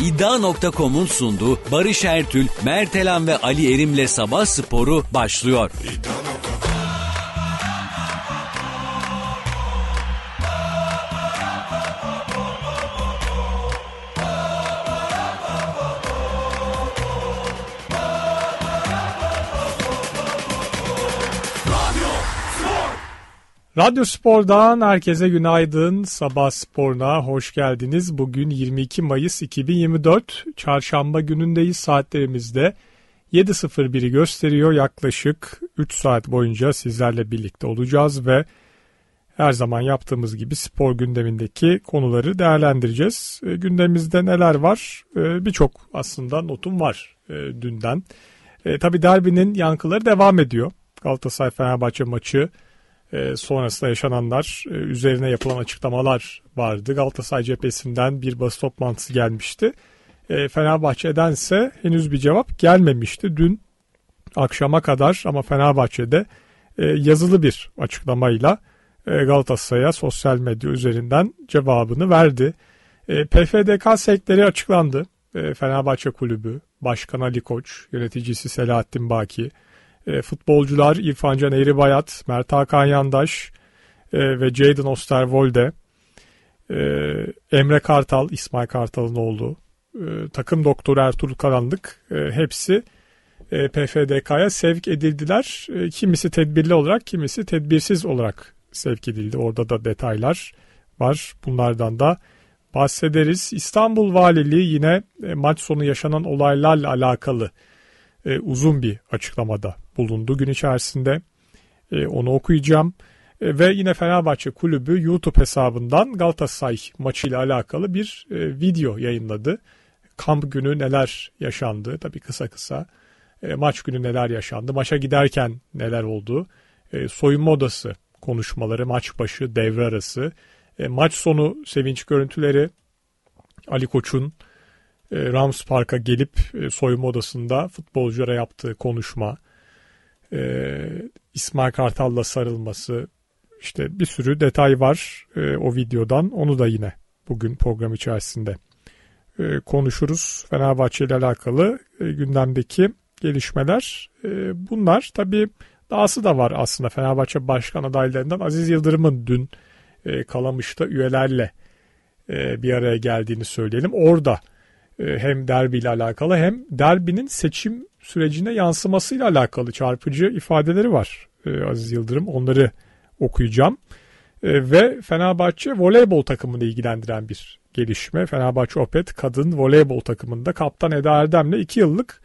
iddia.com'un sunduğu Barış Ertül, Mertelen ve Ali Erim'le Sabah Sporu başlıyor. İddia. Radyo Spor'dan herkese günaydın. Sabah Spor'una hoş geldiniz. Bugün 22 Mayıs 2024. Çarşamba günündeyiz saatlerimizde. 7.01'i gösteriyor. Yaklaşık 3 saat boyunca sizlerle birlikte olacağız ve her zaman yaptığımız gibi spor gündemindeki konuları değerlendireceğiz. E, gündemimizde neler var? E, birçok aslında notum var e, dünden. Tabii derbinin yankıları devam ediyor. Galatasaray-Fenerbahçe maçı e, sonrasında yaşananlar e, üzerine yapılan açıklamalar vardı. Galatasaray cephesinden bir basın toplantısı gelmişti. E, Fenerbahçe'dense henüz bir cevap gelmemişti. Dün akşama kadar ama Fenerbahçe'de yazılı bir açıklamayla Galatasaray'a sosyal medya üzerinden cevabını verdi. PFDK sekleri açıklandı. Fenerbahçe Kulübü, Başkan Ali Koç, yöneticisi Selahattin Baki, e, futbolcular İrfan Can Eğribayat, Mert Hakan Yandaş e, ve Jadon Osterwolde, e, Emre Kartal, İsmail Kartal'ın oğlu, e, takım doktoru Ertuğrul Karanlık e, hepsi e, PFDK'ya sevk edildiler. E, kimisi tedbirli olarak, kimisi tedbirsiz olarak sevk edildi. Orada da detaylar var. Bunlardan da bahsederiz. İstanbul Valiliği yine e, maç sonu yaşanan olaylarla alakalı e, uzun bir açıklamada bulundu gün içerisinde. E, onu okuyacağım. E, ve yine Fenerbahçe Kulübü YouTube hesabından Galatasaray maçıyla alakalı bir e, video yayınladı. Kamp günü neler yaşandı tabii kısa kısa. E, maç günü neler yaşandı, maça giderken neler oldu, e, soyunma odası konuşmaları, maç başı, devre arası, e, maç sonu sevinç görüntüleri, Ali Koç'un e, Rams Park'a gelip e, soyunma odasında futbolculara yaptığı konuşma, e, İsmail Kartal'la sarılması işte bir sürü detay var e, o videodan. Onu da yine bugün program içerisinde e, konuşuruz. Fenerbahçe ile alakalı e, gündemdeki gelişmeler. E, bunlar tabii dahası da var aslında Fenerbahçe başkan adaylarından Aziz Yıldırım'ın dün e, Kalamış'ta üyelerle e, bir araya geldiğini söyleyelim. Orada e, hem derbi ile alakalı hem derbinin seçim sürecine yansımasıyla alakalı çarpıcı ifadeleri var e, Aziz Yıldırım. Onları okuyacağım. E, ve Fenerbahçe voleybol takımını ilgilendiren bir gelişme. Fenerbahçe Opet kadın voleybol takımında kaptan Eda Erdem'le 2 yıllık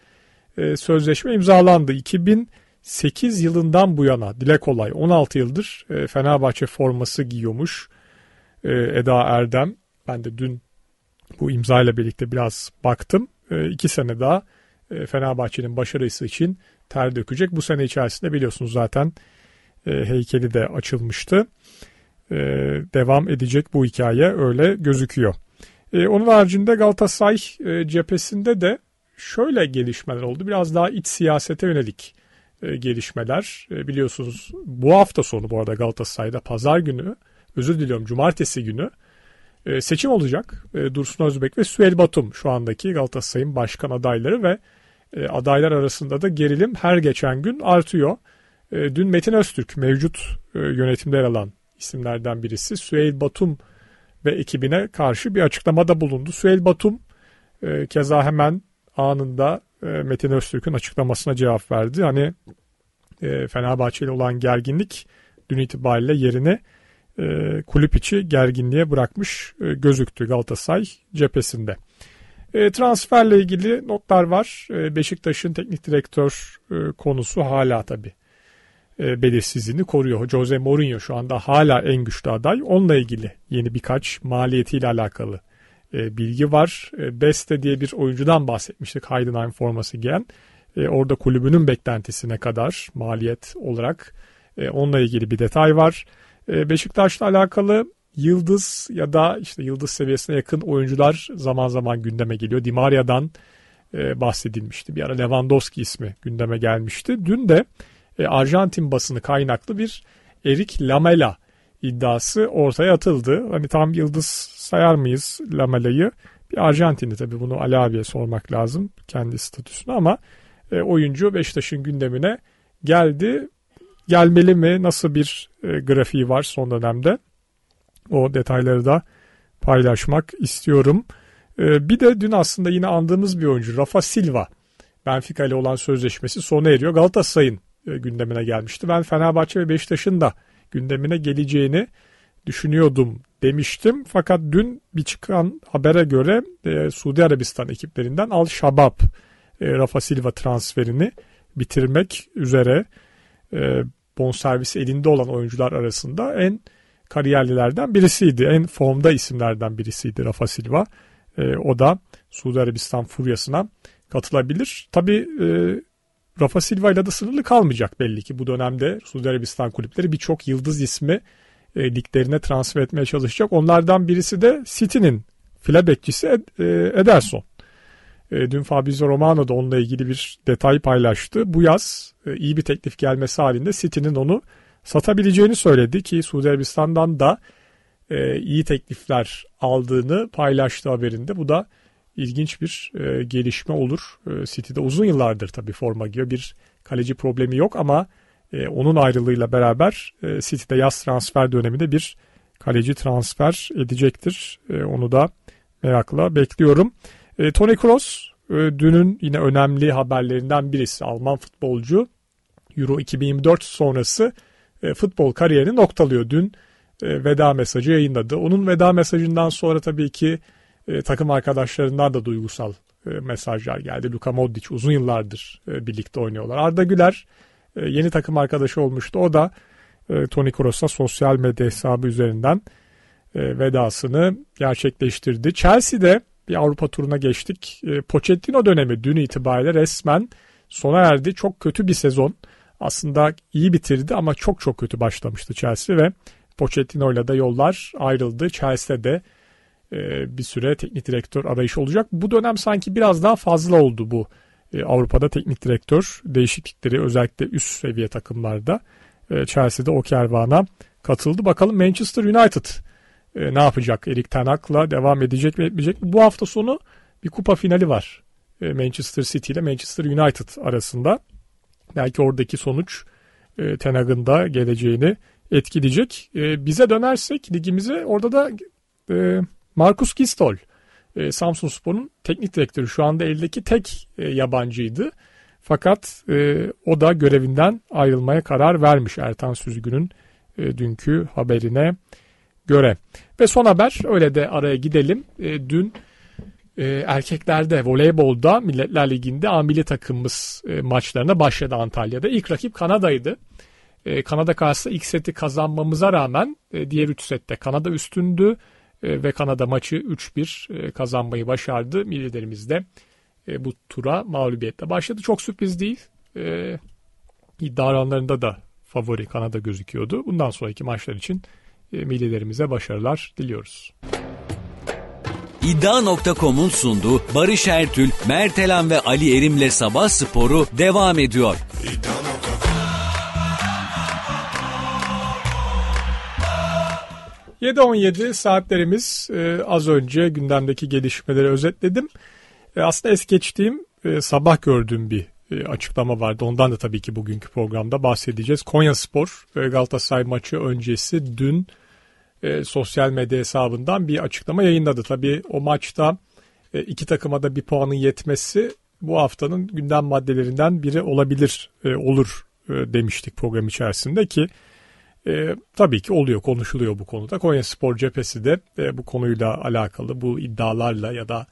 e, sözleşme imzalandı. 2008 yılından bu yana dile kolay 16 yıldır e, Fenerbahçe forması giyiyormuş e, Eda Erdem. Ben de dün bu imzayla birlikte biraz baktım. 2 e, sene daha e, Fenerbahçe'nin başarısı için ter dökecek. Bu sene içerisinde biliyorsunuz zaten e, heykeli de açılmıştı. E, devam edecek bu hikaye öyle gözüküyor. Onun haricinde Galatasaray cephesinde de şöyle gelişmeler oldu. Biraz daha iç siyasete yönelik gelişmeler. Biliyorsunuz bu hafta sonu bu arada Galatasaray'da pazar günü, özür diliyorum cumartesi günü seçim olacak. Dursun Özbek ve Süheyl Batum şu andaki Galatasaray'ın başkan adayları ve e, adaylar arasında da gerilim her geçen gün artıyor. E, dün Metin Öztürk mevcut e, yönetimde yer alan isimlerden birisi Süheyl Batum ve ekibine karşı bir açıklamada bulundu. Süheyl Batum e, keza hemen anında Metin Öztürk'ün açıklamasına cevap verdi. Hani e, Fenerbahçe ile olan gerginlik dün itibariyle yerini kulüp içi gerginliğe bırakmış gözüktü Galatasaray cephesinde. E, transferle ilgili notlar var. E, Beşiktaş'ın teknik direktör e, konusu hala tabii e, belirsizliğini koruyor. Jose Mourinho şu anda hala en güçlü aday. Onunla ilgili yeni birkaç maliyetiyle alakalı e, bilgi var. E, Beste diye bir oyuncudan bahsetmiştik Heidenheim forması giyen. E, orada kulübünün beklentisine kadar maliyet olarak e, onunla ilgili bir detay var. E, Beşiktaş'la alakalı yıldız ya da işte yıldız seviyesine yakın oyuncular zaman zaman gündeme geliyor. Di Maria'dan e, bahsedilmişti. Bir ara Lewandowski ismi gündeme gelmişti. Dün de e, Arjantin basını kaynaklı bir Erik Lamela iddiası ortaya atıldı. Hani tam yıldız sayar mıyız Lamela'yı? Bir Arjantinli tabii bunu Ali abiye sormak lazım kendi statüsünü ama e, oyuncu Beşiktaş'ın gündemine geldi. Gelmeli mi? Nasıl bir e, grafiği var son dönemde? O detayları da paylaşmak istiyorum. Ee, bir de dün aslında yine andığımız bir oyuncu Rafa Silva. Benfica ile olan sözleşmesi sona eriyor. Galatasaray'ın e, gündemine gelmişti. Ben Fenerbahçe ve Beşiktaş'ın da gündemine geleceğini düşünüyordum demiştim. Fakat dün bir çıkan habere göre e, Suudi Arabistan ekiplerinden Al Shabab e, Rafa Silva transferini bitirmek üzere e, bonservis elinde olan oyuncular arasında en kariyerlilerden birisiydi. En formda isimlerden birisiydi Rafa Silva. E, o da Suudi Arabistan furyasına katılabilir. Tabii e, Rafa Silva ile de sınırlı kalmayacak belli ki bu dönemde Suudi Arabistan kulüpleri birçok yıldız ismi e, liglerine transfer etmeye çalışacak. Onlardan birisi de City'nin file Ed, e, Ederson. E, dün Fabrizio Romano da onunla ilgili bir detay paylaştı. Bu yaz e, iyi bir teklif gelmesi halinde City'nin onu satabileceğini söyledi ki Suudi Arabistan'dan da e, iyi teklifler aldığını paylaştı haberinde. Bu da ilginç bir e, gelişme olur. E, City'de uzun yıllardır tabii forma giyiyor. Bir kaleci problemi yok ama e, onun ayrılığıyla beraber e, City'de yaz transfer döneminde bir kaleci transfer edecektir. E, onu da merakla bekliyorum. E, Toni Kroos e, dünün yine önemli haberlerinden birisi. Alman futbolcu Euro 2024 sonrası e, futbol kariyerini noktalıyor. Dün e, veda mesajı yayınladı. Onun veda mesajından sonra tabii ki e, takım arkadaşlarından da duygusal mesajlar geldi. Luka Modric uzun yıllardır birlikte oynuyorlar. Arda Güler yeni takım arkadaşı olmuştu. O da Toni Kroos'a sosyal medya hesabı üzerinden vedasını gerçekleştirdi. Chelsea'de bir Avrupa turuna geçtik. Pochettino dönemi dün itibariyle resmen sona erdi. Çok kötü bir sezon aslında iyi bitirdi ama çok çok kötü başlamıştı Chelsea ve Pochettino'yla da yollar ayrıldı. Chelsea'de de e, bir süre teknik direktör arayışı olacak. Bu dönem sanki biraz daha fazla oldu bu e, Avrupa'da teknik direktör değişiklikleri özellikle üst seviye takımlarda e, Chelsea'de o kervana katıldı. Bakalım Manchester United ne yapacak? Erik Ten Hag'la devam edecek mi etmeyecek mi? Bu hafta sonu bir kupa finali var. Manchester City ile Manchester United arasında. Belki oradaki sonuç e, Tenag'ın da geleceğini etkileyecek. E, bize dönersek ligimize orada da e, Markus Gistol e, Samsun Spor'un teknik direktörü şu anda eldeki tek e, yabancıydı. Fakat e, o da görevinden ayrılmaya karar vermiş Ertan Süzgün'ün e, dünkü haberine göre. Ve son haber öyle de araya gidelim. E, dün e, erkeklerde voleybolda Milletler Ligi'nde amili takımımız e, maçlarına başladı Antalya'da. İlk rakip Kanada'ydı. E, Kanada karşısında ilk seti kazanmamıza rağmen e, diğer 3 sette Kanada üstündü e, ve Kanada maçı 3-1 e, kazanmayı başardı. Millilerimiz de e, bu tura mağlubiyetle başladı. Çok sürpriz değil. E, iddia alanlarında da favori Kanada gözüküyordu. Bundan sonraki maçlar için e, millilerimize başarılar diliyoruz iddia.com'un sunduğu Barış Ertül, Mertelen ve Ali Erim'le Sabah Sporu devam ediyor. İddia.com 7.17 saatlerimiz e, az önce gündemdeki gelişmeleri özetledim. E, aslında es geçtiğim e, sabah gördüğüm bir e, açıklama vardı. Ondan da tabii ki bugünkü programda bahsedeceğiz. Konya Spor e, Galatasaray maçı öncesi dün e, sosyal medya hesabından bir açıklama yayınladı. Tabii o maçta e, iki takıma da bir puanın yetmesi bu haftanın gündem maddelerinden biri olabilir, e, olur e, demiştik program içerisinde ki e, tabii ki oluyor, konuşuluyor bu konuda. Konya Spor cephesi de e, bu konuyla alakalı, bu iddialarla ya da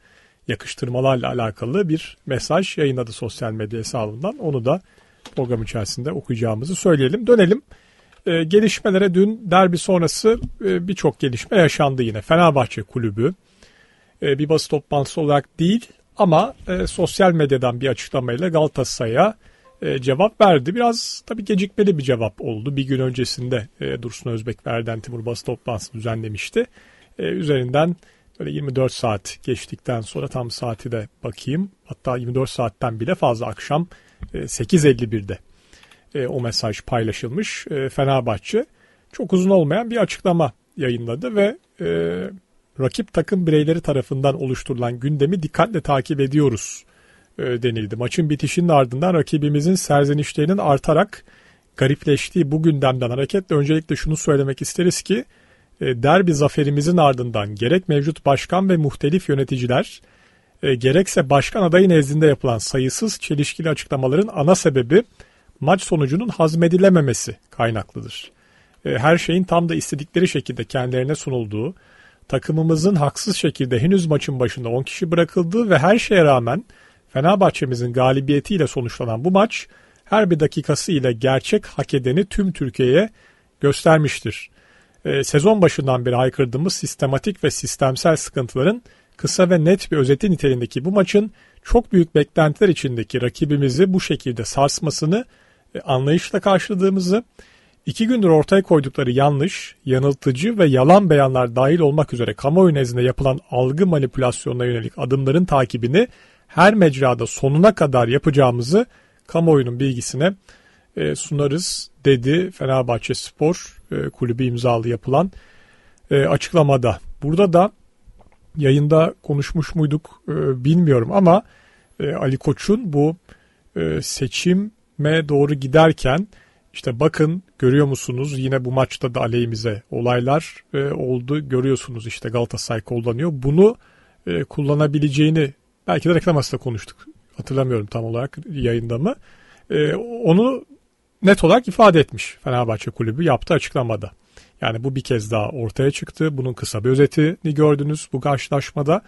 yakıştırmalarla alakalı bir mesaj yayınladı sosyal medya hesabından. Onu da program içerisinde okuyacağımızı söyleyelim. Dönelim e, gelişmelere dün derbi sonrası e, birçok gelişme yaşandı yine. Fenerbahçe kulübü e, bir basın toplantısı olarak değil ama e, sosyal medyadan bir açıklamayla Galatasaray'a e, cevap verdi. Biraz tabii gecikmeli bir cevap oldu. Bir gün öncesinde e, Dursun Özbek verden Timur basın toplantısı düzenlemişti. E, üzerinden böyle 24 saat geçtikten sonra tam saati de bakayım. Hatta 24 saatten bile fazla akşam 8.51'de e, e, o mesaj paylaşılmış. E, Fenerbahçe çok uzun olmayan bir açıklama yayınladı ve e, rakip takım bireyleri tarafından oluşturulan gündemi dikkatle takip ediyoruz e, denildi. Maçın bitişinin ardından rakibimizin serzenişlerinin artarak garipleştiği bu gündemden hareketle öncelikle şunu söylemek isteriz ki e, derbi zaferimizin ardından gerek mevcut başkan ve muhtelif yöneticiler e, gerekse başkan adayı nezdinde yapılan sayısız çelişkili açıklamaların ana sebebi maç sonucunun hazmedilememesi kaynaklıdır. E, her şeyin tam da istedikleri şekilde kendilerine sunulduğu, takımımızın haksız şekilde henüz maçın başında 10 kişi bırakıldığı ve her şeye rağmen Fenerbahçe'mizin galibiyetiyle sonuçlanan bu maç her bir dakikası ile gerçek hak edeni tüm Türkiye'ye göstermiştir. E, sezon başından beri haykırdığımız sistematik ve sistemsel sıkıntıların kısa ve net bir özeti niteliğindeki bu maçın çok büyük beklentiler içindeki rakibimizi bu şekilde sarsmasını e, anlayışla karşıladığımızı, iki gündür ortaya koydukları yanlış, yanıltıcı ve yalan beyanlar dahil olmak üzere kamuoyu nezdinde yapılan algı manipülasyonuna yönelik adımların takibini her mecrada sonuna kadar yapacağımızı kamuoyunun bilgisine e, sunarız dedi Fenerbahçe Spor e, Kulübü imzalı yapılan açıklamada. Burada da yayında konuşmuş muyduk bilmiyorum ama Ali Koç'un bu seçim me doğru giderken işte bakın görüyor musunuz yine bu maçta da aleyhimize olaylar e, oldu görüyorsunuz işte Galatasaray kullanıyor. Bunu e, kullanabileceğini belki de reklam arasında konuştuk hatırlamıyorum tam olarak yayında mı e, onu net olarak ifade etmiş Fenerbahçe kulübü yaptı açıklamada. Yani bu bir kez daha ortaya çıktı. Bunun kısa bir özetini gördünüz bu karşılaşmada.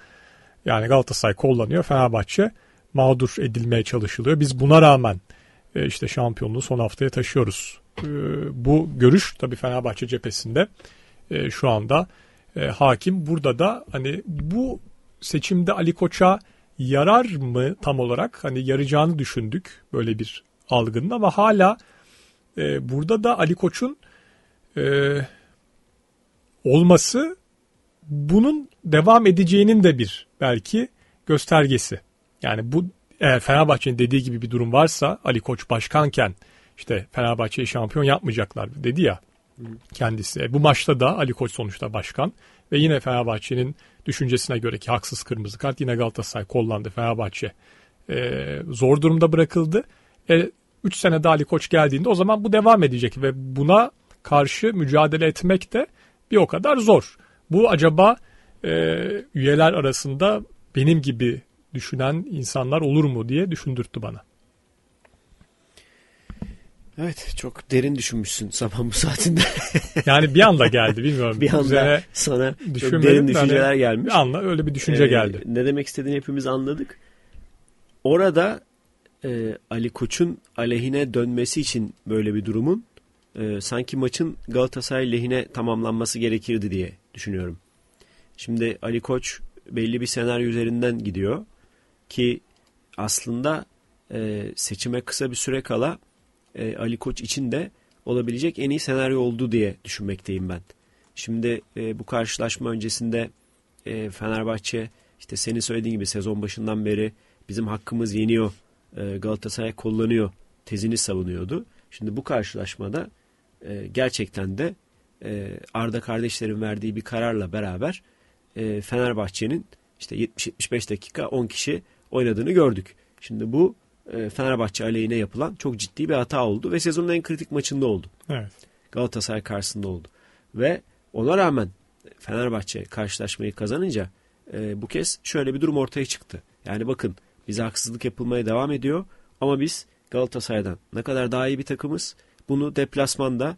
Yani Galatasaray kullanıyor Fenerbahçe mağdur edilmeye çalışılıyor. Biz buna rağmen e, işte şampiyonluğu son haftaya taşıyoruz. E, bu görüş tabii Fenerbahçe cephesinde e, şu anda e, hakim. Burada da hani bu seçimde Ali Koç'a yarar mı tam olarak hani yarayacağını düşündük böyle bir algının ama hala burada da Ali Koç'un olması bunun devam edeceğinin de bir belki göstergesi. Yani bu eğer Fenerbahçe'nin dediği gibi bir durum varsa Ali Koç başkanken işte Fenerbahçe'yi şampiyon yapmayacaklar dedi ya kendisi. Bu maçta da Ali Koç sonuçta başkan ve yine Fenerbahçe'nin düşüncesine göre ki haksız kırmızı kart yine Galatasaray kollandı Fenerbahçe e, zor durumda bırakıldı. E, sene daha Ali Koç geldiğinde o zaman bu devam edecek ve buna karşı mücadele etmek de bir o kadar zor. Bu acaba e, üyeler arasında benim gibi düşünen insanlar olur mu diye düşündürttü bana. Evet çok derin düşünmüşsün sabah bu saatinde. yani bir anda geldi bilmiyorum. bir anda Üzerine sana çok derin hani düşünceler hani, gelmiş. Bir anda öyle bir düşünce ee, geldi. Ne demek istediğini hepimiz anladık. Orada e, Ali Koç'un aleyhine dönmesi için böyle bir durumun e, sanki maçın Galatasaray lehine tamamlanması gerekirdi diye düşünüyorum. Şimdi Ali Koç belli bir senaryo üzerinden gidiyor ki aslında e, seçime kısa bir süre kala e, Ali Koç için de olabilecek en iyi senaryo oldu diye düşünmekteyim ben. Şimdi e, bu karşılaşma öncesinde e, Fenerbahçe işte senin söylediğin gibi sezon başından beri bizim hakkımız yeniyor, e, Galatasaray kullanıyor tezini savunuyordu. Şimdi bu karşılaşmada e, gerçekten de e, Arda kardeşlerin verdiği bir kararla beraber e, Fenerbahçe'nin işte 70-75 dakika 10 kişi oynadığını gördük. Şimdi bu e, Fenerbahçe aleyhine yapılan çok ciddi bir hata oldu ve sezonun en kritik maçında oldu. Evet. Galatasaray karşısında oldu. Ve ona rağmen Fenerbahçe karşılaşmayı kazanınca e, bu kez şöyle bir durum ortaya çıktı. Yani bakın bize haksızlık yapılmaya devam ediyor ama biz Galatasaray'dan ne kadar daha iyi bir takımız. Bunu deplasmanda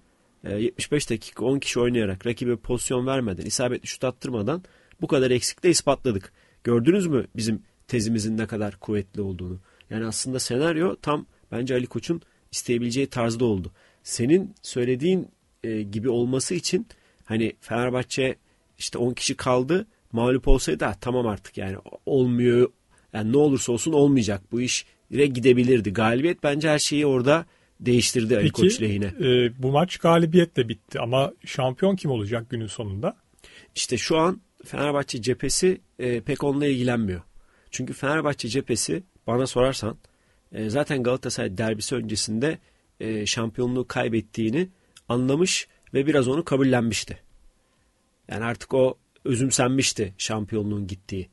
75 e, dakika 10 kişi oynayarak rakibe pozisyon vermeden, isabetli şut attırmadan bu kadar eksikle ispatladık. Gördünüz mü bizim tezimizin ne kadar kuvvetli olduğunu. Yani aslında senaryo tam bence Ali Koç'un isteyebileceği tarzda oldu. Senin söylediğin e, gibi olması için hani Fenerbahçe işte 10 kişi kaldı mağlup olsaydı ah, tamam artık yani olmuyor yani ne olursa olsun olmayacak bu iş işe gidebilirdi. Galibiyet bence her şeyi orada değiştirdi Ali Koç lehine. E, bu maç galibiyetle bitti ama şampiyon kim olacak günün sonunda? İşte şu an Fenerbahçe cephesi e, pek onunla ilgilenmiyor. Çünkü Fenerbahçe cephesi bana sorarsan e, zaten Galatasaray derbisi öncesinde e, şampiyonluğu kaybettiğini anlamış ve biraz onu kabullenmişti. Yani artık o özümsenmişti şampiyonluğun gittiği.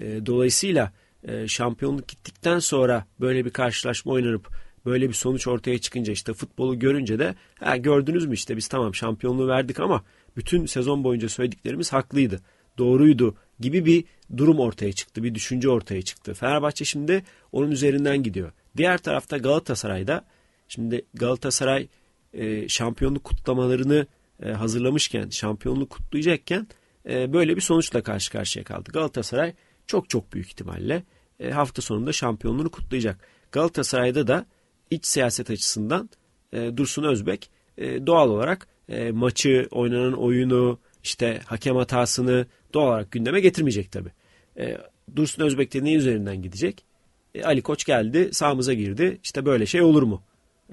E, dolayısıyla e, şampiyonluk gittikten sonra böyle bir karşılaşma oynanıp böyle bir sonuç ortaya çıkınca işte futbolu görünce de ha gördünüz mü işte biz tamam şampiyonluğu verdik ama bütün sezon boyunca söylediklerimiz haklıydı doğruydu gibi bir durum ortaya çıktı, bir düşünce ortaya çıktı. Fenerbahçe şimdi onun üzerinden gidiyor. Diğer tarafta Galatasaray'da şimdi Galatasaray e, şampiyonluk kutlamalarını e, hazırlamışken, şampiyonluk kutlayacakken e, böyle bir sonuçla karşı karşıya kaldı. Galatasaray çok çok büyük ihtimalle e, hafta sonunda şampiyonluğunu kutlayacak. Galatasaray'da da iç siyaset açısından e, Dursun Özbek e, doğal olarak e, maçı, oynanan oyunu, işte hakem hatasını, doğal olarak gündeme getirmeyecek tabii. E, Dursun Özbek de üzerinden gidecek? E, Ali Koç geldi sağımıza girdi İşte böyle şey olur mu?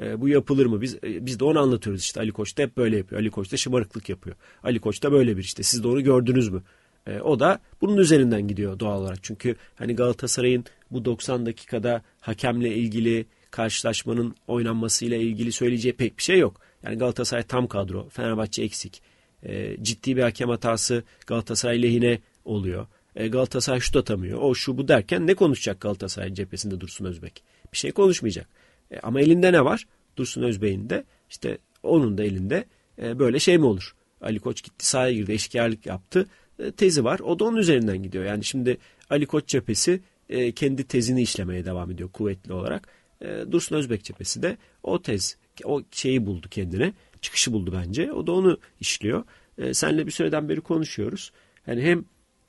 E, bu yapılır mı? Biz e, biz de onu anlatıyoruz işte Ali Koç da hep böyle yapıyor. Ali Koç da şımarıklık yapıyor. Ali Koç da böyle bir işte siz de onu gördünüz mü? E, o da bunun üzerinden gidiyor doğal olarak. Çünkü hani Galatasaray'ın bu 90 dakikada hakemle ilgili karşılaşmanın oynanmasıyla ilgili söyleyeceği pek bir şey yok. Yani Galatasaray tam kadro, Fenerbahçe eksik e, ciddi bir hakem hatası Galatasaray lehine oluyor. E, Galatasaray şut atamıyor. O şu bu derken ne konuşacak Galatasaray cephesinde Dursun Özbek? Bir şey konuşmayacak. E, ama elinde ne var? Dursun Özbek'in de işte onun da elinde e, böyle şey mi olur? Ali Koç gitti sahaya girdi eşkıyarlık yaptı e, tezi var. O da onun üzerinden gidiyor. Yani şimdi Ali Koç cephesi e, kendi tezini işlemeye devam ediyor kuvvetli olarak. E, Dursun Özbek cephesi de o tez o şeyi buldu kendine çıkışı buldu bence. O da onu işliyor. E, senle bir süreden beri konuşuyoruz. Yani hem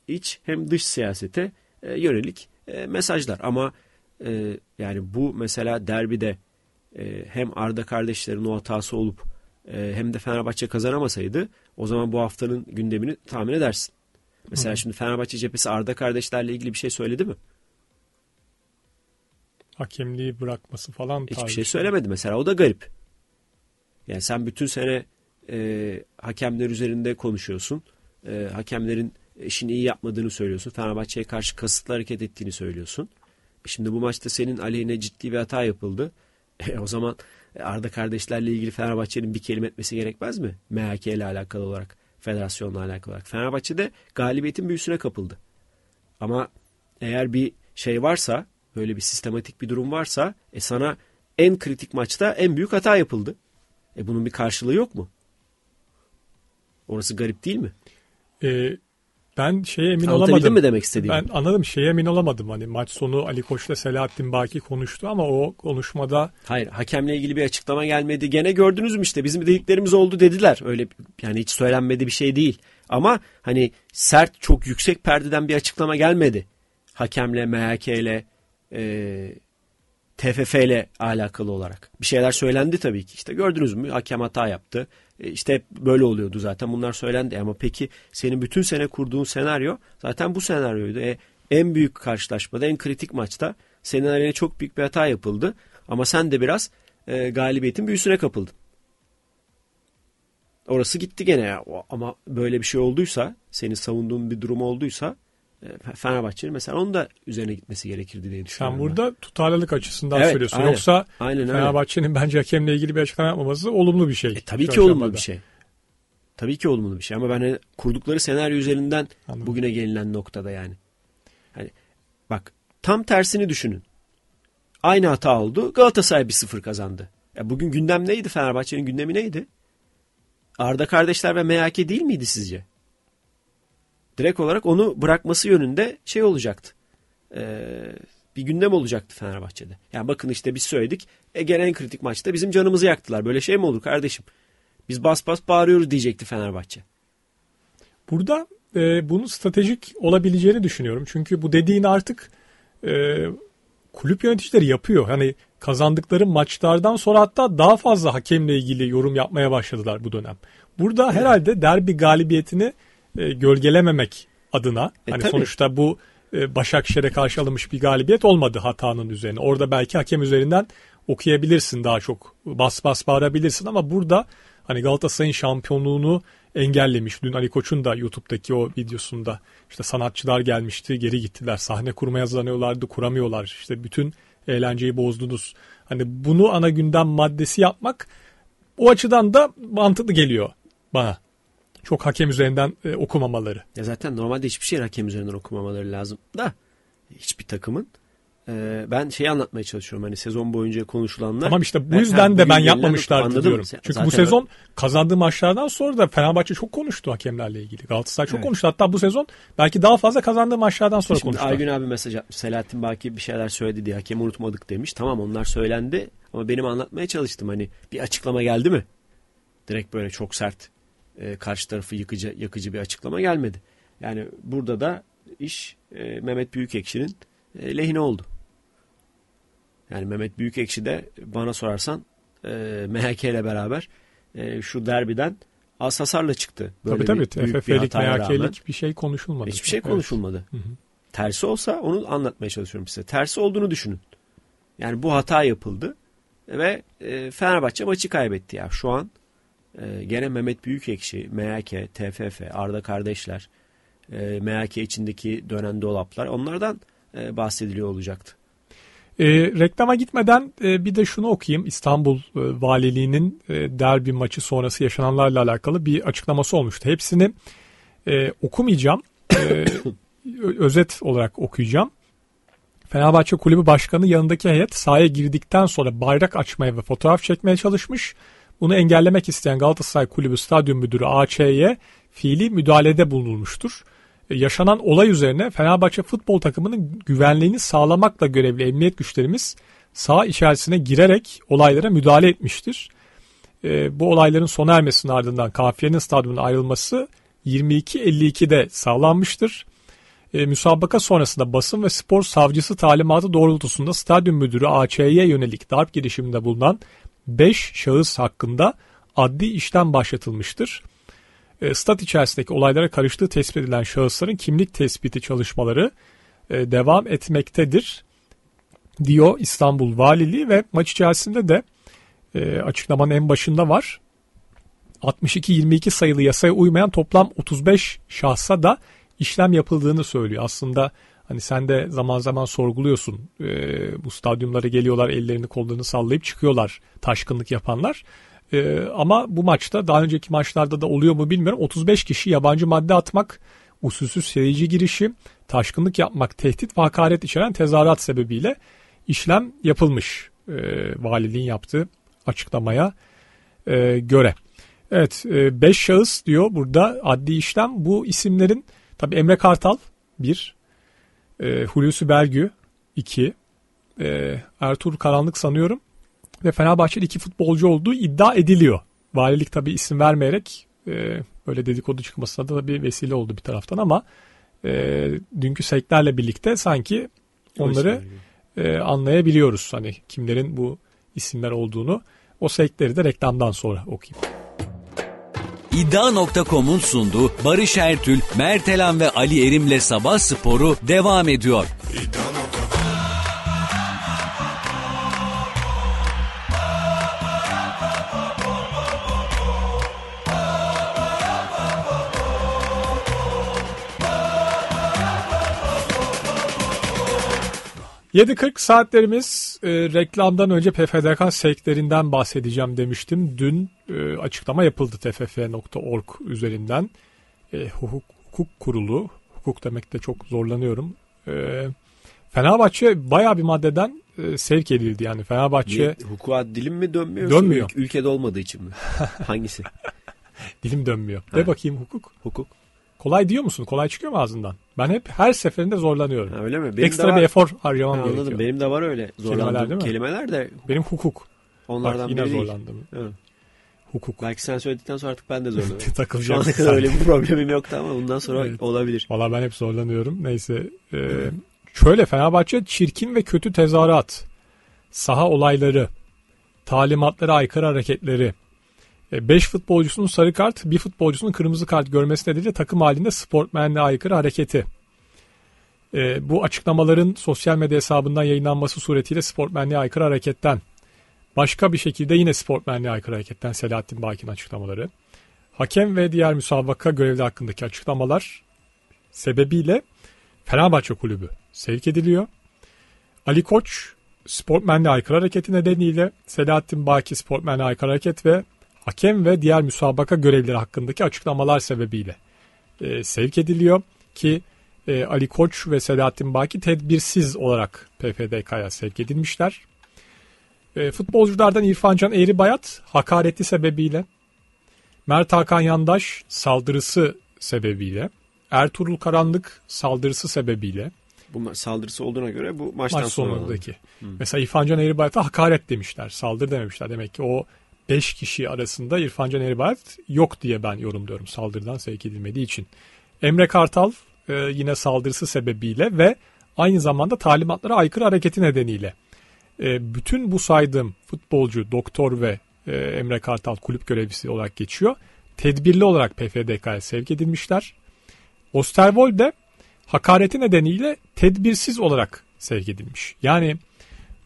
iç hem dış siyasete e, yönelik e, mesajlar. Ama e, yani bu mesela derbide e, hem Arda kardeşlerin o hatası olup e, hem de Fenerbahçe kazanamasaydı o zaman bu haftanın gündemini tahmin edersin. Mesela Hı. şimdi Fenerbahçe cephesi Arda kardeşlerle ilgili bir şey söyledi mi? Hakemliği bırakması falan. Hiçbir şey, şey söylemedi mesela o da garip. Yani sen bütün sene e, hakemler üzerinde konuşuyorsun. E, hakemlerin işini iyi yapmadığını söylüyorsun. Fenerbahçe'ye karşı kasıtlı hareket ettiğini söylüyorsun. E, şimdi bu maçta senin aleyhine ciddi bir hata yapıldı. E, o zaman Arda kardeşlerle ilgili Fenerbahçe'nin bir kelime etmesi gerekmez mi? MHK ile alakalı olarak, federasyonla alakalı olarak. Fenerbahçe'de galibiyetin büyüsüne kapıldı. Ama eğer bir şey varsa, böyle bir sistematik bir durum varsa e sana en kritik maçta en büyük hata yapıldı. E bunun bir karşılığı yok mu? Orası garip değil mi? Ee, ben şeye emin olamadım. mi demek istediğimi? Ben anladım şeye emin olamadım. Hani maç sonu Ali Koç'la Selahattin Baki konuştu ama o konuşmada... Hayır hakemle ilgili bir açıklama gelmedi. Gene gördünüz mü işte bizim dediklerimiz oldu dediler. Öyle yani hiç söylenmedi bir şey değil. Ama hani sert çok yüksek perdeden bir açıklama gelmedi. Hakemle, MHK'le e, TFF ile alakalı olarak. Bir şeyler söylendi tabii ki. İşte gördünüz mü hakem hata yaptı. E, işte hep böyle oluyordu zaten bunlar söylendi. Ama peki senin bütün sene kurduğun senaryo zaten bu senaryoydu. E, en büyük karşılaşmada en kritik maçta senin aleyhine çok büyük bir hata yapıldı. Ama sen de biraz e, galibiyetin büyüsüne kapıldın. Orası gitti gene ya. Ama böyle bir şey olduysa, senin savunduğun bir durum olduysa e, Fenerbahçe'nin mesela onun da üzerine gitmesi gerekirdi diye düşünüyorum. Sen burada ben. tutarlılık açısından evet, söylüyorsun. Aynen, Yoksa aynen, Fenerbahçe'nin aynen. bence hakemle ilgili bir açıklama yapmaması olumlu bir şey. E, tabii ki olumlu bir şey. Tabii ki olumlu bir şey ama ben hani kurdukları senaryo üzerinden Anladım. bugüne gelinen noktada yani. Hani bak tam tersini düşünün. Aynı hata oldu. Galatasaray bir sıfır kazandı. Ya bugün gündem neydi? Fenerbahçe'nin gündemi neydi? Arda kardeşler ve MHK değil miydi sizce? direkt olarak onu bırakması yönünde şey olacaktı. Ee, bir gündem olacaktı Fenerbahçe'de. Yani bakın işte biz söyledik. E gelen kritik maçta bizim canımızı yaktılar. Böyle şey mi olur kardeşim? Biz bas bas bağırıyoruz diyecekti Fenerbahçe. Burada e, bunun stratejik olabileceğini düşünüyorum. Çünkü bu dediğin artık e, kulüp yöneticileri yapıyor. Hani kazandıkları maçlardan sonra hatta daha fazla hakemle ilgili yorum yapmaya başladılar bu dönem. Burada herhalde derbi galibiyetini e, gölgelememek adına e, hani tabii. sonuçta bu e, Başakşehir'e karşı alınmış bir galibiyet olmadı hatanın üzerine. Orada belki hakem üzerinden okuyabilirsin daha çok bas bas bağırabilirsin ama burada hani Galatasaray'ın şampiyonluğunu engellemiş. Dün Ali Koç'un da YouTube'daki o videosunda işte sanatçılar gelmişti geri gittiler. Sahne kurmaya hazırlanıyorlardı kuramıyorlar. İşte bütün eğlenceyi bozdunuz. Hani bunu ana gündem maddesi yapmak o açıdan da mantıklı geliyor bana çok hakem üzerinden e, okumamaları. Ya zaten normalde hiçbir şey hakem üzerinden okumamaları lazım da hiçbir takımın e, ben şeyi anlatmaya çalışıyorum hani sezon boyunca konuşulanlar. Tamam işte bu yüzden ben, de ben yapmamışlar diyorum. Çünkü bu sezon öyle. kazandığı maçlardan sonra da Fenerbahçe çok konuştu hakemlerle ilgili. Galatasaray çok evet. konuştu. Hatta bu sezon belki daha fazla kazandığı maçlardan sonra konuştu. Aygün abi mesaj atmış. Selahattin belki bir şeyler söyledi diye hakemi unutmadık demiş. Tamam onlar söylendi ama benim anlatmaya çalıştım hani bir açıklama geldi mi? Direkt böyle çok sert e, karşı tarafı yıkıcı, yakıcı bir açıklama gelmedi. Yani burada da iş e, Mehmet Büyükekşi'nin e, lehine oldu. Yani Mehmet Büyükekşi de bana sorarsan e, MHK ile beraber e, şu derbiden az hasarla çıktı. Böyle tabii bir, tabii. Büyük bir hataya rağmen. bir şey konuşulmadı. Hiçbir şey konuşulmadı. Evet. Tersi olsa onu anlatmaya çalışıyorum size. Tersi olduğunu düşünün. Yani bu hata yapıldı ve e, Fenerbahçe maçı kaybetti ya. Şu an ee, gene Mehmet Büyükekşi, MHK, TFF, Arda Kardeşler, e, MHK içindeki dönen dolaplar onlardan e, bahsediliyor olacaktı. E, reklama gitmeden e, bir de şunu okuyayım. İstanbul e, Valiliği'nin e, derbi maçı sonrası yaşananlarla alakalı bir açıklaması olmuştu. Hepsini e, okumayacağım. E, özet olarak okuyacağım. Fenerbahçe Kulübü Başkanı yanındaki heyet sahaya girdikten sonra bayrak açmaya ve fotoğraf çekmeye çalışmış. Bunu engellemek isteyen Galatasaray Kulübü Stadyum Müdürü AÇ'ye fiili müdahalede bulunulmuştur. E, yaşanan olay üzerine Fenerbahçe futbol takımının güvenliğini sağlamakla görevli emniyet güçlerimiz saha içerisine girerek olaylara müdahale etmiştir. E, bu olayların sona ermesinin ardından kafiyenin stadyumdan ayrılması 22.52'de sağlanmıştır. E, müsabaka sonrasında basın ve spor savcısı talimatı doğrultusunda stadyum müdürü AÇ'ye yönelik darp girişiminde bulunan 5 şahıs hakkında adli işlem başlatılmıştır. E, stat içerisindeki olaylara karıştığı tespit edilen şahısların kimlik tespiti çalışmaları e, devam etmektedir diyor İstanbul Valiliği ve maç içerisinde de e, açıklamanın en başında var. 62-22 sayılı yasaya uymayan toplam 35 şahsa da işlem yapıldığını söylüyor. Aslında bu Hani sen de zaman zaman sorguluyorsun. E, bu stadyumlara geliyorlar ellerini kollarını sallayıp çıkıyorlar taşkınlık yapanlar. E, ama bu maçta daha önceki maçlarda da oluyor mu bilmiyorum. 35 kişi yabancı madde atmak, usulsüz seyirci girişi, taşkınlık yapmak, tehdit ve hakaret içeren tezahürat sebebiyle işlem yapılmış. E, valiliğin yaptığı açıklamaya e, göre. Evet 5 e, şahıs diyor burada adli işlem. Bu isimlerin tabi Emre Kartal bir e, Hulusi Bergü 2. E, ee, Ertuğrul Karanlık sanıyorum. Ve Fenerbahçe'de iki futbolcu olduğu iddia ediliyor. Valilik tabi isim vermeyerek e, böyle dedikodu çıkmasına da bir vesile oldu bir taraftan ama e, dünkü seklerle birlikte sanki onları e, anlayabiliyoruz. Hani kimlerin bu isimler olduğunu o sekleri de reklamdan sonra okuyayım iddia.com'un sunduğu Barış Ertül, Mertelan ve Ali Erim'le Sabah Sporu devam ediyor. İddia. 7.40 saatlerimiz e, reklamdan önce PFDK seklerinden bahsedeceğim demiştim. Dün e, açıklama yapıldı tff.org üzerinden. E, hukuk, hukuk kurulu, hukuk demekte de çok zorlanıyorum. E, Fenerbahçe baya bir maddeden e, sevk edildi yani Fenerbahçe. Niye, hukuka dilim mi dönmüyor? Dönmüyor. Ülkede olmadığı için mi? Hangisi? dilim dönmüyor. De bakayım hukuk. Hukuk. Kolay diyor musun? Kolay çıkıyor mu ağzından? Ben hep her seferinde zorlanıyorum. Ha, öyle mi? Benim Ekstra bir efor harcamam ha, gerekiyor. Benim de var öyle zorlandığım kelimeler, kelimeler de. Benim hukuk. Onlardan Bak, yine biri zorlandım. Değil. Evet. Hukuk. Belki sen söyledikten sonra artık ben de zorlanıyorum. Takılacağım. Şu ana kadar öyle bir problemim yoktu ama bundan sonra evet. olabilir. Valla ben hep zorlanıyorum. Neyse. Ee, şöyle Fenerbahçe çirkin ve kötü tezahürat, saha olayları, talimatlara aykırı hareketleri, 5 e, futbolcusunun sarı kart, bir futbolcusunun kırmızı kart görmesi nedeniyle takım halinde sportmenle aykırı hareketi. E, bu açıklamaların sosyal medya hesabından yayınlanması suretiyle sportmenliğe aykırı hareketten, başka bir şekilde yine sportmenliğe aykırı hareketten Selahattin Bakin açıklamaları, hakem ve diğer müsabaka görevli hakkındaki açıklamalar sebebiyle Fenerbahçe Kulübü sevk ediliyor. Ali Koç sportmenliğe aykırı hareketi nedeniyle Selahattin Baki sportmenliğe aykırı hareket ve hakem ve diğer müsabaka görevleri hakkındaki açıklamalar sebebiyle e, sevk ediliyor ki e, Ali Koç ve Selahattin Baki tedbirsiz olarak PFDK'ya sevk edilmişler. E, futbolculardan İrfancan Eğri Bayat hakareti sebebiyle, Mert Hakan Yandaş saldırısı sebebiyle, Ertuğrul Karanlık saldırısı sebebiyle. Bu saldırısı olduğuna göre bu maçtan maç sonundaki. Sonra. Hı. Mesela İrfancan Eğri Bayat'a hakaret demişler, saldırı dememişler. Demek ki o 5 kişi arasında İrfan Can Eribert yok diye ben yorumluyorum saldırıdan sevk edilmediği için. Emre Kartal e, yine saldırısı sebebiyle ve aynı zamanda talimatlara aykırı hareketi nedeniyle. E, bütün bu saydığım futbolcu, doktor ve e, Emre Kartal kulüp görevlisi olarak geçiyor. Tedbirli olarak PFDK'ya sevk edilmişler. Osterwold de hakareti nedeniyle tedbirsiz olarak sevk edilmiş. Yani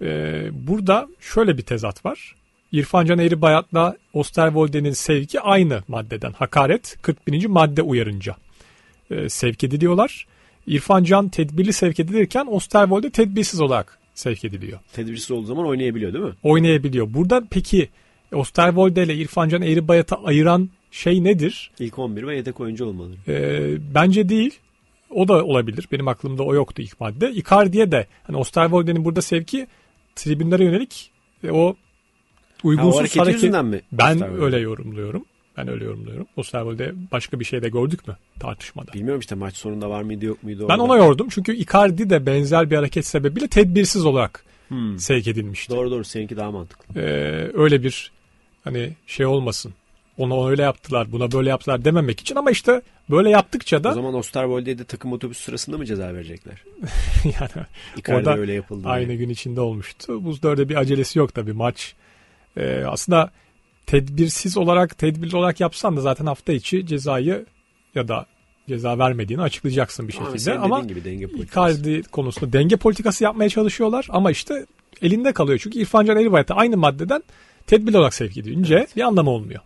e, burada şöyle bir tezat var. İrfan Can Eğri Bayat'la Osterwolde'nin sevki aynı maddeden. Hakaret 41. madde uyarınca e, sevk ediliyorlar. İrfan Can tedbirli sevk edilirken Osterwolde tedbirsiz olarak sevk ediliyor. Tedbirsiz olduğu zaman oynayabiliyor değil mi? Oynayabiliyor. Burada peki Osterwolde ile İrfan Can Eğri Bayat'ı ayıran şey nedir? İlk 11 ve yedek oyuncu olmalı. E, bence değil. O da olabilir. Benim aklımda o yoktu ilk madde. Icardi'ye de hani Osterwolde'nin burada sevki tribünlere yönelik e, o Uygunsuz ha, hareket, hareket mi? Ben öyle yorumluyorum. Ben öyle yorumluyorum. Osterwold'e başka bir şey de gördük mü tartışmada? Bilmiyorum işte maç sonunda var mıydı yok muydu? Orada. Ben ona yordum çünkü Icardi de benzer bir hareket sebebiyle tedbirsiz olarak hmm. sevk edilmişti. Doğru doğru seninki daha mantıklı. Ee, öyle bir hani şey olmasın ona öyle yaptılar, buna böyle yaptılar dememek için ama işte böyle yaptıkça da... O zaman Osterwold'e de takım otobüs sırasında mı ceza verecekler? yani Icardi orada öyle yapıldı. Aynı yani. gün içinde olmuştu. Buzdörde bir acelesi yok tabii maç e, aslında tedbirsiz olarak, tedbirli olarak yapsan da zaten hafta içi cezayı ya da ceza vermediğini açıklayacaksın bir şekilde. Aa, ama gibi denge Icardi konusunda denge politikası yapmaya çalışıyorlar ama işte elinde kalıyor. Çünkü İrfan Can Eribayat'a aynı maddeden tedbir olarak sevk edilince evet. bir anlamı olmuyor.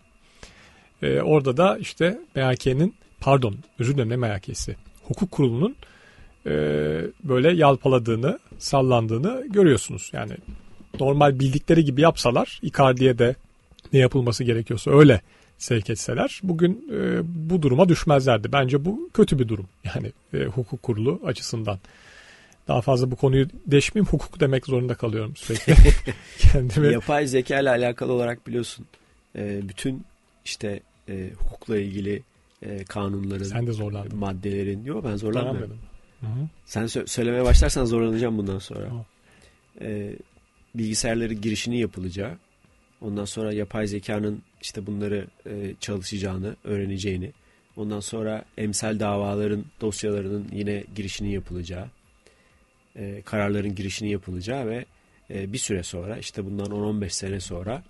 Ee, orada da işte MHK'nin pardon özür dilerim ne MHK'si hukuk kurulunun e, böyle yalpaladığını sallandığını görüyorsunuz. Yani normal bildikleri gibi yapsalar Icardi'ye de ne yapılması gerekiyorsa öyle sevk etseler bugün e, bu duruma düşmezlerdi. Bence bu kötü bir durum. Yani e, hukuk kurulu açısından. Daha fazla bu konuyu deşmeyeyim hukuk demek zorunda kalıyorum sürekli. Kendimi... Yapay zeka ile alakalı olarak biliyorsun e, bütün işte e, hukukla ilgili e, kanunların Sen de zorlandın. maddelerin. Yok ben zorlanmıyorum. Sen sö- söylemeye başlarsan zorlanacağım bundan sonra. Tamam. E, bilgisayarları girişini yapılacağı, ondan sonra yapay zekanın işte bunları e, çalışacağını, öğreneceğini, ondan sonra emsel davaların dosyalarının yine girişini yapılacağı, e, kararların girişini yapılacağı ve e, bir süre sonra işte bundan 10-15 sene sonra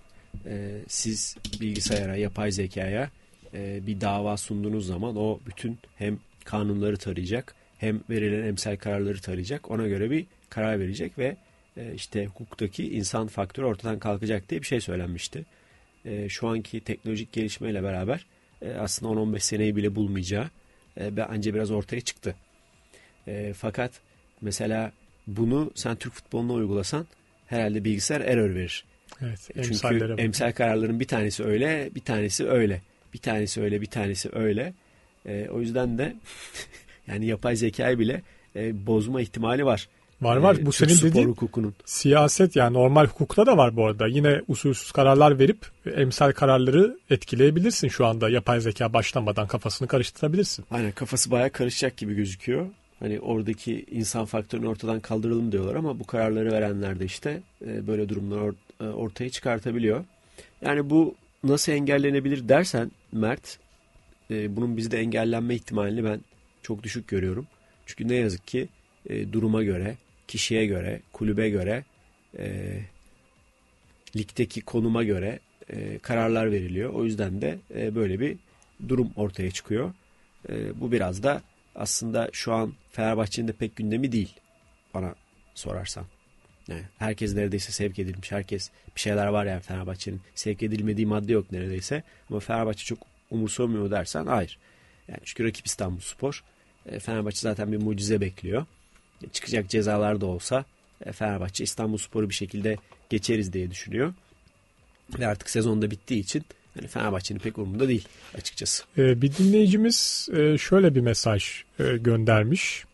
e, siz bilgisayara, yapay zekaya e, bir dava sunduğunuz zaman o bütün hem kanunları tarayacak hem verilen emsel kararları tarayacak ona göre bir karar verecek ve e, işte hukuktaki insan faktörü ortadan kalkacak diye bir şey söylenmişti. E, şu anki teknolojik gelişmeyle beraber e, aslında 10-15 seneyi bile bulmayacağı ve anca biraz ortaya çıktı. Fakat mesela bunu sen Türk futboluna uygulasan herhalde bilgisayar error verir. Evet, Çünkü emsal kararların bir tanesi öyle, bir tanesi öyle. Bir tanesi öyle, bir tanesi öyle. o yüzden de yani yapay zekayı bile bozma ihtimali var. Var var. bu ee, Türk senin dediğin hukukunun. siyaset yani normal hukukta da var bu arada. Yine usulsüz kararlar verip emsal kararları etkileyebilirsin şu anda. Yapay zeka başlamadan kafasını karıştırabilirsin. Aynen kafası baya karışacak gibi gözüküyor. Hani oradaki insan faktörünü ortadan kaldıralım diyorlar ama bu kararları verenler de işte e, böyle durumlar e, ortaya çıkartabiliyor. Yani bu nasıl engellenebilir dersen Mert e, bunun bizde engellenme ihtimalini ben çok düşük görüyorum. Çünkü ne yazık ki duruma göre kişiye göre, kulübe göre, e, ligdeki konuma göre e, kararlar veriliyor. O yüzden de e, böyle bir durum ortaya çıkıyor. E, bu biraz da aslında şu an Fenerbahçe'nin de pek gündemi değil bana sorarsan. Yani herkes neredeyse sevk edilmiş. Herkes bir şeyler var yani Fenerbahçe'nin. Sevk edilmediği madde yok neredeyse. Ama Fenerbahçe çok umursamıyor dersen hayır. Yani çünkü rakip İstanbul Spor. E, Fenerbahçe zaten bir mucize bekliyor çıkacak cezalar da olsa e, Fenerbahçe İstanbul Sporu bir şekilde geçeriz diye düşünüyor. Ve artık sezonda bittiği için yani Fenerbahçe'nin pek umurunda değil açıkçası. E, bir dinleyicimiz e, şöyle bir mesaj göndermiş.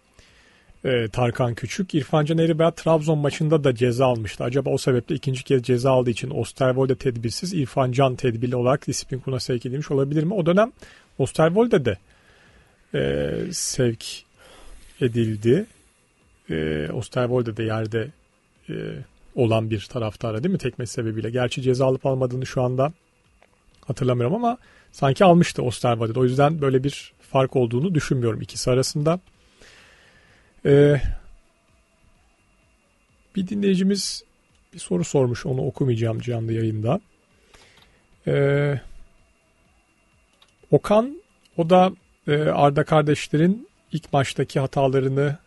Tarkan Küçük. İrfan Can Eriber Trabzon maçında da ceza almıştı. Acaba o sebeple ikinci kez ceza aldığı için Osterwolde tedbirsiz İrfan Can tedbirli olarak disiplin kuruna sevk edilmiş olabilir mi? O dönem Osterwolde'de de sevk edildi e, Osterwolde de yerde e, olan bir taraftara değil mi tekme sebebiyle? Gerçi ceza alıp almadığını şu anda hatırlamıyorum ama sanki almıştı Osterwolde. O yüzden böyle bir fark olduğunu düşünmüyorum ikisi arasında. E, bir dinleyicimiz bir soru sormuş. Onu okumayacağım canlı yayında. Ee, Okan o da e, Arda kardeşlerin ilk maçtaki hatalarını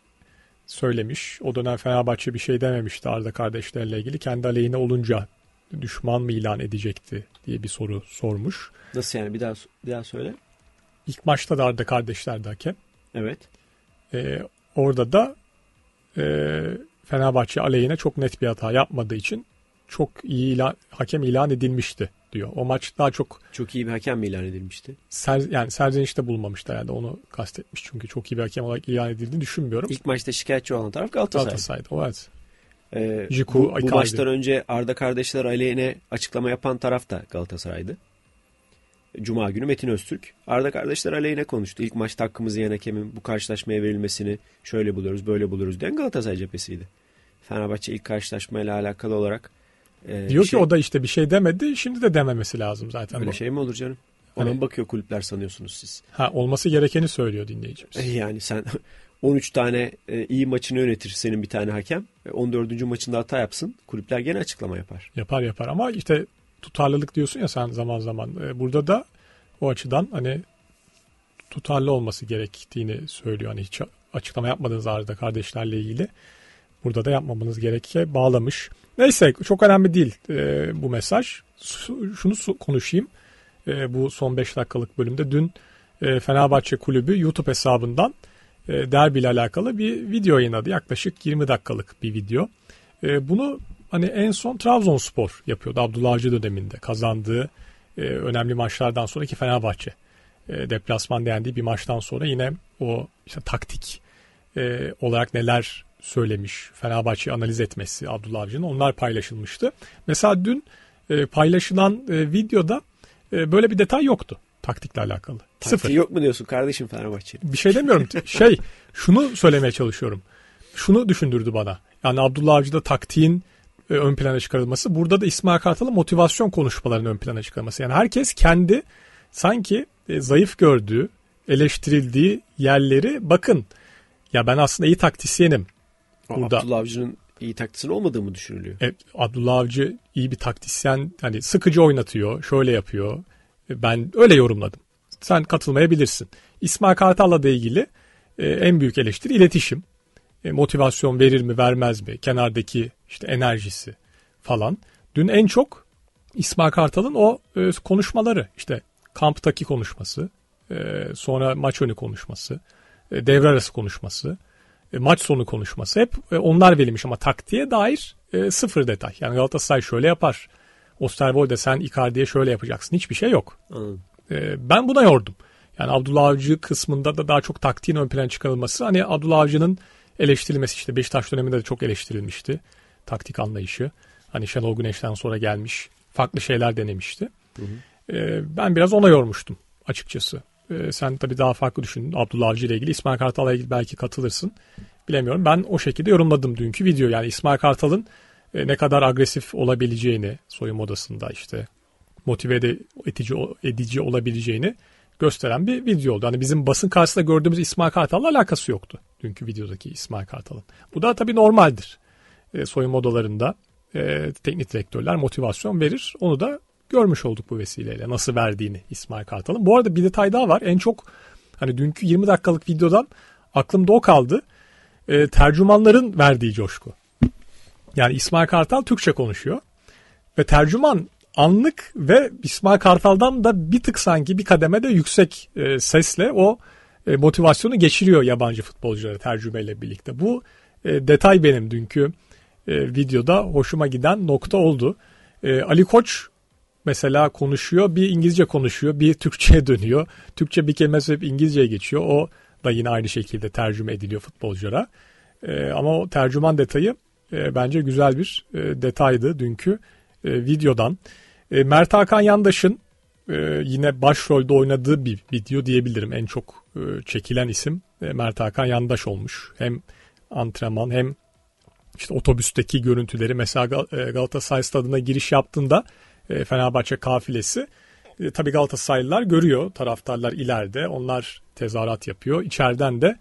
söylemiş. O dönem Fenerbahçe bir şey dememişti Arda kardeşlerle ilgili. Kendi aleyhine olunca düşman mı ilan edecekti diye bir soru sormuş. Nasıl yani bir daha bir daha söyle. İlk maçta da Arda kardeşlerdi hakem. Evet. Ee, orada da e, Fenerbahçe aleyhine çok net bir hata yapmadığı için çok iyi ilan, hakem ilan edilmişti diyor. O maç daha çok çok iyi bir hakem mi ilan edilmişti? Ser, yani serzenişte bulunmamıştı herhalde. Onu kastetmiş çünkü çok iyi bir hakem olarak ilan edildiğini düşünmüyorum. İlk maçta şikayetçi olan taraf Galatasaray. Galatasaray'dı. evet. Ee, Jiku, bu, bu maçtan önce Arda kardeşler aleyhine açıklama yapan taraf da Galatasaray'dı. Cuma günü Metin Öztürk. Arda kardeşler aleyhine konuştu. İlk maç hakkımızı yiyen hakemin bu karşılaşmaya verilmesini şöyle buluyoruz böyle buluruz. diyen Galatasaray cephesiydi. Fenerbahçe ilk karşılaşmayla alakalı olarak ee, Diyor ki şey- o da işte bir şey demedi. Şimdi de dememesi lazım zaten. Öyle bu. şey mi olur canım? Ona hani... bakıyor kulüpler sanıyorsunuz siz. Ha olması gerekeni söylüyor dinleyicimiz. Eh, yani sen 13 tane e, iyi maçını yönetir senin bir tane hakem. 14. E, maçında hata yapsın. Kulüpler gene açıklama yapar. Yapar yapar ama işte tutarlılık diyorsun ya sen zaman zaman. E, burada da o açıdan hani tutarlı olması gerektiğini söylüyor. Hani hiç açıklama yapmadığınız arada kardeşlerle ilgili. Burada da yapmamanız gerekiyor. Bağlamış. Neyse çok önemli değil e, bu mesaj. Şunu konuşayım. E, bu son 5 dakikalık bölümde dün e, Fenerbahçe Kulübü YouTube hesabından e, derbi ile alakalı bir video yayınladı. Yaklaşık 20 dakikalık bir video. E, bunu hani en son Trabzonspor yapıyordu Abdullah Avcı döneminde kazandığı e, önemli maçlardan sonraki Fenerbahçe e, deplasman dendiği bir maçtan sonra yine o işte taktik e, olarak neler söylemiş Fenerbahçe analiz etmesi Abdullah Avcı'nın onlar paylaşılmıştı. Mesela dün e, paylaşılan e, videoda e, böyle bir detay yoktu taktikle alakalı. Taktik Sıfır. yok mu diyorsun kardeşim Fenerbahçe'nin? Bir şey demiyorum. şey şunu söylemeye çalışıyorum. Şunu düşündürdü bana. Yani Abdullah Avcı'da taktiğin e, ön plana çıkarılması. Burada da İsmail Kartal'ın motivasyon konuşmalarının ön plana çıkarılması. Yani herkes kendi sanki e, zayıf gördüğü, eleştirildiği yerleri bakın ya ben aslında iyi taktisyenim burada. Abdullah Avcı'nın iyi taktisyen olmadığı mı düşünülüyor? Evet, Abdullah Avcı iyi bir taktisyen. Hani sıkıcı oynatıyor, şöyle yapıyor. E, ben öyle yorumladım. Sen katılmayabilirsin. İsmail Kartal'la da ilgili e, en büyük eleştiri iletişim. E, motivasyon verir mi, vermez mi? Kenardaki işte enerjisi falan. Dün en çok İsmail Kartal'ın o konuşmaları işte kamptaki konuşması, sonra maç önü konuşması, e, devre arası konuşması e, maç sonu konuşması hep e, onlar verilmiş ama taktiğe dair e, sıfır detay. Yani Galatasaray şöyle yapar. Osterwold'e sen Icardi'ye şöyle yapacaksın. Hiçbir şey yok. Anladım. ben buna yordum. Yani Abdullah Avcı kısmında da daha çok taktiğin ön plan çıkarılması. Hani Abdullah Avcı'nın eleştirilmesi işte Beşiktaş döneminde de çok eleştirilmişti. Taktik anlayışı. Hani Şenol Güneş'ten sonra gelmiş. Farklı şeyler denemişti. Hı ben biraz ona yormuştum açıkçası. Ee, sen tabii daha farklı düşündün Abdullah Avcı ile ilgili. İsmail Kartal ile ilgili belki katılırsın. Bilemiyorum. Ben o şekilde yorumladım dünkü video. Yani İsmail Kartal'ın e, ne kadar agresif olabileceğini soyunma odasında işte motive edici, edici olabileceğini gösteren bir video oldu. Hani bizim basın karşısında gördüğümüz İsmail Kartal'la alakası yoktu. Dünkü videodaki İsmail Kartal'ın. Bu da tabii normaldir. E, soyunma odalarında e, teknik direktörler motivasyon verir. Onu da görmüş olduk bu vesileyle nasıl verdiğini İsmail Kartal'ın. Bu arada bir detay daha var. En çok hani dünkü 20 dakikalık videodan aklımda o kaldı. E, tercümanların verdiği coşku. Yani İsmail Kartal Türkçe konuşuyor. Ve tercüman anlık ve İsmail Kartal'dan da bir tık sanki bir kademe de yüksek e, sesle o e, motivasyonu geçiriyor yabancı futbolculara tercümeyle birlikte. Bu e, detay benim dünkü e, videoda hoşuma giden nokta oldu. E, Ali Koç mesela konuşuyor. Bir İngilizce konuşuyor. Bir Türkçe'ye dönüyor. Türkçe bir kelime söyleyip İngilizce'ye geçiyor. O da yine aynı şekilde tercüme ediliyor futbolculara. E, ama o tercüman detayı e, bence güzel bir e, detaydı dünkü e, videodan. E, Mert Hakan Yandaş'ın e, yine başrolde oynadığı bir video diyebilirim. En çok e, çekilen isim e, Mert Hakan Yandaş olmuş. Hem antrenman hem işte otobüsteki görüntüleri mesela e, Galatasaray stadına giriş yaptığında e, Fenerbahçe kafilesi. E, tabii Galatasaraylılar görüyor taraftarlar ileride onlar tezahürat yapıyor. İçeriden de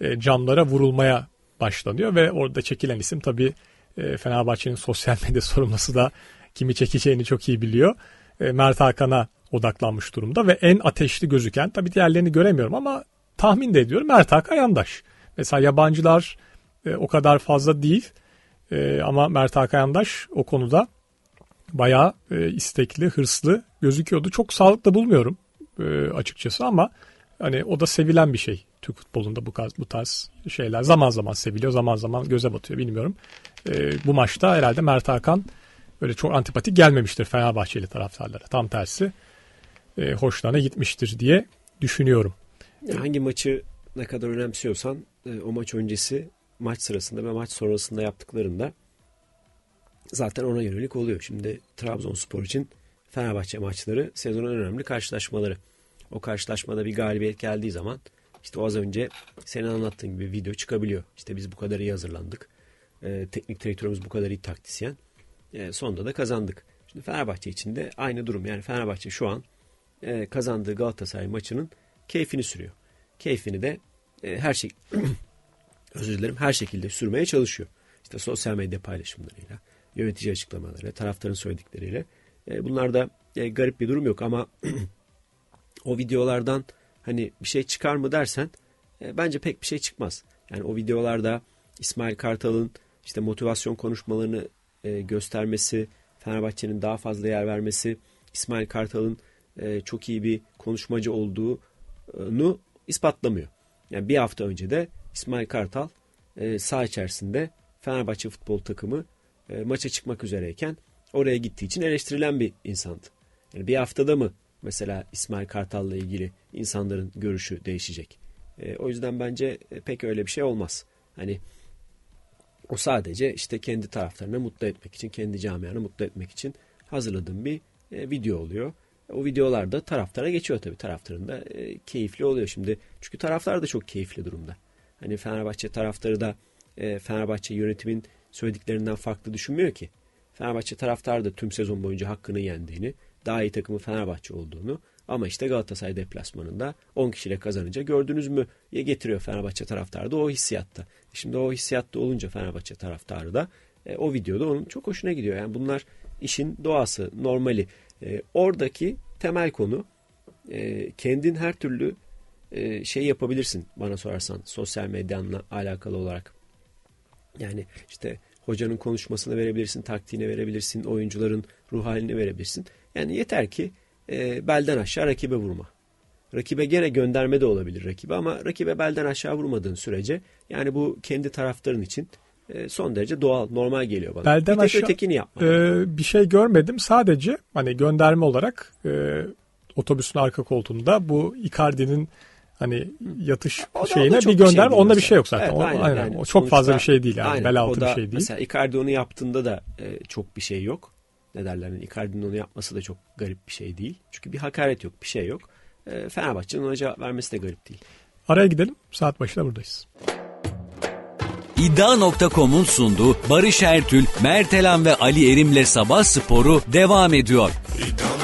e, camlara vurulmaya başlanıyor ve orada çekilen isim tabii e, Fenerbahçe'nin sosyal medya sorumlusu da kimi çekeceğini çok iyi biliyor. E, Mert Hakan'a odaklanmış durumda ve en ateşli gözüken tabii diğerlerini göremiyorum ama tahmin de ediyorum Mert Hakan yandaş. Mesela yabancılar e, o kadar fazla değil ama Mert Hakan yandaş o konuda bayağı e, istekli, hırslı gözüküyordu. Çok sağlıklı bulmuyorum e, açıkçası ama hani o da sevilen bir şey Türk futbolunda bu tarz, bu tarz şeyler zaman zaman seviliyor, zaman zaman göze batıyor bilmiyorum. E, bu maçta herhalde Mert Hakan böyle çok antipatik gelmemiştir Fenerbahçeli taraftarlara. Tam tersi e, hoşlarına gitmiştir diye düşünüyorum. Hangi maçı ne kadar önemsiyorsan e, o maç öncesi, maç sırasında ve maç sonrasında yaptıklarında zaten ona yönelik oluyor. Şimdi Trabzonspor için Fenerbahçe maçları sezonun önemli karşılaşmaları. O karşılaşmada bir galibiyet geldiği zaman işte az önce senin anlattığın gibi video çıkabiliyor. İşte biz bu kadar iyi hazırlandık. E, teknik direktörümüz bu kadar iyi taktisyen. E, sonunda da kazandık. Şimdi Fenerbahçe için de aynı durum. Yani Fenerbahçe şu an e, kazandığı Galatasaray maçının keyfini sürüyor. Keyfini de e, her şey özür dilerim her şekilde sürmeye çalışıyor. İşte sosyal medya paylaşımlarıyla, yönetici açıklamaları, taraftarın söyledikleriyle. E, bunlarda e, garip bir durum yok ama o videolardan hani bir şey çıkar mı dersen e, bence pek bir şey çıkmaz. Yani o videolarda İsmail Kartal'ın işte motivasyon konuşmalarını e, göstermesi, Fenerbahçe'nin daha fazla yer vermesi, İsmail Kartal'ın e, çok iyi bir konuşmacı olduğunu ispatlamıyor. Yani bir hafta önce de İsmail Kartal e, sağ içerisinde Fenerbahçe futbol takımı e, maça çıkmak üzereyken oraya gittiği için eleştirilen bir insandı. Yani bir haftada mı mesela İsmail Kartal'la ilgili insanların görüşü değişecek? E, o yüzden bence e, pek öyle bir şey olmaz. Hani o sadece işte kendi taraflarını mutlu etmek için, kendi camianı mutlu etmek için hazırladığım bir e, video oluyor. O videolarda taraftara geçiyor tabii. Taraftarın da e, keyifli oluyor şimdi. Çünkü taraftar da çok keyifli durumda. Hani Fenerbahçe taraftarı da e, Fenerbahçe yönetimin söylediklerinden farklı düşünmüyor ki. Fenerbahçe taraftarı da tüm sezon boyunca hakkını yendiğini, daha iyi takımı Fenerbahçe olduğunu ama işte Galatasaray deplasmanında 10 kişiyle kazanınca gördünüz mü ya getiriyor Fenerbahçe taraftarı da o hissiyatta. Şimdi o hissiyatta olunca Fenerbahçe taraftarı da e, o videoda onun çok hoşuna gidiyor. Yani bunlar işin doğası, normali. E, oradaki temel konu e, kendin her türlü e, şey yapabilirsin bana sorarsan sosyal medyanla alakalı olarak. Yani işte hocanın konuşmasına verebilirsin, taktiğine verebilirsin, oyuncuların ruh halini verebilirsin. Yani yeter ki e, belden aşağı rakibe vurma. Rakibe gene gönderme de olabilir rakibe ama rakibe belden aşağı vurmadığın sürece yani bu kendi taraftarın için e, son derece doğal, normal geliyor bana. Belden bir tek aşağı, ötekini yapma. E, bir şey görmedim. Sadece hani gönderme olarak e, otobüsün arka koltuğunda bu Icardi'nin hani yatış o şeyine bir şey gönder şey onda bir şey yok zaten. Evet, o, aynen, aynen. Yani. O çok Sonuçta, fazla bir şey değil yani. Aynen. Bel altı da, bir şey değil. Mesela Icardi onu yaptığında da e, çok bir şey yok. Ne derler? Yani Icardi'nin onu yapması da çok garip bir şey değil. Çünkü bir hakaret yok, bir şey yok. E, Fenerbahçe'nin ona cevap vermesi de garip değil. Araya gidelim. Saat başında buradayız. İddia.com'un sunduğu Barış Ertül, Mertelan ve Ali Erim'le Sabah Sporu devam ediyor. İddia.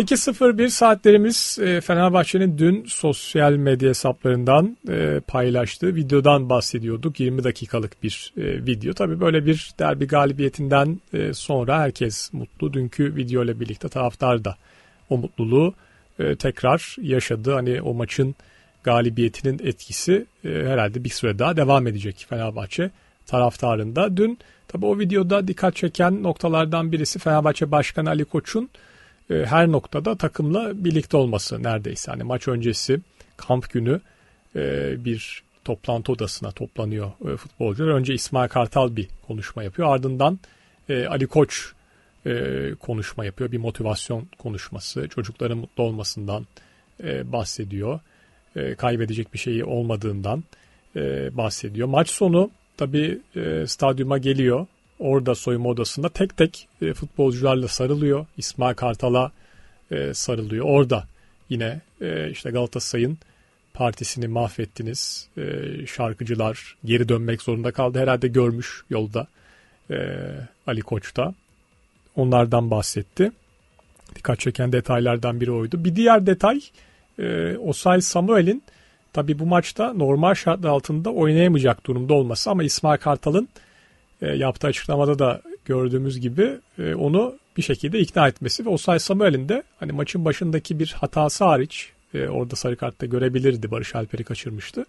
8.01 saatlerimiz e, Fenerbahçe'nin dün sosyal medya hesaplarından e, paylaştığı videodan bahsediyorduk. 20 dakikalık bir e, video. Tabii böyle bir derbi galibiyetinden sonra herkes mutlu. Dünkü video ile birlikte taraftar da o mutluluğu tekrar yaşadı. Hani o maçın galibiyetinin etkisi herhalde bir süre daha devam edecek Fenerbahçe taraftarında. Dün tabii o videoda dikkat çeken noktalardan birisi Fenerbahçe Başkanı Ali Koç'un e, her noktada takımla birlikte olması neredeyse. Hani maç öncesi kamp günü e, bir toplantı odasına toplanıyor e, futbolcular. Önce İsmail Kartal bir konuşma yapıyor. Ardından e, Ali Koç e, konuşma yapıyor. Bir motivasyon konuşması. Çocukların mutlu olmasından e, bahsediyor. E, kaybedecek bir şeyi olmadığından e, bahsediyor. Maç sonu tabii e, stadyuma geliyor orada soyunma odasında tek tek e, futbolcularla sarılıyor. İsmail Kartal'a e, sarılıyor. Orada yine e, işte Galatasaray'ın partisini mahvettiniz. E, şarkıcılar geri dönmek zorunda kaldı. Herhalde görmüş yolda e, Ali Koç'ta. Onlardan bahsetti. Dikkat çeken detaylardan biri oydu. Bir diğer detay e, Osay Samuel'in tabi bu maçta normal şartlar altında oynayamayacak durumda olması ama İsmail Kartal'ın e, yaptığı açıklamada da gördüğümüz gibi e, onu bir şekilde ikna etmesi ve Osay Samuel'in de hani maçın başındaki bir hatası hariç e, orada sarı kartta görebilirdi Barış Alper'i kaçırmıştı.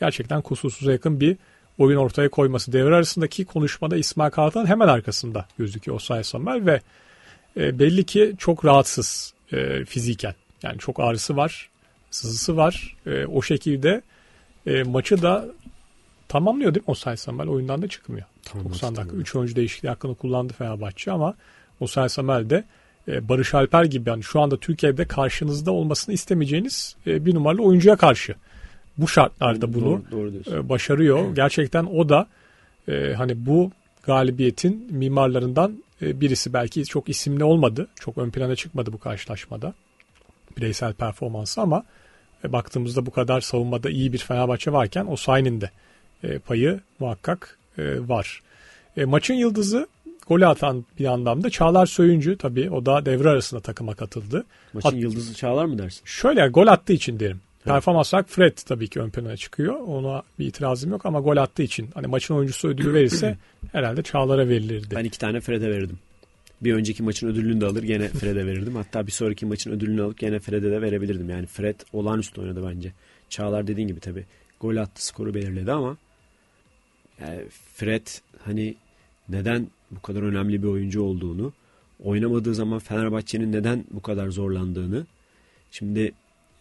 Gerçekten kusursuza yakın bir oyun ortaya koyması. Devre arasındaki konuşmada İsmail Kartal'ın hemen arkasında gözüküyor Osay Samuel ve belli ki çok rahatsız e, fiziken. Yani çok ağrısı var, sızısı var. o şekilde maçı da tamamlıyor değil mi Osay Samuel? Oyundan da çıkmıyor. 90 dakika. 3 oyuncu değişikliği hakkını kullandı Fenerbahçe ama Musa Samel de e, Barış Alper gibi yani şu anda Türkiye'de karşınızda olmasını istemeyeceğiniz e, bir numaralı oyuncuya karşı bu şartlarda bunu doğru, doğru e, başarıyor. Evet. Gerçekten o da hani bu galibiyetin mimarlarından birisi belki çok isimli olmadı. Çok ön plana çıkmadı bu karşılaşmada. Bireysel performansı ama baktığımızda bu kadar savunmada iyi bir Fenerbahçe varken o Sain'in de payı muhakkak e, var. E, maçın yıldızı golü atan bir anlamda Çağlar Söyüncü tabii o da devre arasında takıma katıldı. Maçın At- yıldızı Çağlar mı dersin? Şöyle gol attığı için derim. Evet. Performans olarak Fred tabii ki ön plana çıkıyor. Ona bir itirazım yok ama gol attığı için hani maçın oyuncusu ödülü verirse herhalde Çağlar'a verilirdi. Ben iki tane Fred'e verirdim. Bir önceki maçın ödülünü de alır gene Fred'e verirdim. Hatta bir sonraki maçın ödülünü alıp gene Fred'e de verebilirdim. Yani Fred olağanüstü oynadı bence. Çağlar dediğin gibi tabii gol attı skoru belirledi ama yani Fred hani neden bu kadar önemli bir oyuncu olduğunu, oynamadığı zaman Fenerbahçe'nin neden bu kadar zorlandığını. Şimdi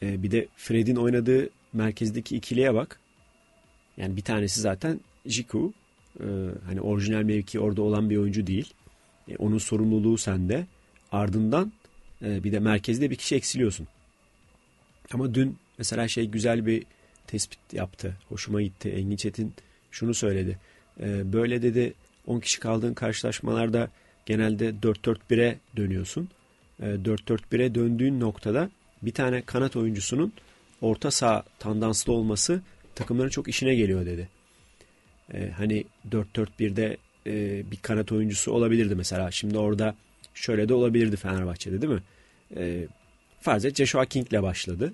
e, bir de Fred'in oynadığı merkezdeki ikiliye bak. Yani bir tanesi zaten Jiku. E, hani orijinal mevki orada olan bir oyuncu değil. E, onun sorumluluğu sende. Ardından e, bir de merkezde bir kişi eksiliyorsun. Ama dün mesela şey güzel bir tespit yaptı. Hoşuma gitti. Engin Çetin şunu söyledi. Ee, böyle dedi 10 kişi kaldığın karşılaşmalarda genelde 4-4-1'e dönüyorsun. 4-4-1'e ee, döndüğün noktada bir tane kanat oyuncusunun orta saha tandanslı olması takımların çok işine geliyor dedi. Ee, hani 4-4-1'de e, bir kanat oyuncusu olabilirdi mesela. Şimdi orada şöyle de olabilirdi Fenerbahçe'de değil mi? E, farz et Joshua King'le başladı.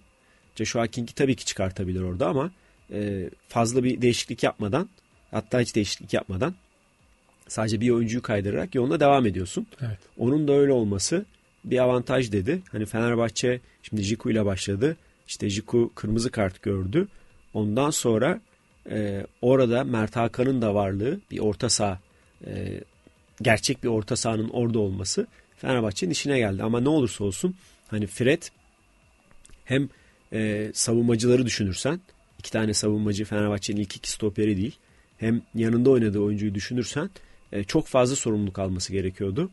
Joshua King'i tabii ki çıkartabilir orada ama e, fazla bir değişiklik yapmadan Hatta hiç değişiklik yapmadan sadece bir oyuncuyu kaydırarak yoluna devam ediyorsun. Evet. Onun da öyle olması bir avantaj dedi. Hani Fenerbahçe şimdi Jiku ile başladı. İşte Jiku kırmızı kart gördü. Ondan sonra e, orada Mert Hakan'ın da varlığı bir orta saha e, gerçek bir orta sahanın orada olması Fenerbahçe'nin işine geldi. Ama ne olursa olsun hani Fred hem e, savunmacıları düşünürsen iki tane savunmacı Fenerbahçe'nin ilk iki stoperi değil hem yanında oynadığı oyuncuyu düşünürsen e, çok fazla sorumluluk alması gerekiyordu.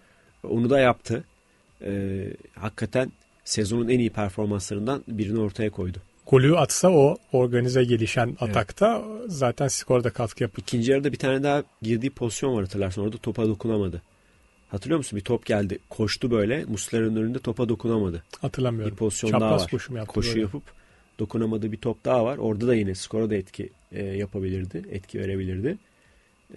Onu da yaptı. E, hakikaten sezonun en iyi performanslarından birini ortaya koydu. Golü atsa o organize gelişen atakta evet. zaten skorda katkı yapıyor. İkinci yarıda bir tane daha girdiği pozisyon var hatırlarsın. Orada topa dokunamadı. Hatırlıyor musun? Bir top geldi. Koştu böyle. Muslera'nın önünde topa dokunamadı. Hatırlamıyorum. Bir pozisyon Çapraz daha var. Koşu, yapıp dokunamadığı bir top daha var. Orada da yine skora da etki e, yapabilirdi, etki verebilirdi.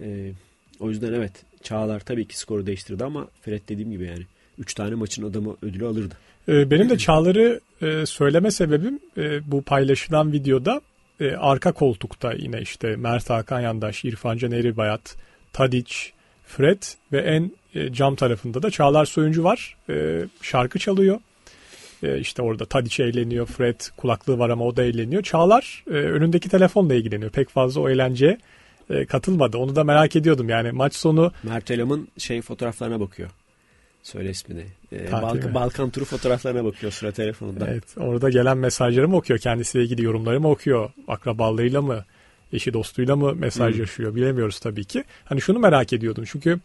E, o yüzden evet Çağlar tabii ki skoru değiştirdi ama Fred dediğim gibi yani 3 tane maçın adamı ödülü alırdı. E, benim de Çağlar'ı e, söyleme sebebim e, bu paylaşılan videoda arka koltukta yine işte Mert Hakan Yandaş, İrfan Can Eribayat, Tadic, Fred ve en cam tarafında da Çağlar Soyuncu var. Şarkı çalıyor. E, işte orada Tadiç eğleniyor, Fred kulaklığı var ama o da eğleniyor. Çağlar e, önündeki telefonla ilgileniyor. Pek fazla o eğlenceye e, katılmadı. Onu da merak ediyordum yani maç sonu. Mert Elam'ın şey fotoğraflarına bakıyor. Söyle ismini. Ee, Balkan, Balkan turu fotoğraflarına bakıyor sıra telefonunda. Evet orada gelen mesajları mı okuyor? Kendisiyle ilgili yorumları mı okuyor? Akrabalarıyla mı? Eşi dostuyla mı mesaj hmm. yaşıyor? Bilemiyoruz tabii ki. Hani şunu merak ediyordum çünkü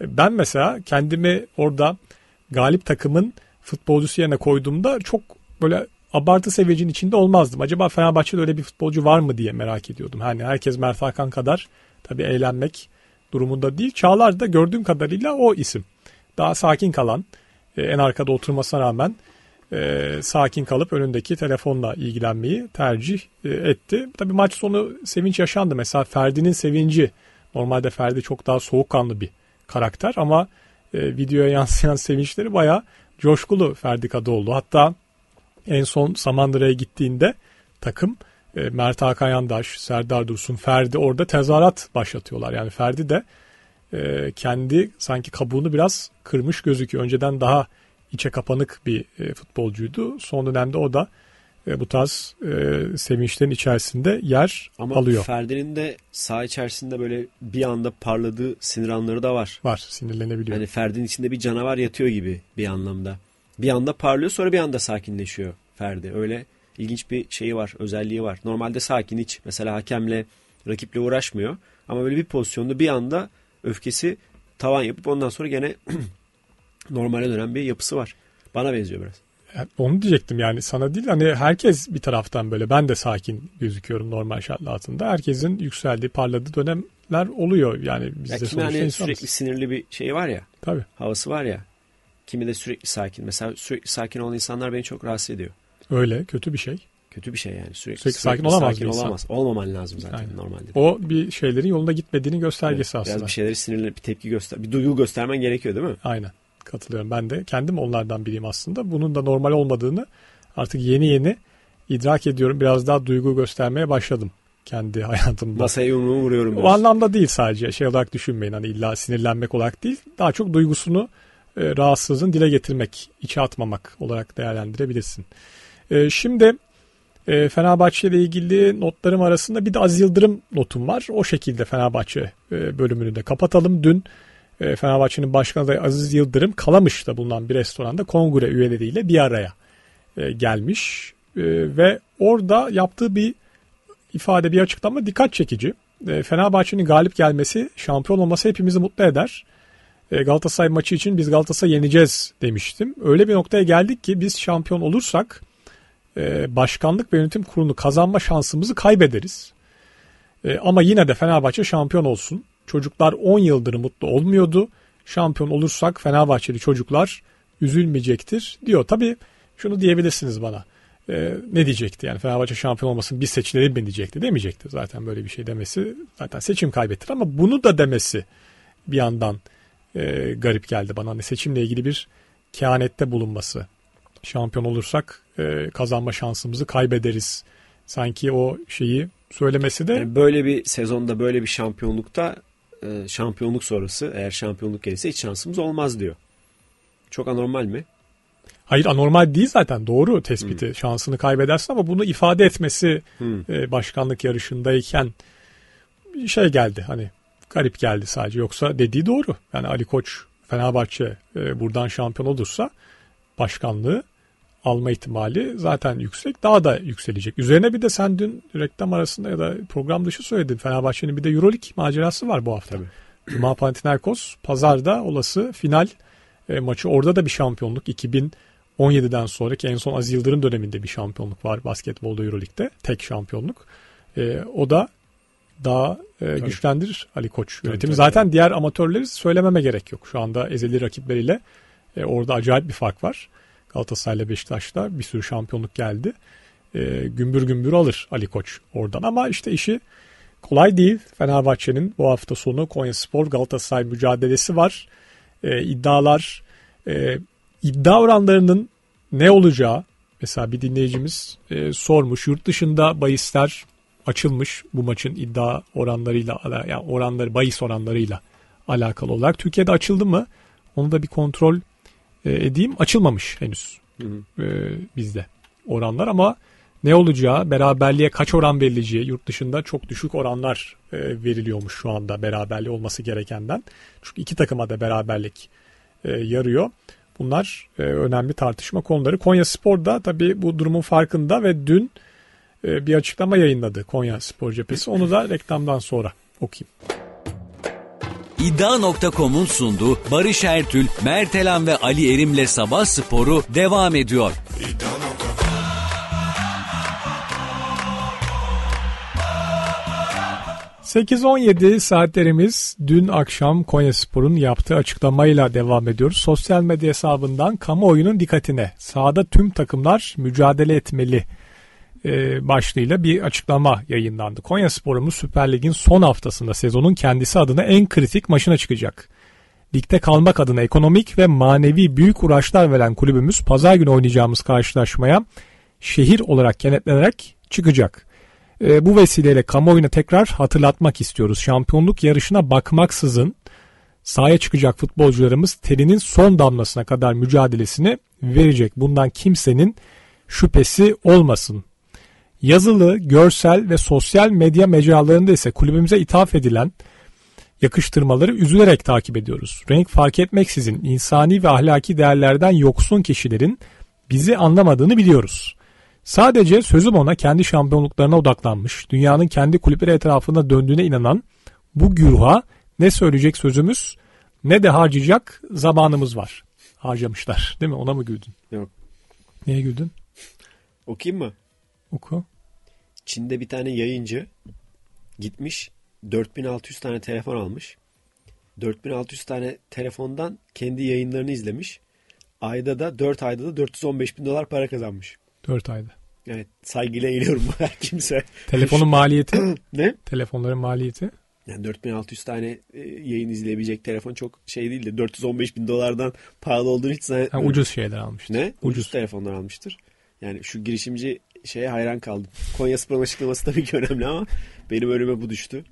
ben mesela kendimi orada galip takımın futbolcusu yerine koyduğumda çok böyle abartı sevecin içinde olmazdım. Acaba Fenerbahçe'de öyle bir futbolcu var mı diye merak ediyordum. Hani herkes Mert Hakan kadar tabii eğlenmek durumunda değil. Çağlar da gördüğüm kadarıyla o isim. Daha sakin kalan, e, en arkada oturmasına rağmen e, sakin kalıp önündeki telefonla ilgilenmeyi tercih e, etti. Tabi maç sonu sevinç yaşandı. Mesela Ferdi'nin sevinci. Normalde Ferdi çok daha soğukkanlı bir karakter ama e, videoya yansıyan sevinçleri baya coşkulu Ferdi Kadıoğlu. Hatta en son Samandıra'ya gittiğinde takım e, Mert Hakan Yandaş, Serdar Dursun, Ferdi orada tezahürat başlatıyorlar. Yani Ferdi de e, kendi sanki kabuğunu biraz kırmış gözüküyor. Önceden daha içe kapanık bir e, futbolcuydu. Son dönemde o da bu tarz e, sevinçlerin içerisinde yer Ama alıyor. Ama Ferdi'nin de sağ içerisinde böyle bir anda parladığı sinir anları da var. Var sinirlenebiliyor. Yani Ferdi'nin içinde bir canavar yatıyor gibi bir anlamda. Bir anda parlıyor sonra bir anda sakinleşiyor Ferdi. Öyle ilginç bir şeyi var özelliği var. Normalde sakin hiç mesela hakemle rakiple uğraşmıyor. Ama böyle bir pozisyonda bir anda öfkesi tavan yapıp ondan sonra gene normale dönen bir yapısı var. Bana benziyor biraz. Onu diyecektim yani sana değil hani herkes bir taraftan böyle ben de sakin gözüküyorum normal şartlar altında. Herkesin yükseldiği parladığı dönemler oluyor yani bizde ya sonuçta hani insanız. sürekli sinirli bir şey var ya. Tabii. Havası var ya. Kimi de sürekli sakin. Mesela sürekli sakin olan insanlar beni çok rahatsız ediyor. Öyle kötü bir şey. Kötü bir şey yani. Sürekli, sürekli, sürekli sakin olamaz sakin olamaz. Olmaman lazım zaten Aynen. normalde. O bir şeylerin yolunda gitmediğini göstergesi evet, aslında. Biraz bir şeyleri sinirli bir tepki göster, bir duygu göstermen gerekiyor değil mi? Aynen. Katılıyorum. Ben de kendim onlardan biriyim aslında. Bunun da normal olmadığını artık yeni yeni idrak ediyorum. Biraz daha duygu göstermeye başladım kendi hayatımda. Masaya yumruğumu vuruyorum. O anlamda değil sadece. Şey olarak düşünmeyin. Hani illa sinirlenmek olarak değil. Daha çok duygusunu e, rahatsızlığın dile getirmek, içe atmamak olarak değerlendirebilirsin. E, şimdi e, Fenerbahçe ile ilgili notlarım arasında bir de Az Yıldırım notum var. O şekilde Fenerbahçe e, bölümünü de kapatalım. Dün e, Fenerbahçe'nin başkan adayı Aziz Yıldırım Kalamış'ta bulunan bir restoranda kongre üyeleriyle bir araya e, gelmiş e, ve orada yaptığı bir ifade bir açıklama dikkat çekici. E, Fenerbahçe'nin galip gelmesi, şampiyon olması hepimizi mutlu eder. E, Galatasaray maçı için biz Galatasaray yeneceğiz demiştim. Öyle bir noktaya geldik ki biz şampiyon olursak başkanlık ve yönetim kurulunu kazanma şansımızı kaybederiz. ama yine de Fenerbahçe şampiyon olsun. Çocuklar 10 yıldır mutlu olmuyordu. Şampiyon olursak Fenerbahçeli çocuklar üzülmeyecektir diyor. Tabii şunu diyebilirsiniz bana. Ee, ne diyecekti yani Fenerbahçe şampiyon olmasın biz seçilelim mi diyecekti demeyecekti zaten böyle bir şey demesi zaten seçim kaybettir ama bunu da demesi bir yandan e, garip geldi bana hani seçimle ilgili bir kehanette bulunması şampiyon olursak e, kazanma şansımızı kaybederiz sanki o şeyi söylemesi de yani böyle bir sezonda böyle bir şampiyonlukta e, şampiyonluk sonrası eğer şampiyonluk gelirse hiç şansımız olmaz diyor. Çok anormal mi? Hayır anormal değil zaten doğru tespiti. Hmm. Şansını kaybedersin ama bunu ifade etmesi hmm. e, başkanlık yarışındayken şey geldi hani garip geldi sadece. Yoksa dediği doğru. Yani Ali Koç Fenerbahçe e, buradan şampiyon olursa başkanlığı alma ihtimali zaten yüksek. Daha da yükselecek. Üzerine bir de sen dün reklam arasında ya da program dışı söyledin. Fenerbahçe'nin bir de Euroleague macerası var bu hafta. Tabii. Cuma Panathinaikos pazarda olası final e, maçı. Orada da bir şampiyonluk 2017'den sonraki en son Az Yıldırım döneminde bir şampiyonluk var basketbolda Euroleague'de. Tek şampiyonluk. E, o da daha e, güçlendirir Ali Koç yönetimi. Tabii, tabii. Zaten diğer amatörleri söylememe gerek yok. Şu anda ezeli rakipleriyle e, orada acayip bir fark var. Galatasaray'la Beşiktaş'ta bir sürü şampiyonluk geldi. E, gümbür gümbür alır Ali Koç oradan ama işte işi kolay değil. Fenerbahçe'nin bu hafta sonu Konyaspor Galatasaray mücadelesi var. E, iddialar e, iddia oranlarının ne olacağı mesela bir dinleyicimiz e, sormuş. Yurt dışında bahisler açılmış bu maçın iddia oranlarıyla yani oranları bahis oranlarıyla alakalı olarak. Türkiye'de açıldı mı? Onu da bir kontrol e, edeyim açılmamış henüz E, bizde oranlar ama ne olacağı beraberliğe kaç oran verileceği yurt dışında çok düşük oranlar e, veriliyormuş şu anda beraberliği olması gerekenden. Çünkü iki takıma da beraberlik e, yarıyor. Bunlar e, önemli tartışma konuları. Konya Spor da tabii bu durumun farkında ve dün e, bir açıklama yayınladı Konya Spor Cephesi. Onu da reklamdan sonra okuyayım. İddia.com'un sunduğu Barış Ertül, Mertelan ve Ali Erim'le Sabah Sporu devam ediyor. ...8.17 saatlerimiz dün akşam Konya Spor'un yaptığı açıklamayla devam ediyoruz. Sosyal medya hesabından kamuoyunun dikkatine sahada tüm takımlar mücadele etmeli e, başlığıyla bir açıklama yayınlandı. Konya Sporumuz Süper Lig'in son haftasında sezonun kendisi adına en kritik maçına çıkacak. Ligde kalmak adına ekonomik ve manevi büyük uğraşlar veren kulübümüz pazar günü oynayacağımız karşılaşmaya şehir olarak kenetlenerek çıkacak. E, bu vesileyle kamuoyuna tekrar hatırlatmak istiyoruz. Şampiyonluk yarışına bakmaksızın sahaya çıkacak futbolcularımız terinin son damlasına kadar mücadelesini verecek. Bundan kimsenin şüphesi olmasın Yazılı, görsel ve sosyal medya mecralarında ise kulübümüze ithaf edilen yakıştırmaları üzülerek takip ediyoruz. Renk fark etmeksizin insani ve ahlaki değerlerden yoksun kişilerin bizi anlamadığını biliyoruz. Sadece sözüm ona kendi şampiyonluklarına odaklanmış, dünyanın kendi kulüpleri etrafında döndüğüne inanan bu güruha ne söyleyecek sözümüz ne de harcayacak zamanımız var. Harcamışlar değil mi? Ona mı güldün? Yok. Niye güldün? Okuyayım mı? Oku. Çin'de bir tane yayıncı gitmiş 4600 tane telefon almış. 4600 tane telefondan kendi yayınlarını izlemiş. Ayda da 4 ayda da 415 bin dolar para kazanmış. 4 ayda. Evet saygıyla eğiliyorum her kimse. Telefonun maliyeti? ne? Telefonların maliyeti? Yani 4600 tane e, yayın izleyebilecek telefon çok şey değil de 415 bin dolardan pahalı olduğunu hiç zannetmiyorum. Yani ucuz şeyler almıştır. Ne? Ucuz. ucuz telefonlar almıştır. Yani şu girişimci şeye hayran kaldım. Konya Spor'un açıklaması tabii ki önemli ama benim önüme bu düştü.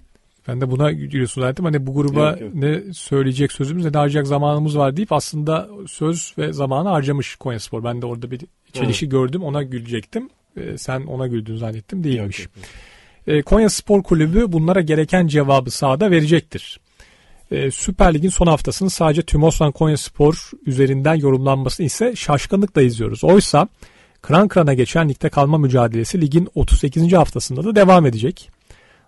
Ben de buna gülüyorsun zannettim. Hani bu gruba yok, yok. ne söyleyecek sözümüz ne de harcayacak zamanımız var deyip aslında söz ve zamanı harcamış Konya Spor. Ben de orada bir çelişi gördüm ona gülecektim. Ee, sen ona güldün zannettim değilmiş. Yok, yok. Ee, Konya Spor Kulübü bunlara gereken cevabı sahada verecektir. Ee, Süper Lig'in son haftasının sadece Tümosan Konya Spor üzerinden yorumlanmasını ise şaşkınlıkla izliyoruz. Oysa Kran kran'a geçen ligde kalma mücadelesi ligin 38. haftasında da devam edecek.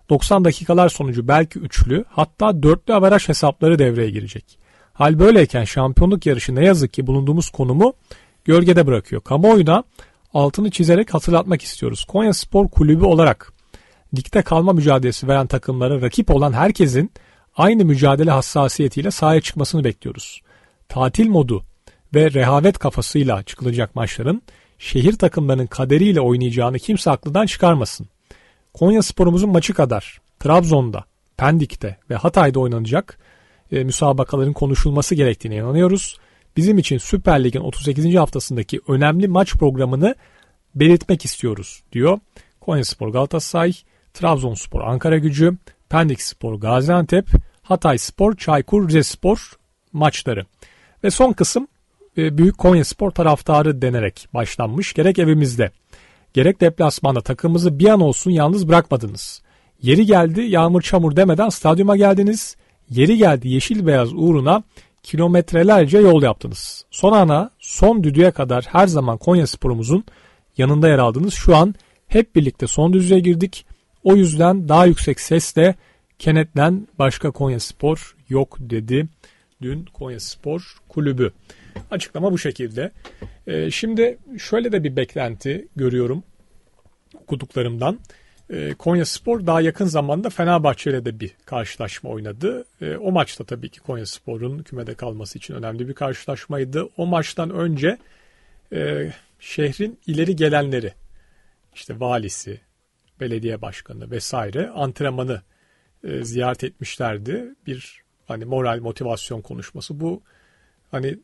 90 dakikalar sonucu belki üçlü hatta dörtlü averaj hesapları devreye girecek. Hal böyleyken şampiyonluk yarışı ne yazık ki bulunduğumuz konumu gölgede bırakıyor. Kamuoyuna altını çizerek hatırlatmak istiyoruz. Konya Spor Kulübü olarak ligde kalma mücadelesi veren takımlara rakip olan herkesin aynı mücadele hassasiyetiyle sahaya çıkmasını bekliyoruz. Tatil modu ve rehavet kafasıyla çıkılacak maçların şehir takımlarının kaderiyle oynayacağını kimse aklından çıkarmasın. Konya sporumuzun maçı kadar Trabzon'da, Pendik'te ve Hatay'da oynanacak e, müsabakaların konuşulması gerektiğine inanıyoruz. Bizim için Süper Lig'in 38. haftasındaki önemli maç programını belirtmek istiyoruz diyor. Konya Spor Galatasaray, Trabzon Spor, Ankara Gücü, Pendik Spor, Gaziantep, Hatay Spor, Çaykur Rizespor maçları. Ve son kısım e, büyük Konya Spor taraftarı denerek başlanmış. Gerek evimizde gerek deplasmanda takımımızı bir an olsun yalnız bırakmadınız. Yeri geldi yağmur çamur demeden stadyuma geldiniz. Yeri geldi yeşil beyaz uğruna kilometrelerce yol yaptınız. Son ana, son düdüğe kadar her zaman Konya sporumuzun yanında yer aldınız. Şu an hep birlikte son düzlüğe girdik. O yüzden daha yüksek sesle kenetlen başka Konya spor yok dedi dün Konya Spor Kulübü. Açıklama bu şekilde. E, şimdi şöyle de bir beklenti görüyorum okuduklarımdan. E, ee, Konya Spor daha yakın zamanda Fenerbahçe ile de bir karşılaşma oynadı. E, o maçta tabii ki Konya Spor'un kümede kalması için önemli bir karşılaşmaydı. O maçtan önce e, şehrin ileri gelenleri işte valisi, belediye başkanı vesaire antrenmanı e, ziyaret etmişlerdi. Bir Hani moral, motivasyon konuşması. Bu hani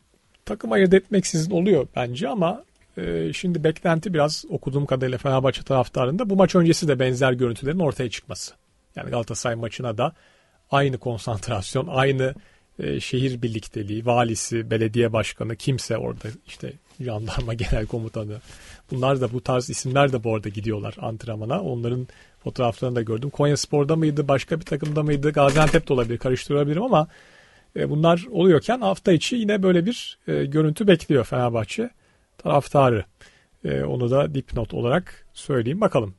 takım ayırt etmeksizin oluyor bence ama e, şimdi beklenti biraz okuduğum kadarıyla Fenerbahçe taraftarında bu maç öncesi de benzer görüntülerin ortaya çıkması. Yani Galatasaray maçına da aynı konsantrasyon, aynı e, şehir birlikteliği, valisi, belediye başkanı kimse orada işte jandarma genel komutanı bunlar da bu tarz isimler de bu arada gidiyorlar antrenmana. Onların fotoğraflarını da gördüm. Konya Spor'da mıydı, başka bir takımda mıydı, Gaziantep'te olabilir, karıştırabilirim ama e, bunlar oluyorken hafta içi yine böyle bir e, görüntü bekliyor Fenerbahçe taraftarı. E, onu da dipnot olarak söyleyeyim bakalım.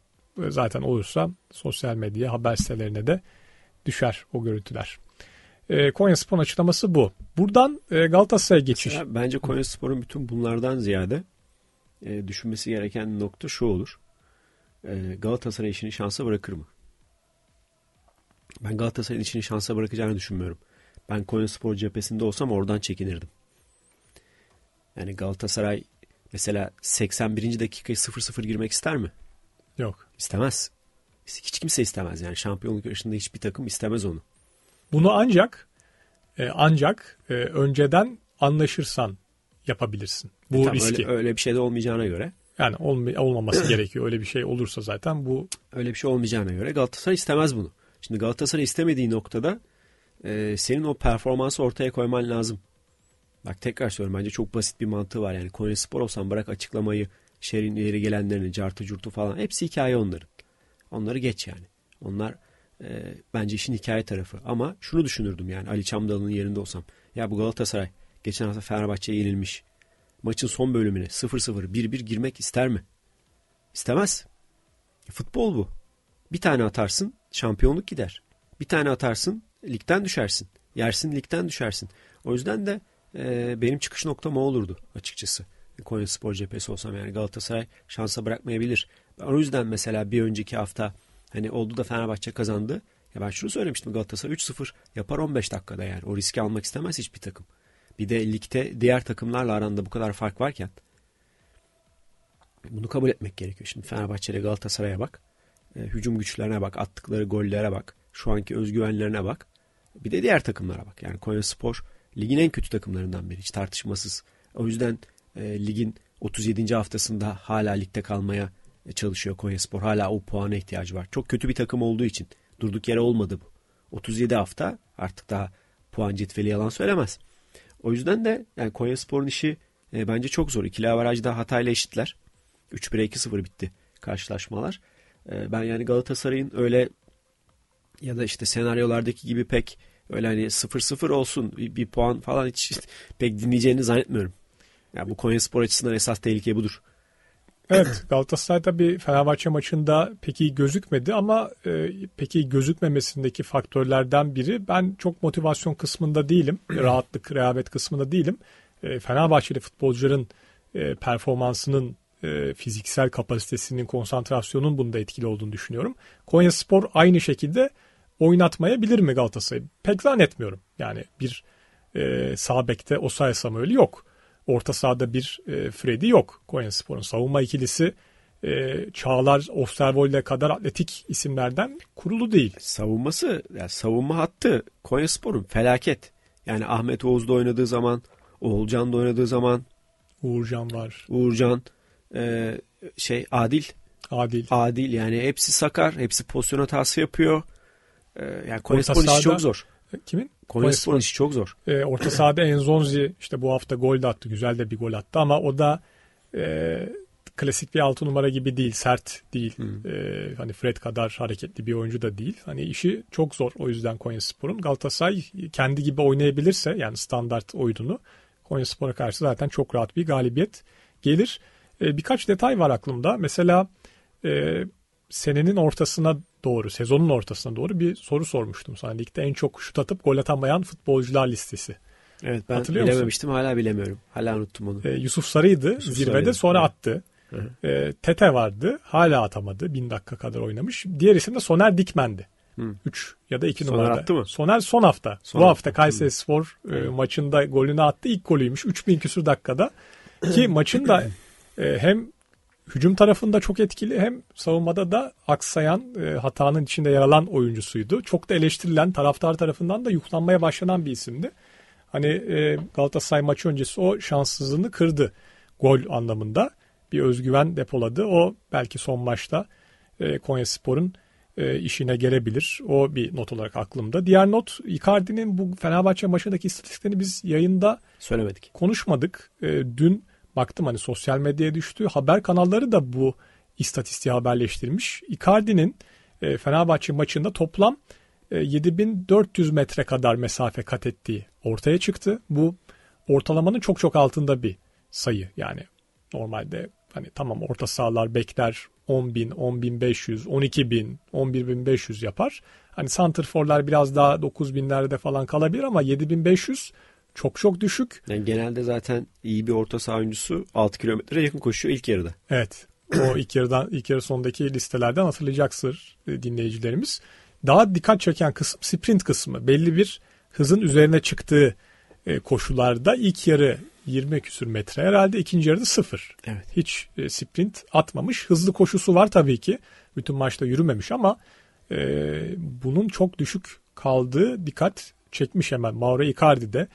E, zaten olursa sosyal medya haber sitelerine de düşer o görüntüler. E, Konya Spor'un açıklaması bu. Buradan e, Galatasaray'a geçiş. Mesela bence Konya Spor'un bütün bunlardan ziyade e, düşünmesi gereken nokta şu olur. Ee, Galatasaray işini şansa bırakır mı? Ben Galatasaray işini şansa bırakacağını düşünmüyorum. Ben Konya Spor cephesinde olsam oradan çekinirdim. Yani Galatasaray mesela 81. dakikayı 0-0 girmek ister mi? Yok. İstemez. Hiç kimse istemez yani şampiyonluk yarışında hiçbir takım istemez onu. Bunu ancak e, ancak e, önceden anlaşırsan yapabilirsin. Bu e, riski. Öyle, öyle bir şey de olmayacağına göre. Yani olma, olmaması gerekiyor. Öyle bir şey olursa zaten bu... Öyle bir şey olmayacağına göre Galatasaray istemez bunu. Şimdi Galatasaray istemediği noktada e, senin o performansı ortaya koyman lazım. Bak tekrar söylüyorum bence çok basit bir mantığı var. Yani Konya Spor olsan bırak açıklamayı şehrin ileri gelenlerini cartı curtu falan hepsi hikaye onların. Onları geç yani. Onlar e, bence işin hikaye tarafı. Ama şunu düşünürdüm yani Ali Çamdalın yerinde olsam. Ya bu Galatasaray geçen hafta Fenerbahçe'ye yenilmiş maçın son bölümüne 0-0 1-1 girmek ister mi? İstemez. E, futbol bu. Bir tane atarsın şampiyonluk gider. Bir tane atarsın ligden düşersin. Yersin ligden düşersin. O yüzden de e, benim çıkış noktam o olurdu açıkçası. Konya Spor cephesi olsam yani Galatasaray şansa bırakmayabilir. Ben o yüzden mesela bir önceki hafta hani oldu da Fenerbahçe kazandı. Ya ben şunu söylemiştim Galatasaray 3-0 yapar 15 dakikada yani. O riski almak istemez hiçbir takım. Bir de ligde diğer takımlarla aranda bu kadar fark varken bunu kabul etmek gerekiyor. Şimdi Fenerbahçe'ye, Galatasaray'a bak. E, hücum güçlerine bak. Attıkları gollere bak. Şu anki özgüvenlerine bak. Bir de diğer takımlara bak. Yani Konya Spor ligin en kötü takımlarından biri. Hiç tartışmasız. O yüzden e, ligin 37. haftasında hala ligde kalmaya e, çalışıyor Konya Spor. Hala o puana ihtiyacı var. Çok kötü bir takım olduğu için. Durduk yere olmadı bu. 37 hafta artık daha puan cetveli yalan söylemez. O yüzden de yani Konya Spor'un işi e, bence çok zor. İkili averajda Hatay'la eşitler. 3-1'e 2-0 bitti karşılaşmalar. E, ben yani Galatasaray'ın öyle ya da işte senaryolardaki gibi pek öyle hani 0-0 olsun bir, bir puan falan hiç pek dinleyeceğini zannetmiyorum. yani bu Konya Spor açısından esas tehlike budur. Evet Galatasaray tabii Fenerbahçe maçında pek iyi gözükmedi ama e, pek iyi gözükmemesindeki faktörlerden biri ben çok motivasyon kısmında değilim. rahatlık, rehavet kısmında değilim. E, Fenerbahçeli futbolcuların e, performansının e, fiziksel kapasitesinin, konsantrasyonun bunda etkili olduğunu düşünüyorum. Konya Spor aynı şekilde oynatmayabilir mi Galatasaray'ı? Pek zannetmiyorum. Yani bir e, sağ bekte Osay Samuel'i yok orta sahada bir e, Freddy yok Konyaspor'un. Savunma ikilisi e, Çağlar, Osterwold'e kadar atletik isimlerden kurulu değil. Savunması, yani savunma hattı Konyaspor'un felaket. Yani Ahmet Oğuz'da oynadığı zaman, Oğulcan'da oynadığı zaman. Uğurcan var. Uğurcan, e, şey Adil. Adil. Adil yani hepsi sakar, hepsi pozisyon hatası yapıyor. E, yani Konyaspor'un işi çok zor. Kimin? Konyaspor işi çok zor. E, orta sahada Enzonzi işte bu hafta gol de attı. Güzel de bir gol attı ama o da e, klasik bir altı numara gibi değil. Sert değil. Hmm. E, hani Fred kadar hareketli bir oyuncu da değil. Hani işi çok zor o yüzden Konyaspor'un. Galatasaray kendi gibi oynayabilirse yani standart oyununu Konyaspor'a karşı zaten çok rahat bir galibiyet gelir. E, birkaç detay var aklımda. Mesela e, senenin ortasına doğru, sezonun ortasına doğru bir soru sormuştum sana. Ligde en çok şut atıp gol atamayan futbolcular listesi. Evet ben Hatırlıyor bilememiştim musun? hala bilemiyorum. Hala unuttum onu. Ee, Yusuf Sarı'ydı Yusuf zirvede Sarı'ydı. sonra attı. Hı-hı. Ee, Tete vardı hala atamadı. Bin dakika kadar oynamış. Diğer isim de Soner Dikmen'di. 3 ya da 2 numarada. Soner attı mı? Soner son hafta. Son Bu hafta, hafta Kayseri Spor e, maçında golünü attı. İlk golüymüş. 3000 küsur dakikada. Ki maçın da e, hem hücum tarafında çok etkili hem savunmada da aksayan e, hatanın içinde yer alan oyuncusuydu. Çok da eleştirilen taraftar tarafından da yuklanmaya başlanan bir isimdi. Hani e, Galatasaray maçı öncesi o şanssızlığını kırdı gol anlamında. Bir özgüven depoladı. O belki son maçta e, Konya Spor'un e, işine gelebilir. O bir not olarak aklımda. Diğer not Icardi'nin bu Fenerbahçe maçındaki istatistiklerini biz yayında söylemedik. Konuşmadık. E, dün baktım hani sosyal medyaya düştü. Haber kanalları da bu istatistiği haberleştirmiş. Icardi'nin e, Fenerbahçe maçında toplam e, 7400 metre kadar mesafe kat ettiği ortaya çıktı. Bu ortalamanın çok çok altında bir sayı. Yani normalde hani tamam orta sahalar bekler 10 bin, 10 bin 500, 12 bin, 11 bin 500 yapar. Hani Santrforlar biraz daha 9 binlerde falan kalabilir ama 7.500 bin çok çok düşük. Yani genelde zaten iyi bir orta saha oyuncusu 6 kilometre yakın koşuyor ilk yarıda. Evet. O ilk yarıdan ilk yarı sondaki listelerden hatırlayacaktır e, dinleyicilerimiz. Daha dikkat çeken kısım sprint kısmı. Belli bir hızın üzerine çıktığı e, koşularda ilk yarı 20 küsür metre herhalde ikinci yarıda sıfır. Evet. Hiç e, sprint atmamış. Hızlı koşusu var tabii ki. Bütün maçta yürümemiş ama e, bunun çok düşük kaldığı dikkat çekmiş hemen Mauro de.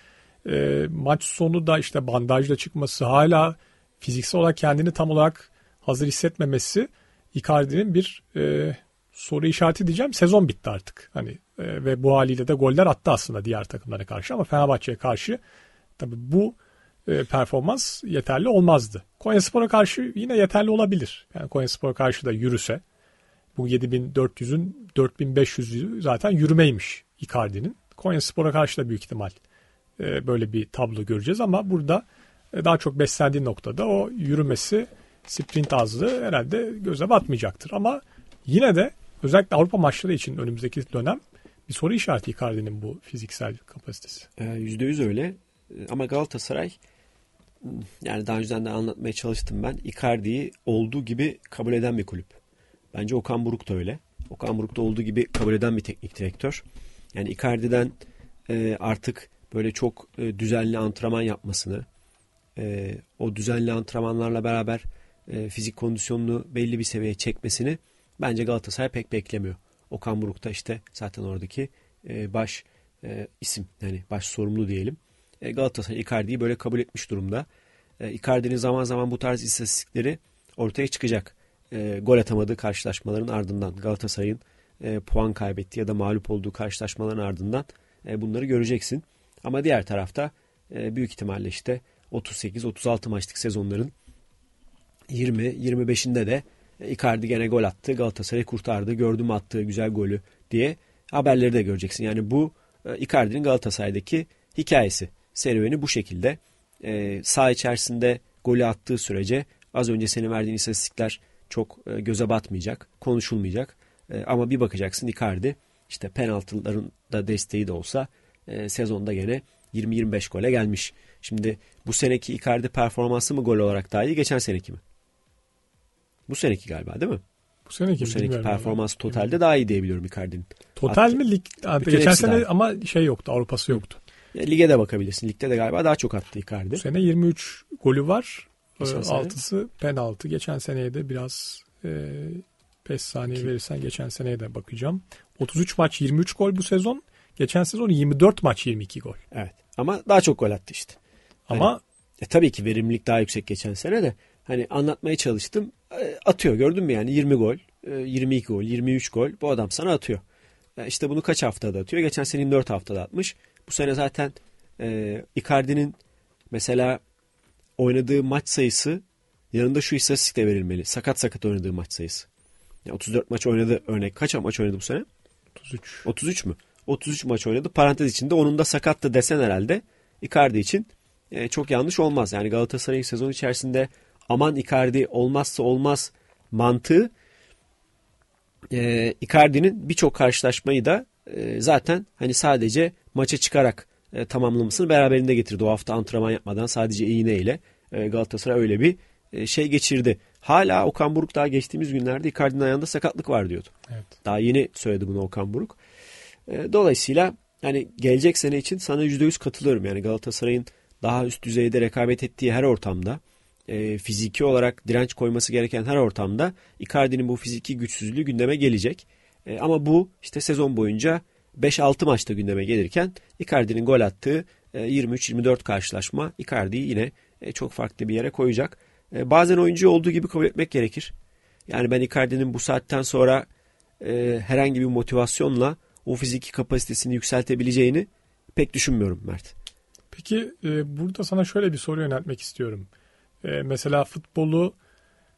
E, maç sonu da işte bandajla çıkması hala fiziksel olarak kendini tam olarak hazır hissetmemesi Icardi'nin bir e, soru işareti diyeceğim. Sezon bitti artık. Hani e, ve bu haliyle de goller attı aslında diğer takımlara karşı ama Fenerbahçe'ye karşı tabii bu e, performans yeterli olmazdı. Konyaspor'a karşı yine yeterli olabilir. Yani Konyaspor'a karşı da yürüse bu 7400'ün 4500'ü zaten yürümeymiş Icardi'nin. Konyaspor'a karşı da büyük ihtimal e, böyle bir tablo göreceğiz ama burada e, daha çok beslendiği noktada o yürümesi sprint azlığı herhalde göze batmayacaktır. Ama yine de özellikle Avrupa maçları için önümüzdeki dönem bir soru işareti Icardi'nin bu fiziksel kapasitesi. E, yüzde yüz öyle ama Galatasaray yani daha önceden de anlatmaya çalıştım ben Icardi'yi olduğu gibi kabul eden bir kulüp. Bence Okan Buruk da öyle. Okan Buruk da olduğu gibi kabul eden bir teknik direktör. Yani Icardi'den artık böyle çok e, düzenli antrenman yapmasını, e, o düzenli antrenmanlarla beraber e, fizik kondisyonunu belli bir seviyeye çekmesini bence Galatasaray pek beklemiyor. Okan Buruk da işte zaten oradaki e, baş e, isim yani baş sorumlu diyelim. E, Galatasaray Icardi'yi böyle kabul etmiş durumda. E, Icardi'nin zaman zaman bu tarz istatistikleri ortaya çıkacak. E, gol atamadığı karşılaşmaların ardından Galatasaray'ın e, puan kaybettiği ya da mağlup olduğu karşılaşmaların ardından e, bunları göreceksin. Ama diğer tarafta e, büyük ihtimalle işte 38-36 maçlık sezonların 20-25'inde de e, Icardi gene gol attı, Galatasaray kurtardı, gördüm attığı güzel golü diye haberleri de göreceksin. Yani bu e, Icardi'nin Galatasaray'daki hikayesi, serüveni bu şekilde. sağ içerisinde golü attığı sürece az önce senin verdiğin istatistikler çok göze batmayacak, konuşulmayacak. ama bir bakacaksın Icardi işte penaltıların da desteği de olsa e, sezonda gene 20-25 gole gelmiş. Şimdi bu seneki Icardi performansı mı gol olarak daha iyi geçen seneki mi? Bu seneki galiba değil mi? Bu seneki, bu seneki performans galiba. totalde daha iyi diyebiliyorum Icardi'nin. Total Hatta, mi lig? Geçen sene daha. ama şey yoktu, Avrupası yoktu. Ya, lige de bakabilirsin. Ligde de galiba daha çok attı Icardi. Bu sene 23 golü var. Geçen ee, Altısı sene. penaltı. Geçen seneye de biraz e, 5 saniye Kim? verirsen geçen seneye de bakacağım. 33 maç 23 gol bu sezon. Geçen sezon 24 maç 22 gol. Evet ama daha çok gol attı işte. Ama hani, e, tabii ki verimlilik daha yüksek geçen sene de hani anlatmaya çalıştım. E, atıyor gördün mü yani 20 gol, 22 e, gol, 23 gol bu adam sana atıyor. E, işte bunu kaç haftada atıyor? Geçen sene 4 haftada atmış. Bu sene zaten e, Icardi'nin mesela oynadığı maç sayısı yanında şu istatistikle verilmeli. Sakat sakat oynadığı maç sayısı. Yani 34 maç oynadı örnek. Kaç maç oynadı bu sene? 33. 33 mü? 33 maç oynadı. Parantez içinde onun da sakattı desen herhalde Icardi için e, çok yanlış olmaz. Yani Galatasaray'ın sezon içerisinde aman Icardi olmazsa olmaz mantığı e, Icardi'nin birçok karşılaşmayı da e, zaten hani sadece maça çıkarak e, tamamlamasını beraberinde getirdi. O hafta antrenman yapmadan sadece iğneyle e, Galatasaray öyle bir e, şey geçirdi. Hala Okan Buruk daha geçtiğimiz günlerde Icardi'nin ayağında sakatlık var diyordu. Evet. Daha yeni söyledi bunu Okan Buruk. Ee, dolayısıyla yani gelecek sene için sana %100 katılıyorum. Yani Galatasaray'ın daha üst düzeyde rekabet ettiği her ortamda e, fiziki olarak direnç koyması gereken her ortamda Icardi'nin bu fiziki güçsüzlüğü gündeme gelecek. E, ama bu işte sezon boyunca 5-6 maçta gündeme gelirken Icardi'nin gol attığı 23-24 e, karşılaşma Icardi'yi yine çok farklı bir yere koyacak. bazen oyuncu olduğu gibi kabul etmek gerekir. Yani ben Icardi'nin bu saatten sonra herhangi bir motivasyonla o fiziki kapasitesini yükseltebileceğini pek düşünmüyorum Mert. Peki e, burada sana şöyle bir soru yöneltmek istiyorum. E, mesela futbolu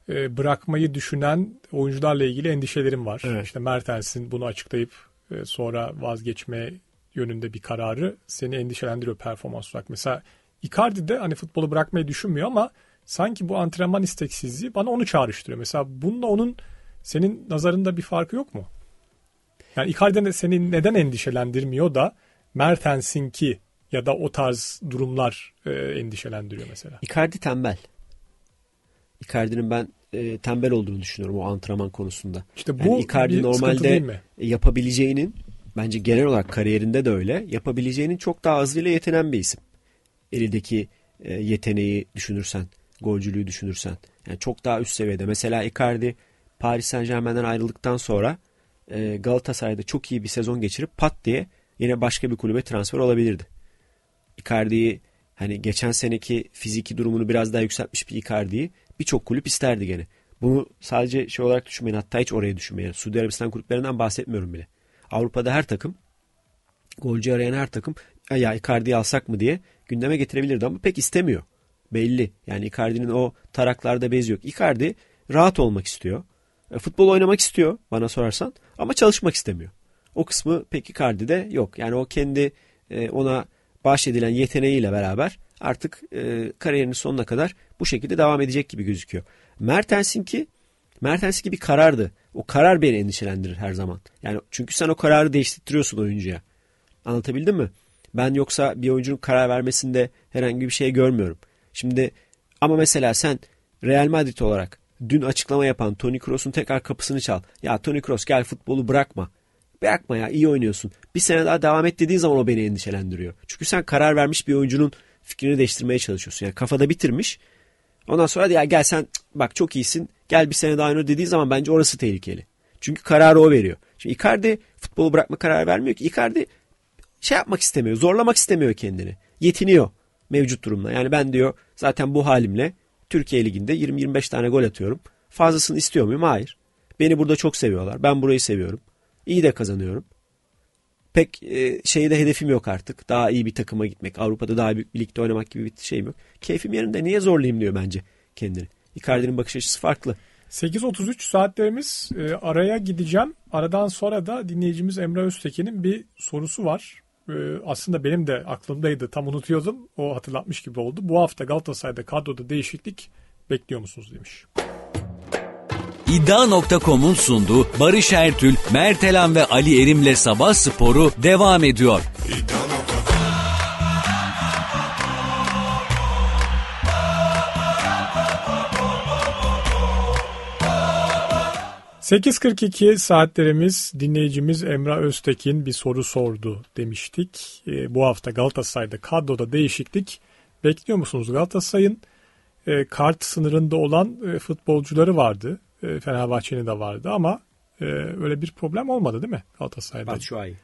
e, bırakmayı düşünen oyuncularla ilgili endişelerim var. Evet. İşte Mertens'in bunu açıklayıp e, sonra vazgeçme yönünde bir kararı seni endişelendiriyor performans olarak. Mesela Icardi de hani futbolu bırakmayı düşünmüyor ama sanki bu antrenman isteksizliği bana onu çağrıştırıyor. Mesela bununla onun senin nazarında bir farkı yok mu? Yani Icardi seni neden endişelendirmiyor da Mertens'in ki ya da o tarz durumlar e, endişelendiriyor mesela. Icardi tembel. Icardi'nin ben e, tembel olduğunu düşünüyorum o antrenman konusunda. İşte bu yani Icardi normalde e, yapabileceğinin bence genel olarak kariyerinde de öyle yapabileceğinin çok daha azıyla yetinen bir isim. Elindeki e, yeteneği düşünürsen, golcülüğü düşünürsen. Yani çok daha üst seviyede. Mesela Icardi Paris Saint Germain'den ayrıldıktan sonra e, Galatasaray'da çok iyi bir sezon geçirip pat diye yine başka bir kulübe transfer olabilirdi. Icardi'yi hani geçen seneki fiziki durumunu biraz daha yükseltmiş bir Icardi'yi birçok kulüp isterdi gene. Bunu sadece şey olarak düşünmeyin hatta hiç oraya düşünmeyin. Yani Suudi Arabistan kulüplerinden bahsetmiyorum bile. Avrupa'da her takım golcü arayan her takım e ya Icardi'yi alsak mı diye gündeme getirebilirdi ama pek istemiyor. Belli. Yani Icardi'nin o taraklarda bezi yok. Icardi rahat olmak istiyor. E, futbol oynamak istiyor bana sorarsan ama çalışmak istemiyor. O kısmı peki Icardi'de yok. Yani o kendi e, ona bahşedilen yeteneğiyle beraber artık e, kariyerinin sonuna kadar bu şekilde devam edecek gibi gözüküyor. Mertens'in ki Mertens gibi karardı. O karar beni endişelendirir her zaman. Yani çünkü sen o kararı değiştiriyorsun oyuncuya. Anlatabildim mi? Ben yoksa bir oyuncunun karar vermesinde herhangi bir şey görmüyorum. Şimdi ama mesela sen Real Madrid olarak dün açıklama yapan Tony Kroos'un tekrar kapısını çal. Ya Tony Kroos gel futbolu bırakma. Bırakma ya iyi oynuyorsun. Bir sene daha devam et dediği zaman o beni endişelendiriyor. Çünkü sen karar vermiş bir oyuncunun fikrini değiştirmeye çalışıyorsun. Yani kafada bitirmiş. Ondan sonra da ya gel sen bak çok iyisin. Gel bir sene daha oyna dediği zaman bence orası tehlikeli. Çünkü kararı o veriyor. Şimdi Icardi futbolu bırakma kararı vermiyor ki. Icardi şey yapmak istemiyor. Zorlamak istemiyor kendini. Yetiniyor mevcut durumla. Yani ben diyor zaten bu halimle Türkiye Ligi'nde 20-25 tane gol atıyorum. Fazlasını istiyor muyum? Hayır. Beni burada çok seviyorlar. Ben burayı seviyorum. İyi de kazanıyorum. Pek e, şeyde hedefim yok artık. Daha iyi bir takıma gitmek, Avrupa'da daha büyük bir ligde oynamak gibi bir şeyim yok. Keyfim yerinde. Niye zorlayayım diyor bence kendini. Icardi'nin bakış açısı farklı. 8.33 saatlerimiz e, araya gideceğim. Aradan sonra da dinleyicimiz Emre Öztekin'in bir sorusu var. Ee, aslında benim de aklımdaydı. Tam unutuyordum. O hatırlatmış gibi oldu. Bu hafta Galatasaray'da kadroda değişiklik bekliyor musunuz demiş. İddia.com'un sunduğu Barış Ertül, Mertelan ve Ali Erim'le Sabah Sporu devam ediyor. İddia. 8.42 saatlerimiz dinleyicimiz Emrah Öztekin bir soru sordu demiştik. E, bu hafta Galatasaray'da kadroda değişiklik bekliyor musunuz? Galatasaray'ın e, kart sınırında olan e, futbolcuları vardı. E, Fenerbahçe'nin de vardı ama e, öyle bir problem olmadı değil mi Galatasaray'da? Batshuayi.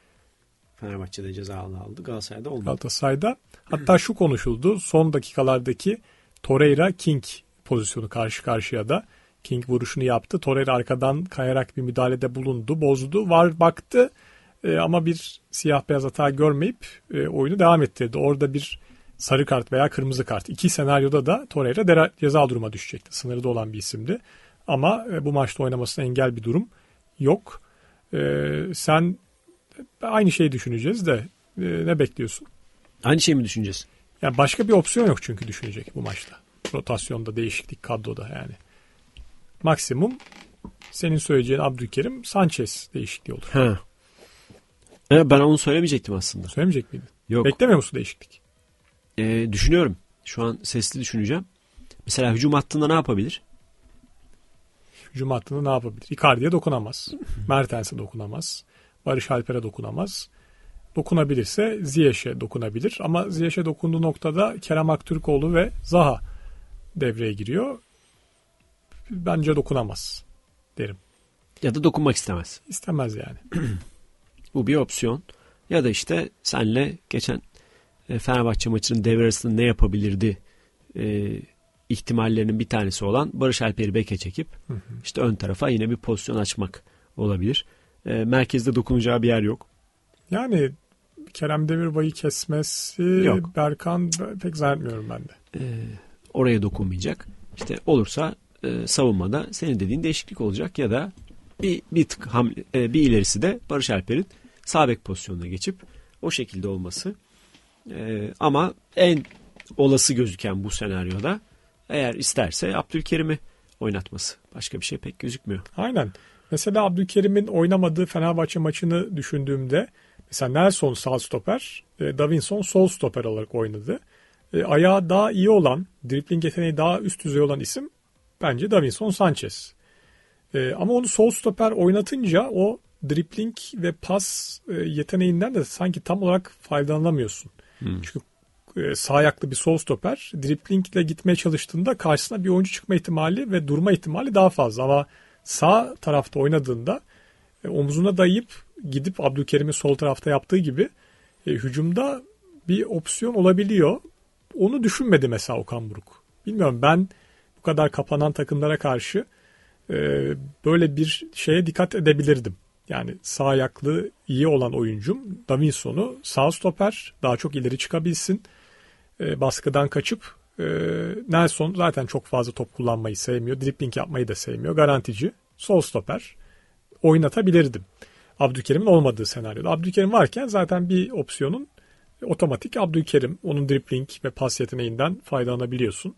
Fenerbahçe'de cezalı aldı. Galatasaray'da olmadı. Galatasaray'da hatta şu konuşuldu. Son dakikalardaki Torreira King pozisyonu karşı karşıya da King vuruşunu yaptı. Torreira arkadan kayarak bir müdahalede bulundu, bozdu. Var baktı e, ama bir siyah beyaz hata görmeyip e, oyunu devam ettirdi. Orada bir sarı kart veya kırmızı kart. İki senaryoda da Torreira ceza duruma düşecekti. Sınırda olan bir isimdi. Ama e, bu maçta oynamasına engel bir durum yok. E, sen aynı şeyi düşüneceğiz de e, ne bekliyorsun? Aynı şeyi mi düşüneceğiz? Yani başka bir opsiyon yok çünkü düşünecek bu maçta. Rotasyonda değişiklik kadroda yani maksimum senin söyleyeceğin Abdülkerim Sanchez değişikliği olur. Ha, E, ben onu söylemeyecektim aslında. Söylemeyecek miydin? Yok. Beklemiyor musun değişiklik? E, düşünüyorum. Şu an sesli düşüneceğim. Mesela hücum hattında ne yapabilir? Hücum hattında ne yapabilir? Icardi'ye dokunamaz. Mertens'e dokunamaz. Barış Alper'e dokunamaz. Dokunabilirse Ziyech'e dokunabilir. Ama Ziyech'e dokunduğu noktada Kerem Aktürkoğlu ve Zaha devreye giriyor bence dokunamaz derim. Ya da dokunmak istemez. İstemez yani. Bu bir opsiyon. Ya da işte senle geçen e, Fenerbahçe maçının devre ne yapabilirdi e, ihtimallerinin bir tanesi olan Barış Alper'i beke çekip hı hı. işte ön tarafa yine bir pozisyon açmak olabilir. E, merkezde dokunacağı bir yer yok. Yani Kerem Demirbay'ı kesmesi yok. Berkan pek zannetmiyorum ben de. E, oraya dokunmayacak. İşte olursa e, savunmada senin dediğin değişiklik olacak ya da bir bir tık hamle, e, bir ilerisi de Barış Alper'in sağ bek pozisyonuna geçip o şekilde olması. E, ama en olası gözüken bu senaryoda eğer isterse Abdülkerim'i oynatması. Başka bir şey pek gözükmüyor. Aynen. Mesela Abdülkerim'in oynamadığı Fenerbahçe maçını düşündüğümde mesela Nelson sağ stoper, e, Davinson sol stoper olarak oynadı. E, ayağı daha iyi olan, dripling yeteneği daha üst düzey olan isim bence Davinson Sanchez. E, ama onu sol stoper oynatınca o dripling ve pas e, yeteneğinden de sanki tam olarak faydalanamıyorsun. Hmm. Çünkü e, sağ ayaklı bir sol stoper driplingle gitmeye çalıştığında karşısına bir oyuncu çıkma ihtimali ve durma ihtimali daha fazla. Ama sağ tarafta oynadığında e, omuzuna dayayıp gidip Abdülkerim'in sol tarafta yaptığı gibi e, hücumda bir opsiyon olabiliyor. Onu düşünmedi mesela Okan Buruk. Bilmiyorum ben bu kadar kapanan takımlara karşı e, böyle bir şeye dikkat edebilirdim. Yani sağ ayaklı iyi olan oyuncum Davinson'u sağ stoper daha çok ileri çıkabilsin. E, baskıdan kaçıp e, Nelson zaten çok fazla top kullanmayı sevmiyor. Dribbling yapmayı da sevmiyor. Garantici. Sol stoper. Oynatabilirdim. Abdülkerim'in olmadığı senaryoda. Abdülkerim varken zaten bir opsiyonun otomatik Abdülkerim. Onun dribbling ve pas yeteneğinden faydalanabiliyorsun.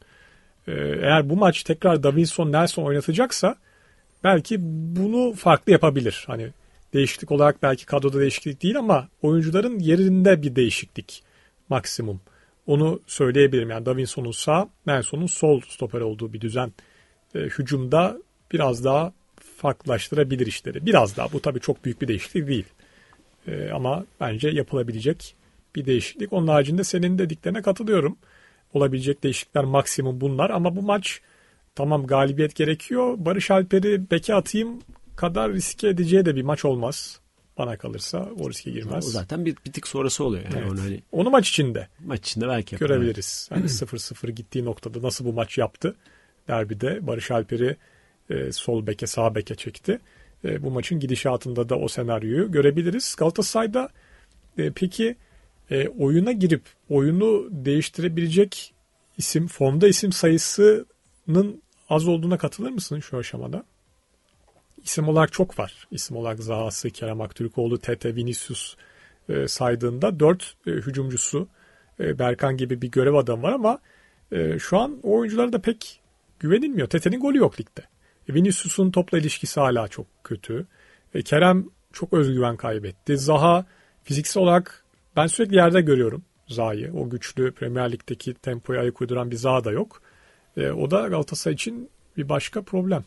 Ee, eğer bu maç tekrar Davinson Nelson oynatacaksa belki bunu farklı yapabilir. Hani değişiklik olarak belki kadroda değişiklik değil ama oyuncuların yerinde bir değişiklik maksimum. Onu söyleyebilirim. Yani Davinson'un sağ, Nelson'un sol stoper olduğu bir düzen e, hücumda biraz daha farklılaştırabilir işleri. Biraz daha. Bu tabii çok büyük bir değişiklik değil. E, ama bence yapılabilecek bir değişiklik. Onun haricinde senin dediklerine katılıyorum olabilecek değişiklikler maksimum bunlar. Ama bu maç tamam galibiyet gerekiyor. Barış Alper'i beke atayım kadar riske edeceği de bir maç olmaz. Bana kalırsa o riske girmez. O zaten bir, bir tık sonrası oluyor. Yani evet. onu, hani... onu maç içinde. Maç içinde belki Görebiliriz. Yani 0-0 gittiği noktada nasıl bu maç yaptı derbide Barış Alper'i e, sol beke sağ beke çekti. E, bu maçın gidişatında da o senaryoyu görebiliriz. Galatasaray'da e, peki e, oyuna girip oyunu değiştirebilecek isim, formda isim sayısının az olduğuna katılır mısın şu aşamada? İsim olarak çok var. İsim olarak Zahası, Kerem Aktürkoğlu, Tete, Vinicius e, saydığında dört e, hücumcusu e, Berkan gibi bir görev adamı var ama e, şu an o oyunculara da pek güvenilmiyor. Tete'nin golü yok ligde. E, Vinicius'un topla ilişkisi hala çok kötü. E, Kerem çok özgüven kaybetti. Zaha fiziksel olarak ben sürekli yerde görüyorum zayı, O güçlü Premier Lig'deki tempoya ayak uyduran bir Zaha da yok. E, o da Galatasaray için bir başka problem.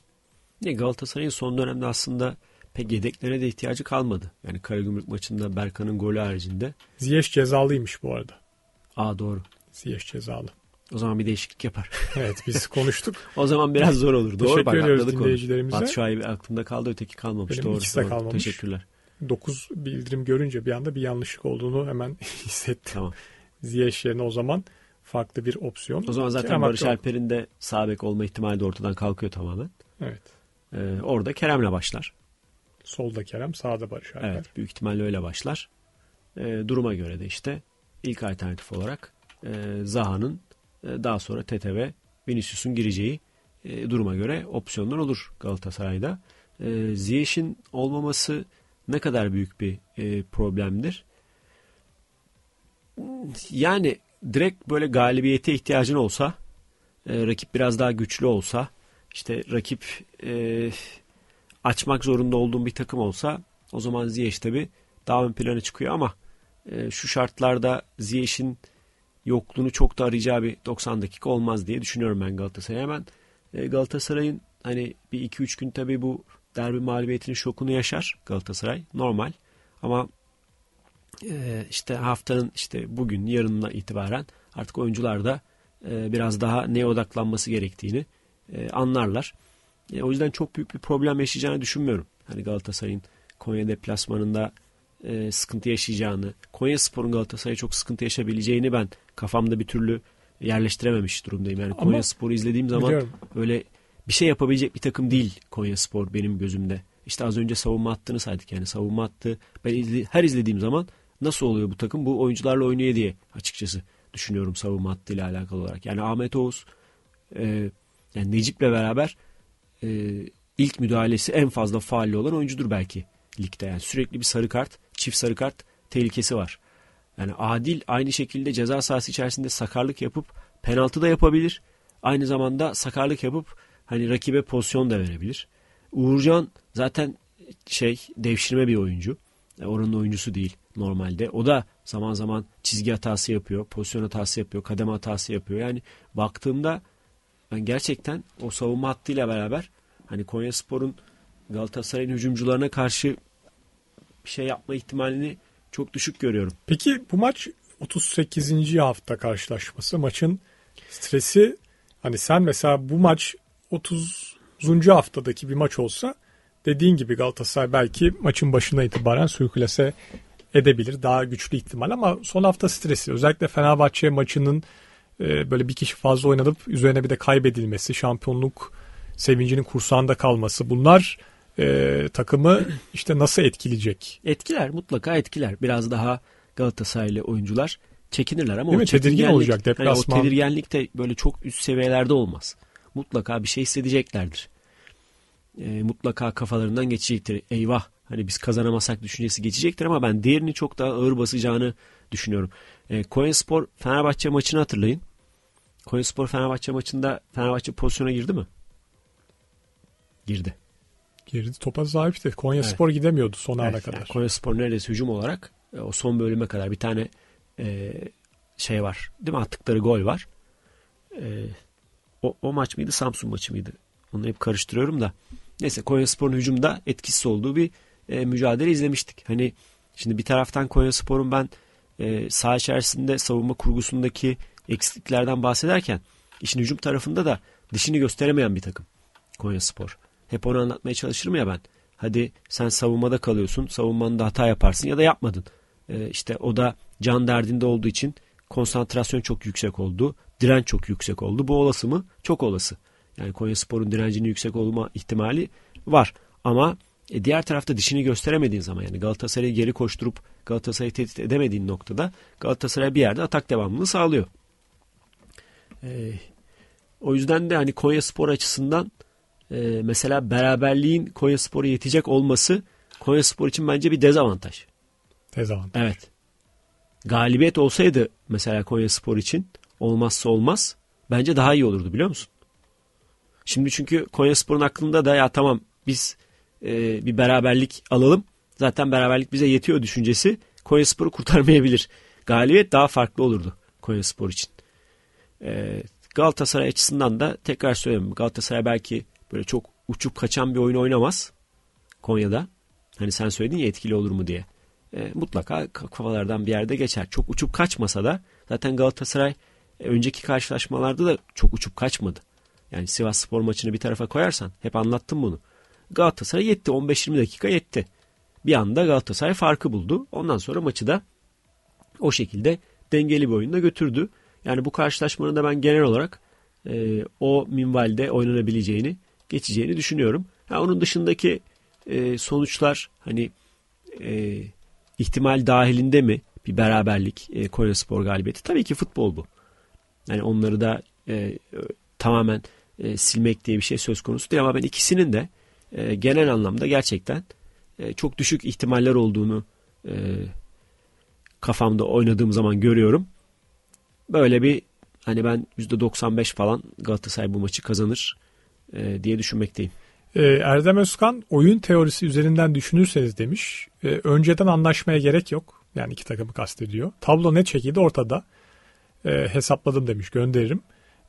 Ne Galatasaray'ın son dönemde aslında pek yedeklere de ihtiyacı kalmadı. Yani Karagümrük maçında Berkan'ın golü haricinde. Ziyech cezalıymış bu arada. Aa doğru. Ziyech cezalı. O zaman bir değişiklik yapar. evet biz konuştuk. o zaman biraz zor olur. Doğru Teşekkür bak ediyoruz dinleyicilerimize. Batu Şahin aklımda kaldı öteki kalmamış. Benim doğru, ikisi de doğru. kalmamış. Teşekkürler. 9 bildirim görünce bir anda bir yanlışlık olduğunu hemen hissettim. Tamam. Ziyech yerine o zaman farklı bir opsiyon. O zaman zaten Kerem Barış Alper'in de sağ olma ihtimali de ortadan kalkıyor tamamen. Evet. Ee, orada Kerem'le başlar. Solda Kerem, sağda Barış Alper. Evet, büyük ihtimalle öyle başlar. Ee, duruma göre de işte ilk alternatif olarak e, Zaha'nın e, daha sonra TTV ve Vinicius'un gireceği e, duruma göre opsiyonlar olur Galatasaray'da. E, Ziyech'in olmaması ne kadar büyük bir e, problemdir. Yani direkt böyle galibiyete ihtiyacın olsa, e, rakip biraz daha güçlü olsa, işte rakip e, açmak zorunda olduğun bir takım olsa o zaman Ziyech tabi daha ön plana çıkıyor ama e, şu şartlarda Ziyech'in yokluğunu çok da arayacağı bir 90 dakika olmaz diye düşünüyorum ben Galatasaray'a. Hemen e, Galatasaray'ın hani bir 2-3 gün tabi bu derbi mağlubiyetinin şokunu yaşar Galatasaray. Normal ama e, işte haftanın işte bugün yarınına itibaren artık oyuncular da e, biraz daha neye odaklanması gerektiğini e, anlarlar. E, o yüzden çok büyük bir problem yaşayacağını düşünmüyorum. Hani Galatasaray'ın Konya deplasmanında e, sıkıntı yaşayacağını, Konya Spor'un Galatasaray'a çok sıkıntı yaşayabileceğini ben kafamda bir türlü yerleştirememiş durumdayım. Yani Ama Konya Spor'u izlediğim zaman biliyorum. öyle bir şey yapabilecek bir takım değil Konya Spor benim gözümde. İşte az önce savunma hattını saydık yani savunma hattı. Ben izle, her izlediğim zaman nasıl oluyor bu takım bu oyuncularla oynuyor diye açıkçası düşünüyorum savunma hattıyla alakalı olarak. Yani Ahmet Oğuz e, yani Necip'le beraber e, ilk müdahalesi en fazla faalli olan oyuncudur belki ligde. Yani sürekli bir sarı kart, çift sarı kart tehlikesi var. Yani Adil aynı şekilde ceza sahası içerisinde sakarlık yapıp penaltı da yapabilir. Aynı zamanda sakarlık yapıp hani rakibe pozisyon da verebilir. Uğurcan zaten şey devşirme bir oyuncu. E, oranın oyuncusu değil normalde. O da zaman zaman çizgi hatası yapıyor, pozisyon hatası yapıyor, kademe hatası yapıyor. Yani baktığımda ben gerçekten o savunma hattıyla beraber hani Konyaspor'un Galatasaray'ın hücumcularına karşı bir şey yapma ihtimalini çok düşük görüyorum. Peki bu maç 38. hafta karşılaşması. Maçın stresi hani sen mesela bu maç 30. haftadaki bir maç olsa dediğin gibi Galatasaray belki maçın başına itibaren suiklase edebilir. Daha güçlü ihtimal ama son hafta stresi özellikle Fenerbahçe maçının e, böyle bir kişi fazla oynanıp üzerine bir de kaybedilmesi, şampiyonluk sevincinin kursağında kalması bunlar e, takımı işte nasıl etkileyecek? Etkiler mutlaka etkiler. Biraz daha Galatasaraylı oyuncular çekinirler ama Değil o mi? tedirgin olacak deplasman. Hani o tedirginlik de böyle çok üst seviyelerde olmaz mutlaka bir şey hissedeceklerdir. E, mutlaka kafalarından geçecektir. Eyvah hani biz kazanamasak düşüncesi geçecektir ama ben diğerini çok daha ağır basacağını düşünüyorum. E, Spor Fenerbahçe maçını hatırlayın. Spor Fenerbahçe maçında Fenerbahçe pozisyona girdi mi? Girdi. Girdi. Topa sahipti. Konya evet. Spor gidemiyordu son evet, ana kadar. Yani Konya Spor neredeyse hücum olarak e, o son bölüme kadar bir tane e, şey var. Değil mi? Attıkları gol var. E, o, o maç mıydı Samsun maçı mıydı? Onu hep karıştırıyorum da. Neyse Konya Spor'un hücumda etkisiz olduğu bir e, mücadele izlemiştik. Hani şimdi bir taraftan Konya Spor'un ben e, saha içerisinde savunma kurgusundaki eksikliklerden bahsederken işin hücum tarafında da dişini gösteremeyen bir takım Konya Spor. Hep onu anlatmaya çalışırım ya ben. Hadi sen savunmada kalıyorsun. Savunmanda hata yaparsın ya da yapmadın. E, işte o da can derdinde olduğu için konsantrasyon çok yüksek oldu. Direnç çok yüksek oldu. Bu olası mı? Çok olası. Yani Konya Spor'un direncinin yüksek olma ihtimali var. Ama e, diğer tarafta dişini gösteremediğin zaman yani Galatasaray'ı geri koşturup Galatasaray'ı tehdit edemediğin noktada Galatasaray bir yerde atak devamlılığını sağlıyor. E, o yüzden de hani Konya Spor açısından e, mesela beraberliğin Konya Spor'a yetecek olması Konya Spor için bence bir dezavantaj. Dezavantaj. Evet galibiyet olsaydı mesela Konya Spor için olmazsa olmaz bence daha iyi olurdu biliyor musun? Şimdi çünkü Konya Spor'un aklında da ya tamam biz e, bir beraberlik alalım zaten beraberlik bize yetiyor düşüncesi Konya Spor'u kurtarmayabilir. Galibiyet daha farklı olurdu Konya Spor için. E, Galatasaray açısından da tekrar söyleyeyim Galatasaray belki böyle çok uçup kaçan bir oyun oynamaz Konya'da. Hani sen söyledin ya etkili olur mu diye e, mutlaka kafalardan bir yerde geçer. Çok uçup kaçmasa da zaten Galatasaray e, önceki karşılaşmalarda da çok uçup kaçmadı. Yani Sivas Spor maçını bir tarafa koyarsan hep anlattım bunu. Galatasaray yetti 15-20 dakika yetti. Bir anda Galatasaray farkı buldu. Ondan sonra maçı da o şekilde dengeli bir oyunda götürdü. Yani bu karşılaşmanın da ben genel olarak e, o minvalde oynanabileceğini, geçeceğini düşünüyorum. Ha, onun dışındaki e, sonuçlar hani e, ihtimal dahilinde mi bir beraberlik e, Konya Spor galibiyeti? Tabii ki futbol bu. Yani onları da e, tamamen e, silmek diye bir şey söz konusu değil ama ben ikisinin de e, genel anlamda gerçekten e, çok düşük ihtimaller olduğunu e, kafamda oynadığım zaman görüyorum. Böyle bir hani ben %95 falan Galatasaray bu maçı kazanır e, diye düşünmekteyim. Ee, Erdem Özkan oyun teorisi üzerinden düşünürseniz demiş. E, önceden anlaşmaya gerek yok. Yani iki takımı kastediyor. Tablo ne çekildi ortada. E, hesapladım demiş gönderirim.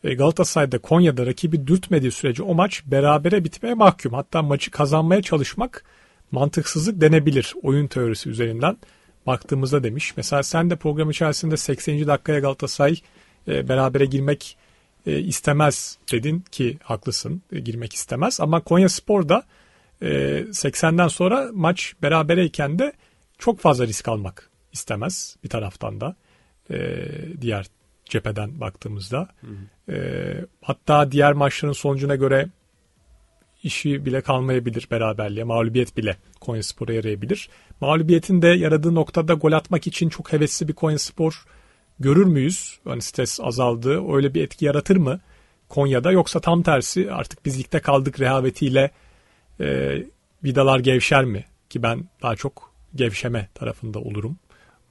E, Galatasaray'da Konya'da rakibi dürtmediği sürece o maç berabere bitmeye mahkum. Hatta maçı kazanmaya çalışmak mantıksızlık denebilir oyun teorisi üzerinden baktığımızda demiş. Mesela sen de program içerisinde 80. dakikaya Galatasaray e, berabere girmek e, istemez dedin ki haklısın e, girmek istemez. Ama Konya Spor da e, 80'den sonra maç berabereyken de çok fazla risk almak istemez bir taraftan da e, diğer cepheden baktığımızda. E, hatta diğer maçların sonucuna göre işi bile kalmayabilir beraberliğe. Mağlubiyet bile Konya Spor'a yarayabilir. Mağlubiyetin de yaradığı noktada gol atmak için çok hevesli bir Konya Spor görür müyüz? Hani stres azaldı, öyle bir etki yaratır mı Konya'da? Yoksa tam tersi artık biz ligde kaldık rehavetiyle e, vidalar gevşer mi? Ki ben daha çok gevşeme tarafında olurum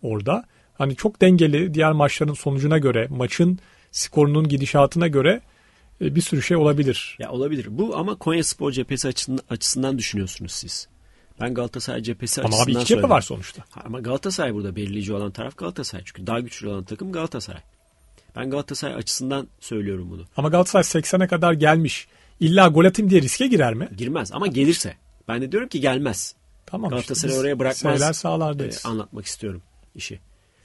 orada. Hani çok dengeli diğer maçların sonucuna göre, maçın skorunun gidişatına göre e, bir sürü şey olabilir. Ya olabilir. Bu ama Konya Spor cephesi açısından, açısından düşünüyorsunuz siz. Ben Galatasaray cephesi Ama açısından Ama abi iki cephe var sonuçta. Ama Galatasaray burada belirleyici olan taraf Galatasaray. Çünkü daha güçlü olan takım Galatasaray. Ben Galatasaray açısından söylüyorum bunu. Ama Galatasaray 80'e kadar gelmiş. İlla gol atayım diye riske girer mi? Girmez ama gelirse. Ben de diyorum ki gelmez. Tamam Galatasaray işte oraya bırakmaz. Seyler sağlardayız. E, anlatmak istiyorum işi.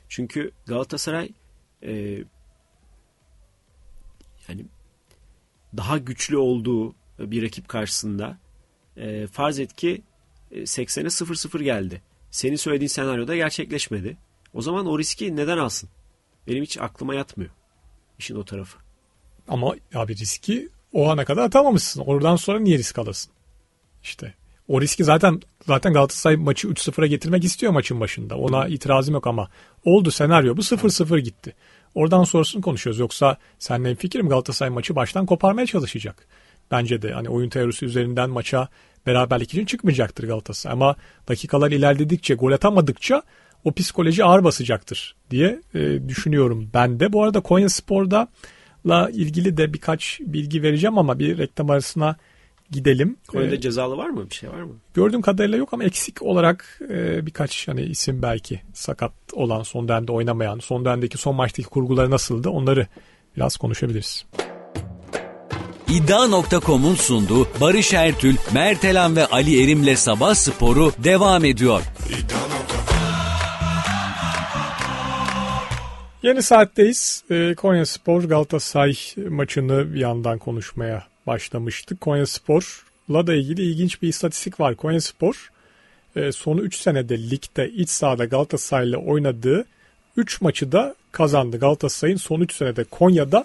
Çünkü Galatasaray e, yani daha güçlü olduğu bir rakip karşısında e, farz et ki 80'e 0-0 geldi. Senin söylediğin senaryoda gerçekleşmedi. O zaman o riski neden alsın? Benim hiç aklıma yatmıyor İşin o tarafı. Ama abi riski o ana kadar atamamışsın. Oradan sonra niye risk alasın? İşte o riski zaten zaten Galatasaray maçı 3-0'a getirmek istiyor maçın başında. Ona itirazım yok ama oldu senaryo bu 0-0 gitti. Oradan sonrasını konuşuyoruz. Yoksa seninle fikrim Galatasaray maçı baştan koparmaya çalışacak. Bence de hani oyun teorisi üzerinden maça beraberlik için çıkmayacaktır Galatasaray. Ama dakikalar ilerledikçe, gol atamadıkça o psikoloji ağır basacaktır diye e, düşünüyorum ben de. Bu arada Konya Spor'da la ilgili de birkaç bilgi vereceğim ama bir reklam arasına gidelim. Konya'da ee, cezalı var mı? Bir şey var mı? Gördüğüm kadarıyla yok ama eksik olarak e, birkaç hani isim belki sakat olan son dönemde oynamayan son dönemdeki son maçtaki kurguları nasıldı onları biraz konuşabiliriz iddia.com'un sunduğu Barış Ertül, Mertelan ve Ali Erim'le Sabah Sporu devam ediyor. Yeni saatteyiz. Ee, Konya Spor Galatasaray maçını bir yandan konuşmaya başlamıştık. Konya Spor'la da ilgili ilginç bir istatistik var. Konya Spor e, son 3 senede ligde iç sahada Galatasaray'la oynadığı 3 maçı da kazandı. Galatasaray'ın son 3 senede Konya'da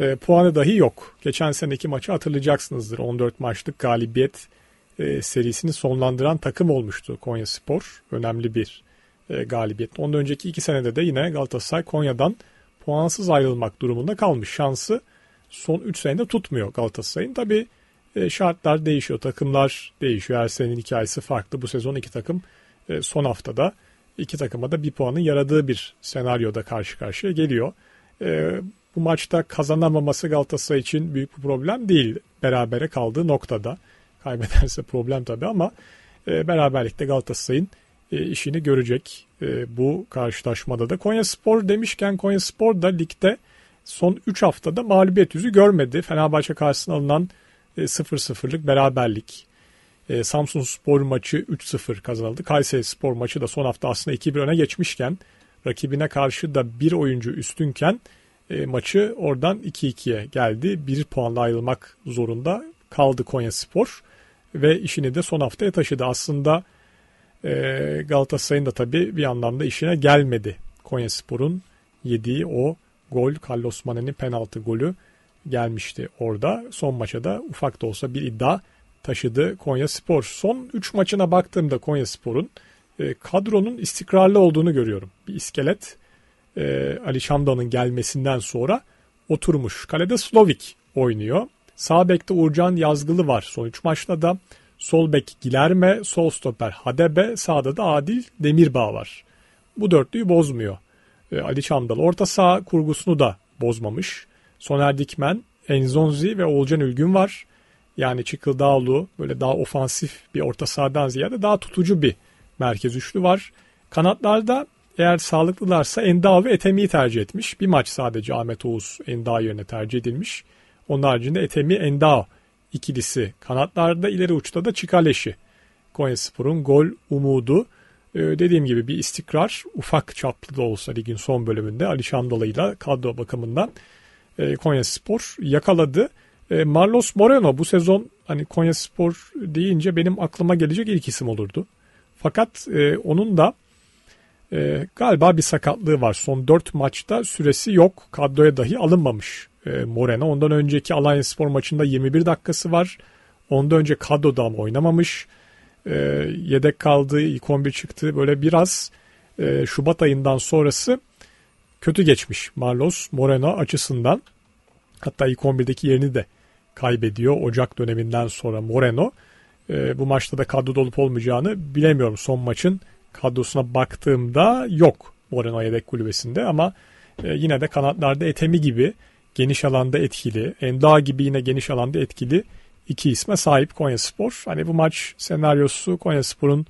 e, puanı dahi yok. Geçen seneki maçı hatırlayacaksınızdır. 14 maçlık galibiyet e, serisini sonlandıran takım olmuştu Konya Spor. Önemli bir e, galibiyet. Ondan önceki iki senede de yine Galatasaray Konya'dan puansız ayrılmak durumunda kalmış. Şansı son 3 senede tutmuyor Galatasaray'ın. Tabi e, şartlar değişiyor, takımlar değişiyor. Her senenin hikayesi farklı. Bu sezon iki takım e, son haftada iki takıma da bir puanın yaradığı bir senaryoda karşı karşıya geliyor. E, bu maçta kazanamaması Galatasaray için büyük bir problem değil. Berabere kaldığı noktada. Kaybederse problem tabii ama e, beraberlikte Galatasaray'ın e, işini görecek e, bu karşılaşmada da. Konya Spor demişken Konya Spor da ligde son 3 haftada mağlubiyet yüzü görmedi. Fenerbahçe karşısına alınan 0-0'lık e, beraberlik. E, Samsun Spor maçı 3-0 kazanıldı. Kayseri Spor maçı da son hafta aslında 2-1 öne geçmişken rakibine karşı da bir oyuncu üstünken e, maçı oradan 2-2'ye geldi. Bir puanla ayrılmak zorunda kaldı Konya Spor ve işini de son haftaya taşıdı. Aslında e, Galatasaray'ın da tabii bir anlamda işine gelmedi. Konya Spor'un yediği o gol, Carlos Mane'nin penaltı golü gelmişti orada. Son maça da ufak da olsa bir iddia taşıdı Konya Spor. Son 3 maçına baktığımda Konya Spor'un e, kadronun istikrarlı olduğunu görüyorum. Bir iskelet e, Ali Şamdan'ın gelmesinden sonra oturmuş. Kalede Slovik oynuyor. Sağ bekte Uğurcan Yazgılı var son 3 maçta da. Sol bek Gilerme, sol stoper Hadebe, sağda da Adil Demirbağ var. Bu dörtlüyü bozmuyor. E, Ali Şamdal orta saha kurgusunu da bozmamış. Soner Dikmen, Enzonzi ve Olcan Ülgün var. Yani Çıkıldağlı böyle daha ofansif bir orta sahadan ziyade daha tutucu bir merkez üçlü var. Kanatlarda eğer sağlıklılarsa Enda ve Etemi'yi tercih etmiş. Bir maç sadece Ahmet Oğuz Enda yerine tercih edilmiş. Onun haricinde Etemi Enda ikilisi kanatlarda ileri uçta da Çikaleşi. Konyaspor'un gol umudu. Ee, dediğim gibi bir istikrar ufak çaplı da olsa ligin son bölümünde Ali Şamdalı'yla kadro bakımından e, Konyaspor yakaladı. E, Marlos Moreno bu sezon hani Konyaspor deyince benim aklıma gelecek ilk isim olurdu. Fakat e, onun da e, galiba bir sakatlığı var. Son 4 maçta süresi yok. Kadroya dahi alınmamış e, Moreno. Ondan önceki Alliance Spor maçında 21 dakikası var. Ondan önce kadroda ama oynamamış. E, yedek kaldı, ilk 11 çıktı. Böyle biraz e, Şubat ayından sonrası kötü geçmiş Marlos Moreno açısından. Hatta ilk 11'deki yerini de kaybediyor Ocak döneminden sonra Moreno. E, bu maçta da kadroda olup olmayacağını bilemiyorum son maçın kadrosuna baktığımda yok Warren yedek kulübesinde ama e, yine de kanatlarda Etemi gibi geniş alanda etkili, Enda gibi yine geniş alanda etkili iki isme sahip Konya Spor. Hani bu maç senaryosu Konya Spor'un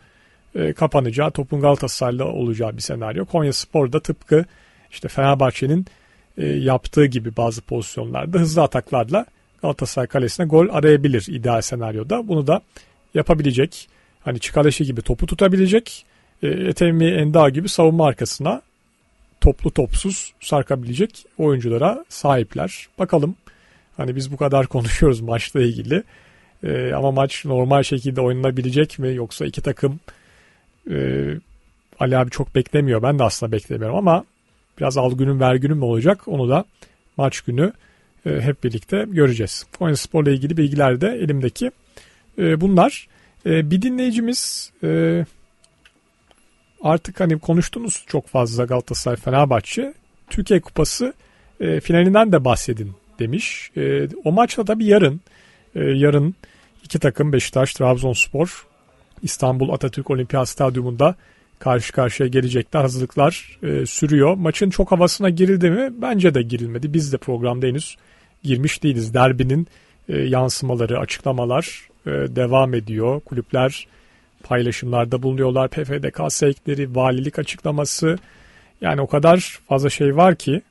e, kapanacağı, topun Galatasaray'la olacağı bir senaryo. Konya Spor da tıpkı işte Fenerbahçe'nin e, yaptığı gibi bazı pozisyonlarda hızlı ataklarla Galatasaray kalesine gol arayabilir ideal senaryoda. Bunu da yapabilecek. Hani Çikaleşi gibi topu tutabilecek e, Etemi Enda gibi savunma arkasına toplu topsuz sarkabilecek oyunculara sahipler. Bakalım hani biz bu kadar konuşuyoruz maçla ilgili e, ama maç normal şekilde oynanabilecek mi yoksa iki takım e, Ali abi çok beklemiyor ben de aslında beklemiyorum ama biraz al günün ver günün mü olacak onu da maç günü e, hep birlikte göreceğiz. Konya Spor'la ilgili bilgiler de elimdeki e, bunlar. E, bir dinleyicimiz e, artık hani konuştunuz çok fazla Galatasaray Fenerbahçe. Türkiye Kupası e, finalinden de bahsedin demiş. E, o maçta tabii yarın e, yarın iki takım Beşiktaş, Trabzonspor İstanbul Atatürk Olimpiyat Stadyumunda karşı karşıya gelecekler. Hazırlıklar e, sürüyor. Maçın çok havasına girildi mi? Bence de girilmedi. Biz de programda henüz girmiş değiliz. Derbinin e, yansımaları, açıklamalar e, devam ediyor. Kulüpler paylaşımlarda bulunuyorlar. PFDK sevkleri, valilik açıklaması yani o kadar fazla şey var ki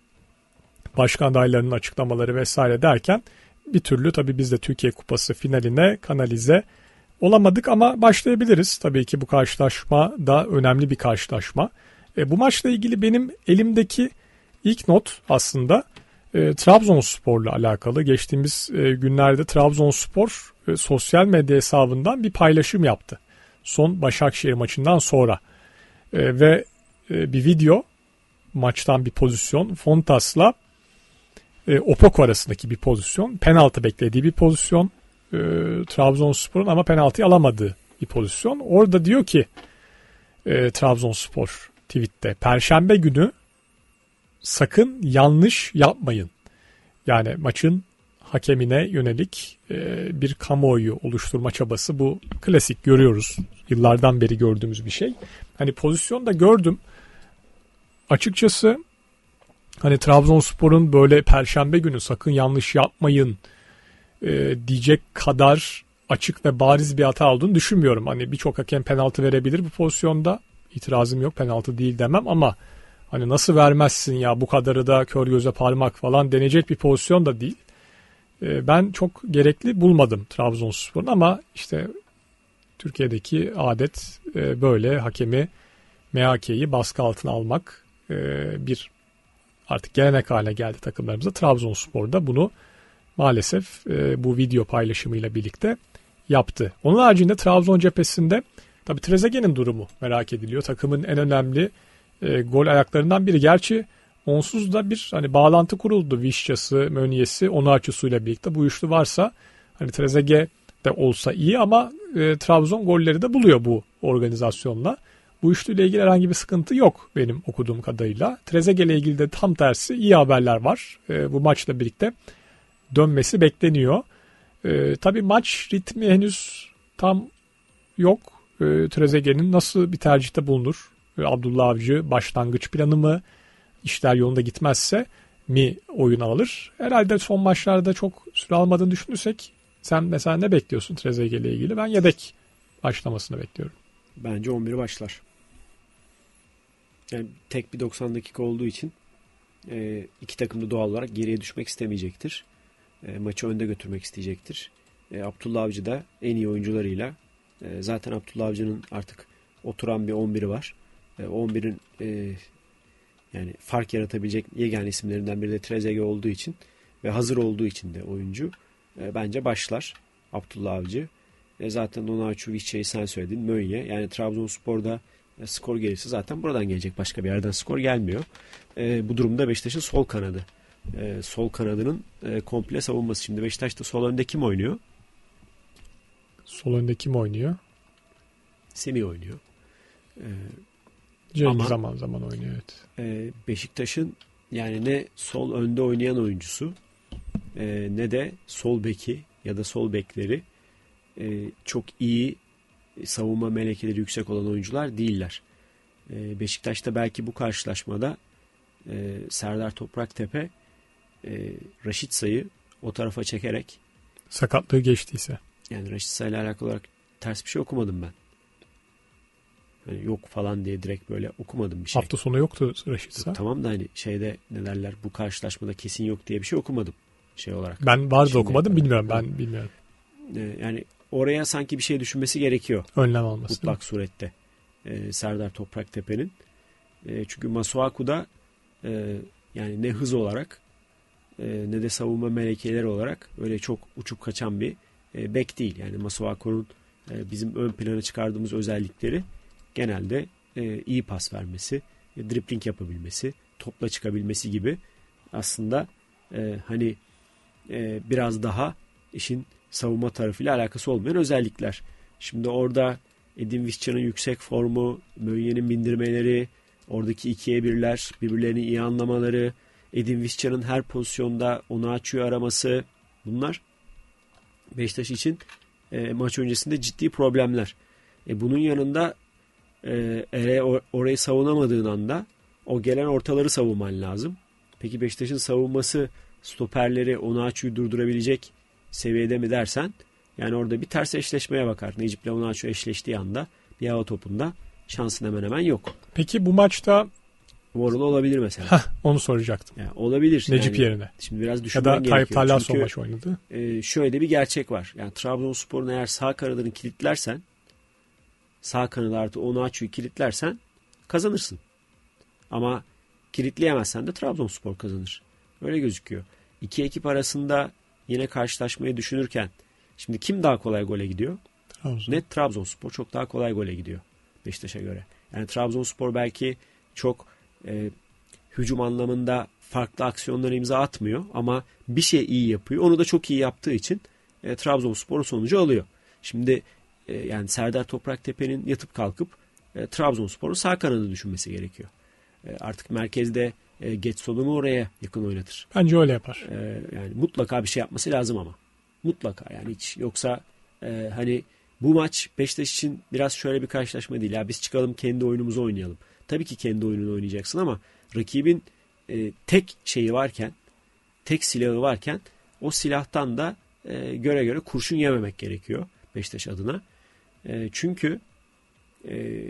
başkan adaylarının açıklamaları vesaire derken bir türlü tabii biz de Türkiye Kupası finaline kanalize olamadık ama başlayabiliriz. Tabii ki bu karşılaşma da önemli bir karşılaşma. E, bu maçla ilgili benim elimdeki ilk not aslında e, Trabzonspor'la alakalı. Geçtiğimiz e, günlerde Trabzonspor e, sosyal medya hesabından bir paylaşım yaptı son Başakşehir maçından sonra. E, ve e, bir video maçtan bir pozisyon Fontas'la e, Opoko arasındaki bir pozisyon. Penaltı beklediği bir pozisyon. E, Trabzonspor'un ama penaltıyı alamadığı bir pozisyon. Orada diyor ki e, Trabzonspor tweette Perşembe günü sakın yanlış yapmayın. Yani maçın hakemine yönelik e, bir kamuoyu oluşturma çabası bu klasik görüyoruz. Yıllardan beri gördüğümüz bir şey. Hani pozisyon da gördüm. Açıkçası hani Trabzonspor'un böyle perşembe günü sakın yanlış yapmayın e, diyecek kadar açık ve bariz bir hata olduğunu düşünmüyorum. Hani birçok hakem penaltı verebilir bu pozisyonda. itirazım yok penaltı değil demem ama hani nasıl vermezsin ya bu kadarı da kör göze parmak falan denecek bir pozisyon da değil. Ee, ben çok gerekli bulmadım Trabzonspor'un ama işte Türkiye'deki adet e, böyle hakemi MHK'yi baskı altına almak e, bir artık gelenek haline geldi takımlarımızda. Trabzonspor'da bunu maalesef e, bu video paylaşımıyla birlikte yaptı. Onun haricinde Trabzon cephesinde tabi Trezeguet'in durumu merak ediliyor. Takımın en önemli gol ayaklarından biri. Gerçi Onsuz da bir hani bağlantı kuruldu. Vişçası, Möniyesi, Onaçusu'yla birlikte bu üçlü varsa hani Trezege de olsa iyi ama e, Trabzon golleri de buluyor bu organizasyonla. Bu üçlüyle ilgili herhangi bir sıkıntı yok benim okuduğum kadarıyla. Trezege ile ilgili de tam tersi iyi haberler var. E, bu maçla birlikte dönmesi bekleniyor. E, tabii maç ritmi henüz tam yok. E, Trezege'nin nasıl bir tercihte bulunur? E, Abdullah Avcı başlangıç planı mı? işler yolunda gitmezse mi oyun alır? Herhalde son maçlarda çok süre almadığını düşünürsek sen mesela ne bekliyorsun Trezeguet ile ilgili? Ben yedek başlamasını bekliyorum. Bence 11 başlar. Yani tek bir 90 dakika olduğu için e, iki takım da doğal olarak geriye düşmek istemeyecektir. E, maçı önde götürmek isteyecektir. E, Abdullah Avcı da en iyi oyuncularıyla e, zaten Abdullah Avcı'nın artık oturan bir 11'i var. 11'in yani fark yaratabilecek yegane isimlerinden biri de Trezeguet olduğu için ve hazır olduğu için de oyuncu e, bence başlar Abdullah Avcı. E, zaten Donaçu, Vişçe'yi sen söyledin. Mönye. Yani Trabzonspor'da e, skor gelirse zaten buradan gelecek. Başka bir yerden skor gelmiyor. E, bu durumda Beşiktaş'ın sol kanadı. E, sol kanadının e, komple savunması. Şimdi Beşiktaş'ta sol önde kim oynuyor? Sol önde kim oynuyor? Semih oynuyor. E, Cenk Ama, zaman zaman oynuyor evet. E, Beşiktaş'ın yani ne sol önde oynayan oyuncusu e, ne de sol beki ya da sol bekleri e, çok iyi savunma melekeleri yüksek olan oyuncular değiller. E, Beşiktaş'ta belki bu karşılaşmada e, Serdar Topraktepe e, Raşit Say'ı o tarafa çekerek sakatlığı geçtiyse. Yani Raşit Say'la alakalı olarak ters bir şey okumadım ben. Hani yok falan diye direkt böyle okumadım bir şey. Hafta sonu yoktu Reşit'se. Tamam da hani şeyde ne derler bu karşılaşmada kesin yok diye bir şey okumadım şey olarak. Ben bazı okumadım bilmiyorum ben bilmiyorum. Ee, yani oraya sanki bir şey düşünmesi gerekiyor. Önlem alması. Mutlak surette. Ee, Serdar Topraktepe'nin. E, çünkü Masuaku'da e, yani ne hız olarak e, ne de savunma melekeleri olarak öyle çok uçup kaçan bir e, bek değil. Yani Masuaku'nun e, bizim ön plana çıkardığımız özellikleri genelde e, iyi pas vermesi, e, dripling yapabilmesi, topla çıkabilmesi gibi aslında e, hani e, biraz daha işin savunma tarafıyla alakası olmayan özellikler. Şimdi orada Edin Vişcan'ın yüksek formu, Mönye'nin bindirmeleri, oradaki ikiye birler, birbirlerini iyi anlamaları, Edin Vişcan'ın her pozisyonda onu açıyor araması bunlar Beşiktaş için e, maç öncesinde ciddi problemler. E, bunun yanında e, orayı savunamadığın anda o gelen ortaları savunman lazım. Peki Beşiktaş'ın savunması stoperleri Onaçu'yu durdurabilecek seviyede mi dersen yani orada bir ters eşleşmeye bakar. Necip ile Onaçu eşleştiği anda bir hava topunda şansın hemen hemen yok. Peki bu maçta Warhol olabilir mesela. Heh, onu soracaktım. Yani olabilir. Necip yani, yerine. Şimdi biraz düşünmen gerekiyor. Ya da Tayyip Talha son maç oynadı. E, şöyle bir gerçek var. Yani Trabzonspor'un eğer sağ karalarını kilitlersen sağ kanalı artı Onaçu'yu kilitlersen kazanırsın. Ama kilitleyemezsen de Trabzonspor kazanır. Öyle gözüküyor. İki ekip arasında yine karşılaşmayı düşünürken şimdi kim daha kolay gole gidiyor? Trabzon. Net Trabzonspor çok daha kolay gole gidiyor Beşiktaş'a göre. Yani Trabzonspor belki çok e, hücum anlamında farklı aksiyonlara imza atmıyor ama bir şey iyi yapıyor. Onu da çok iyi yaptığı için e, Trabzonspor'un sonucu alıyor. Şimdi e, yani Serdar Toprak Tepe'nin yatıp kalkıp e, Trabzonspor'un sağ kanadı düşünmesi gerekiyor. E, artık merkezde e, Getson'u mu oraya yakın oynatır? Bence öyle yapar. E, yani mutlaka bir şey yapması lazım ama. Mutlaka yani hiç yoksa e, hani bu maç Beşiktaş için biraz şöyle bir karşılaşma değil. Ya biz çıkalım kendi oyunumuzu oynayalım. Tabii ki kendi oyununu oynayacaksın ama rakibin e, tek şeyi varken, tek silahı varken o silahtan da e, göre göre kurşun yememek gerekiyor Beşiktaş adına. E, çünkü e,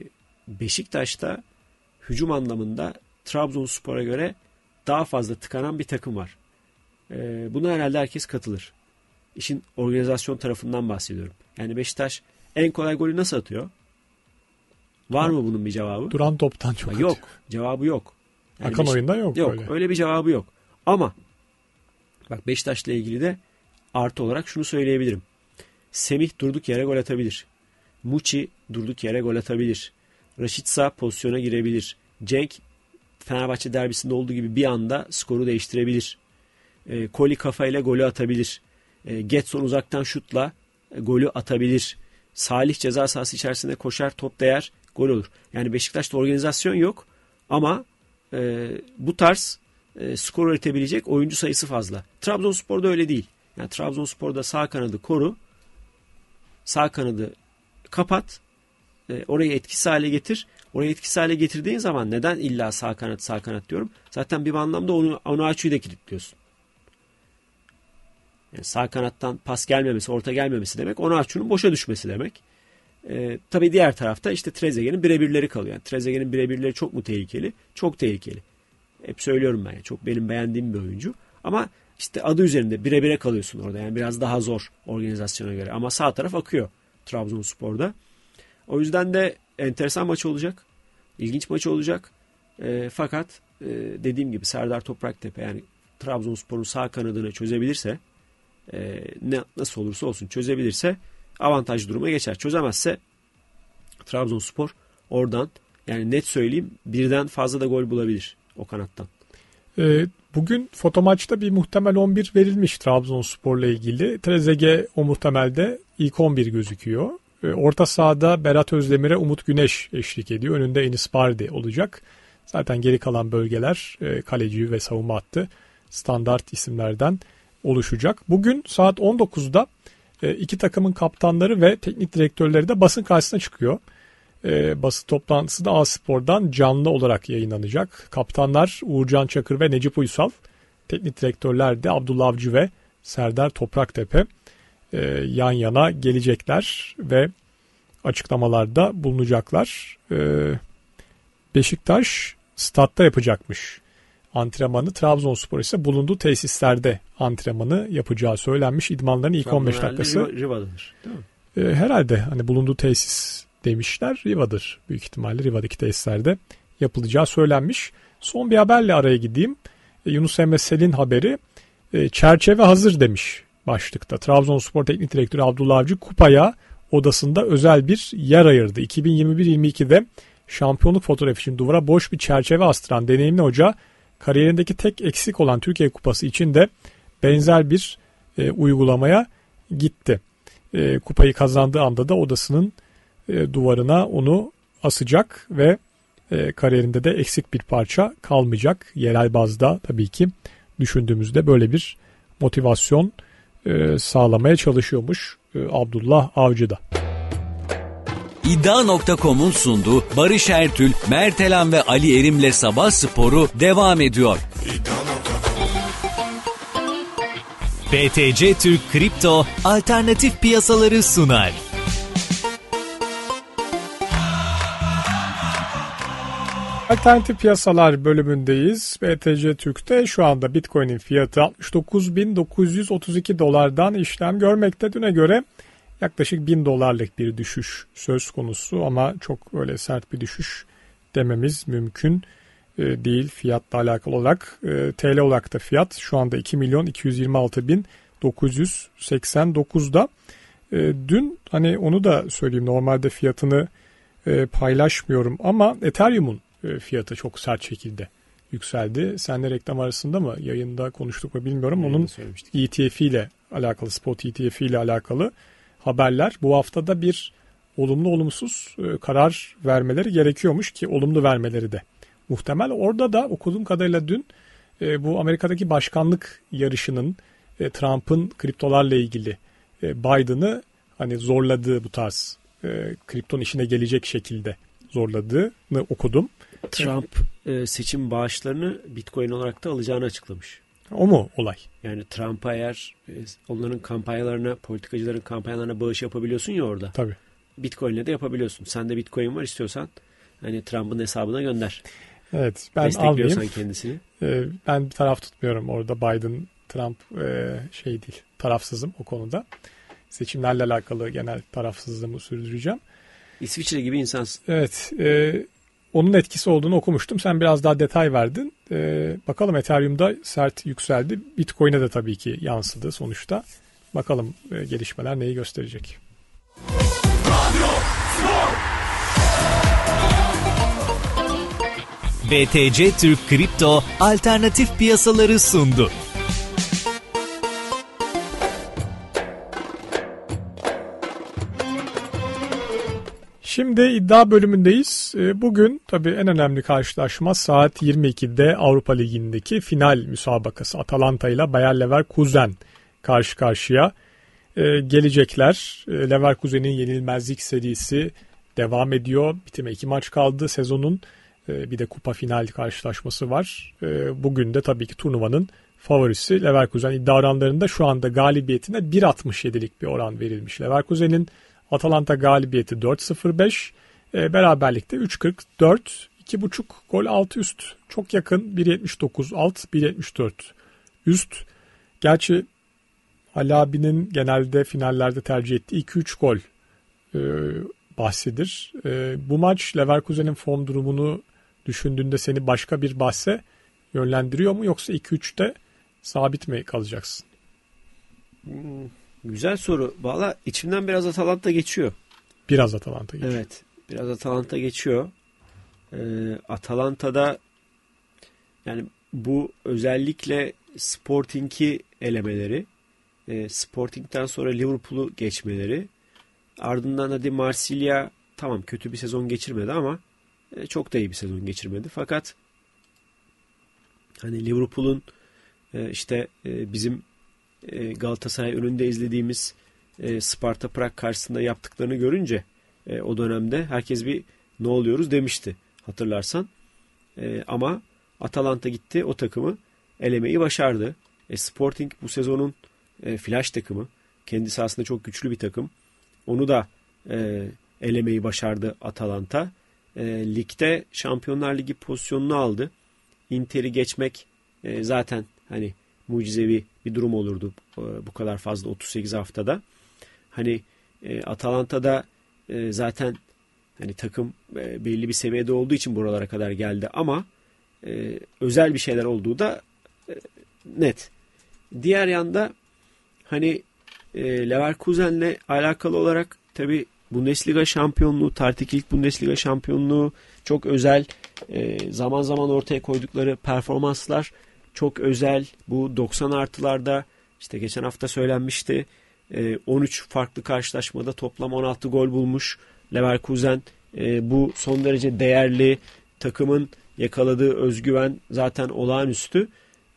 Beşiktaş'ta hücum anlamında Trabzonspor'a göre daha fazla tıkanan bir takım var. E, buna herhalde herkes katılır. İşin organizasyon tarafından bahsediyorum. Yani Beşiktaş en kolay golü nasıl atıyor? Var mı bunun bir cevabı? Duran toptan çok ha, Yok. Atıyor. Cevabı yok. Yani Akan Beşiktaş, oyunda yok. Yok. Öyle. öyle bir cevabı yok. Ama bak Beşiktaş'la ilgili de artı olarak şunu söyleyebilirim. Semih durduk yere gol atabilir. Muçi durduk yere gol atabilir. Raşitsa pozisyona girebilir. Cenk Fenerbahçe derbisinde olduğu gibi bir anda skoru değiştirebilir. E, Koli kafayla golü atabilir. E, Getson uzaktan şutla e, golü atabilir. Salih ceza sahası içerisinde koşar top değer gol olur. Yani Beşiktaş'ta organizasyon yok ama e, bu tarz e, skor üretebilecek oyuncu sayısı fazla. Trabzonspor'da öyle değil. Yani Trabzonspor'da sağ kanadı koru, sağ kanadı kapat. E, orayı etkisiz hale getir. Orayı etkisiz hale getirdiğin zaman neden illa sağ kanat sağ kanat diyorum. Zaten bir anlamda onu onu Onuachu'yu da kilitliyorsun. Yani sağ kanattan pas gelmemesi, orta gelmemesi demek onu Onuachu'nun boşa düşmesi demek. E, tabii diğer tarafta işte Trezeguet'in birebirleri kalıyor. Yani Trezeguet'in birebirleri çok mu tehlikeli? Çok tehlikeli. Hep söylüyorum ben. Yani. Çok benim beğendiğim bir oyuncu. Ama işte adı üzerinde birebire kalıyorsun orada. Yani biraz daha zor organizasyona göre. Ama sağ taraf akıyor. Trabzonspor'da. O yüzden de enteresan maç olacak. İlginç maç olacak. E, fakat e, dediğim gibi Serdar Topraktepe yani Trabzonspor'un sağ kanadını çözebilirse e, ne nasıl olursa olsun çözebilirse avantaj duruma geçer. Çözemezse Trabzonspor oradan yani net söyleyeyim birden fazla da gol bulabilir o kanattan. Evet, Bugün fotomaçta bir muhtemel 11 verilmiş Trabzonspor'la ilgili. Trezege o muhtemelde ilk 11 gözüküyor. Ee, orta sahada Berat Özdemir'e Umut Güneş eşlik ediyor. Önünde Enis Bardi olacak. Zaten geri kalan bölgeler e, kaleci ve savunma hattı standart isimlerden oluşacak. Bugün saat 19'da e, iki takımın kaptanları ve teknik direktörleri de basın karşısına çıkıyor e, basın toplantısı da A-Spor'dan canlı olarak yayınlanacak. Kaptanlar Uğurcan Çakır ve Necip Uysal, teknik direktörler de Abdullah Avcı ve Serdar Topraktepe e, yan yana gelecekler ve açıklamalarda bulunacaklar. E, Beşiktaş statta yapacakmış antrenmanı. Trabzonspor ise bulunduğu tesislerde antrenmanı yapacağı söylenmiş. idmanların ilk Trabzon 15 dakikası. Riva'dadır değil mi? E, herhalde hani bulunduğu tesis demişler. Riva'dır büyük ihtimalle Riva'daki tesislerde yapılacağı söylenmiş. Son bir haberle araya gideyim. E, Yunus Emre Selin haberi e, çerçeve hazır demiş başlıkta. Trabzonspor Teknik Direktörü Abdullah Avcı kupaya odasında özel bir yer ayırdı. 2021-22'de şampiyonluk fotoğrafı için duvara boş bir çerçeve astıran deneyimli hoca kariyerindeki tek eksik olan Türkiye Kupası için de benzer bir e, uygulamaya gitti. E, kupayı kazandığı anda da odasının e, duvarına onu asacak ve e, kariyerinde de eksik bir parça kalmayacak. Yerel bazda tabii ki düşündüğümüzde böyle bir motivasyon e, sağlamaya çalışıyormuş e, Abdullah Avcı'da. İddia.com'un sunduğu Barış Ertül, Mert ve Ali Erim'le Sabah Sporu devam ediyor. BTC Türk Kripto alternatif piyasaları sunar. Alternatif piyasalar bölümündeyiz. BTC Türk'te şu anda Bitcoin'in fiyatı 69.932 dolardan işlem görmekte. Düne göre yaklaşık 1000 dolarlık bir düşüş söz konusu ama çok öyle sert bir düşüş dememiz mümkün e, değil fiyatla alakalı olarak. E, TL olarak da fiyat şu anda 2 milyon 226 bin 989'da. E, dün hani onu da söyleyeyim normalde fiyatını paylaşmıyorum ama Ethereum'un e, fiyatı çok sert şekilde yükseldi. Senle reklam arasında mı yayında konuştuk mu bilmiyorum. Onun ETF e ile alakalı, spot ETF ile alakalı haberler bu haftada bir olumlu olumsuz e, karar vermeleri gerekiyormuş ki olumlu vermeleri de muhtemel. Orada da okuduğum kadarıyla dün bu Amerika'daki başkanlık yarışının Trump'ın kriptolarla ilgili Biden'ı hani zorladığı bu tarz kripton işine gelecek şekilde zorladığını okudum. Trump e, seçim bağışlarını Bitcoin olarak da alacağını açıklamış. O mu olay? Yani Trump'a eğer e, onların kampanyalarına, politikacıların kampanyalarına bağış yapabiliyorsun ya orada. Tabii. Bitcoin'le de yapabiliyorsun. Sen de Bitcoin var istiyorsan hani Trump'ın hesabına gönder. Evet ben almayayım. kendisini. Ee, ben taraf tutmuyorum orada Biden, Trump e, şey değil tarafsızım o konuda. Seçimlerle alakalı genel tarafsızlığımı sürdüreceğim. İsviçre gibi insansın. Evet. E, onun etkisi olduğunu okumuştum. Sen biraz daha detay verdin. Ee, bakalım Ethereum'da sert yükseldi. Bitcoin'e de tabii ki yansıdı sonuçta. Bakalım e, gelişmeler neyi gösterecek. BTC Türk Kripto alternatif piyasaları sundu. Şimdi iddia bölümündeyiz. Ee, bugün tabii en önemli karşılaşma saat 22'de Avrupa Ligi'ndeki final müsabakası Atalanta ile Bayer Leverkusen karşı karşıya ee, gelecekler. Ee, Leverkusen'in yenilmezlik serisi devam ediyor. Bitime iki maç kaldı sezonun. Bir de kupa final karşılaşması var. Bugün de tabii ki turnuvanın favorisi Leverkusen iddia oranlarında şu anda galibiyetine 1.67'lik bir oran verilmiş. Leverkusen'in Atalanta galibiyeti 4-0-5. E, beraberlikte 3-40-4. 2.5 gol alt üst. Çok yakın 1.79 alt 1.74 üst. Gerçi Ali abinin genelde finallerde tercih ettiği 2-3 gol e, bahsidir. E, bu maç Leverkusen'in form durumunu düşündüğünde seni başka bir bahse yönlendiriyor mu yoksa 2-3'te sabit mi kalacaksın? Hmm. Güzel soru. Valla içimden biraz Atalanta geçiyor. Biraz Atalanta geçiyor. Evet. Biraz Atalanta geçiyor. Ee, Atalanta'da yani bu özellikle Sporting'i elemeleri, e, Sporting'den sonra Liverpool'u geçmeleri, ardından hadi Marsilya tamam kötü bir sezon geçirmedi ama e, çok da iyi bir sezon geçirmedi. Fakat hani Liverpool'un e, işte e, bizim e, Galatasaray önünde izlediğimiz e, Sparta Prag karşısında yaptıklarını görünce e, o dönemde herkes bir ne oluyoruz demişti hatırlarsan. ama Atalanta gitti o takımı elemeyi başardı. E, Sporting bu sezonun e, flash takımı. Kendisi aslında çok güçlü bir takım. Onu da e, elemeyi başardı Atalanta. E, ligde Şampiyonlar Ligi pozisyonunu aldı. Inter'i geçmek e, zaten hani mucizevi bir durum olurdu e, bu kadar fazla 38 haftada. Hani e, Atalanta'da e, zaten hani takım belli bir seviyede olduğu için buralara kadar geldi ama özel bir şeyler olduğu da net. Diğer yanda hani Leverkusen'le alakalı olarak tabi Bundesliga şampiyonluğu, Tartik ilk Bundesliga şampiyonluğu çok özel zaman zaman ortaya koydukları performanslar çok özel. Bu 90 artılarda işte geçen hafta söylenmişti. 13 e, farklı karşılaşmada toplam 16 gol bulmuş. Leverkusen e, bu son derece değerli takımın yakaladığı özgüven zaten olağanüstü.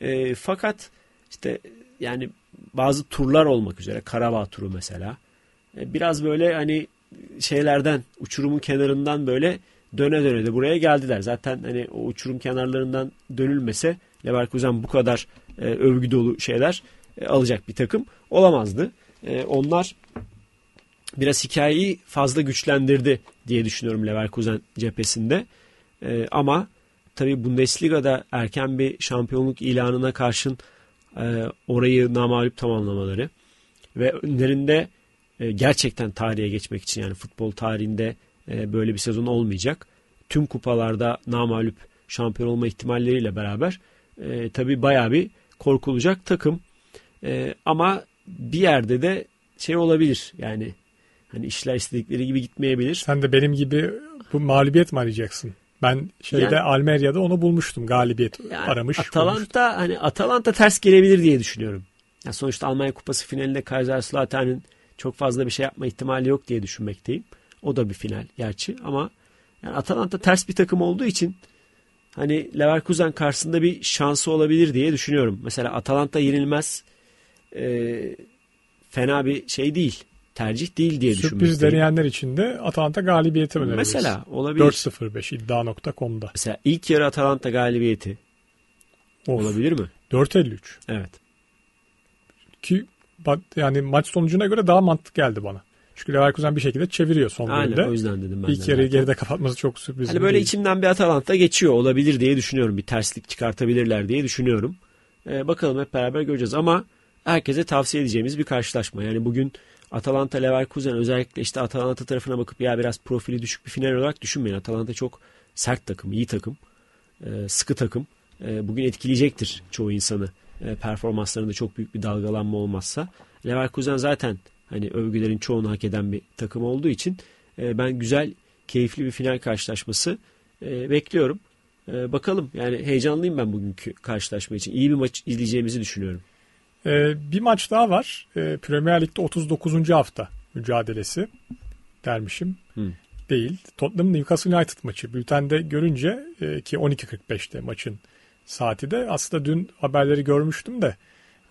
E, fakat işte yani bazı turlar olmak üzere Karabağ turu mesela biraz böyle hani şeylerden uçurumun kenarından böyle döne döne de buraya geldiler. Zaten hani o uçurum kenarlarından dönülmese Leverkusen bu kadar e, övgü dolu şeyler e, alacak bir takım olamazdı. E, onlar biraz hikayeyi fazla güçlendirdi diye düşünüyorum Leverkusen cephesinde. E, ama tabii Bundesliga'da erken bir şampiyonluk ilanına karşın e, orayı Namalüp tamamlamaları ve önlerinde e, gerçekten tarihe geçmek için yani futbol tarihinde e, böyle bir sezon olmayacak. Tüm kupalarda Namalüp şampiyon olma ihtimalleriyle beraber e, tabii baya bir korkulacak takım. E, ama bir yerde de şey olabilir yani hani işler istedikleri gibi gitmeyebilir. Sen de benim gibi bu mağlubiyet mi arayacaksın? Ben şeyde yani, Almeria'da onu bulmuştum galibiyet yani aramış. Atalanta bulmuştum. hani Atalanta ters gelebilir diye düşünüyorum. Yani sonuçta Almanya Kupası finalinde Kaiserslautern'in çok fazla bir şey yapma ihtimali yok diye düşünmekteyim. O da bir final gerçi ama yani Atalanta ters bir takım olduğu için hani Leverkusen karşısında bir şansı olabilir diye düşünüyorum. Mesela Atalanta yenilmez e, fena bir şey değil. Tercih değil diye düşünüyorum. Sürpriz deneyenler için de Atalanta galibiyeti öneririz. Mesela olabilir. 4-0-5 iddia.com'da. Mesela ilk yarı Atalanta galibiyeti of. olabilir mi? 4-53. Evet. Ki yani maç sonucuna göre daha mantık geldi bana. Çünkü Leverkusen bir şekilde çeviriyor son Aynen, bölümde. Aynen o yüzden dedim ben. de. İlk yarıyı geride kapatması çok sürpriz. Hani böyle değil. içimden bir Atalanta geçiyor olabilir diye düşünüyorum. Bir terslik çıkartabilirler diye düşünüyorum. Ee, bakalım hep beraber göreceğiz ama herkese tavsiye edeceğimiz bir karşılaşma. Yani bugün Atalanta Leverkusen özellikle işte Atalanta tarafına bakıp ya biraz profili düşük bir final olarak düşünmeyin. Atalanta çok sert takım, iyi takım, e, sıkı takım. E, bugün etkileyecektir çoğu insanı. E, performanslarında çok büyük bir dalgalanma olmazsa. Leverkusen zaten hani övgülerin çoğunu hak eden bir takım olduğu için e, ben güzel, keyifli bir final karşılaşması e, bekliyorum. E, bakalım yani heyecanlıyım ben bugünkü karşılaşma için. İyi bir maç izleyeceğimizi düşünüyorum. E, bir maç daha var. E, Premier Lig'de 39. hafta mücadelesi dermişim. Hmm. Değil. Tottenham Newcastle United maçı. Bültende görünce e, ki 12.45'te maçın saati de aslında dün haberleri görmüştüm de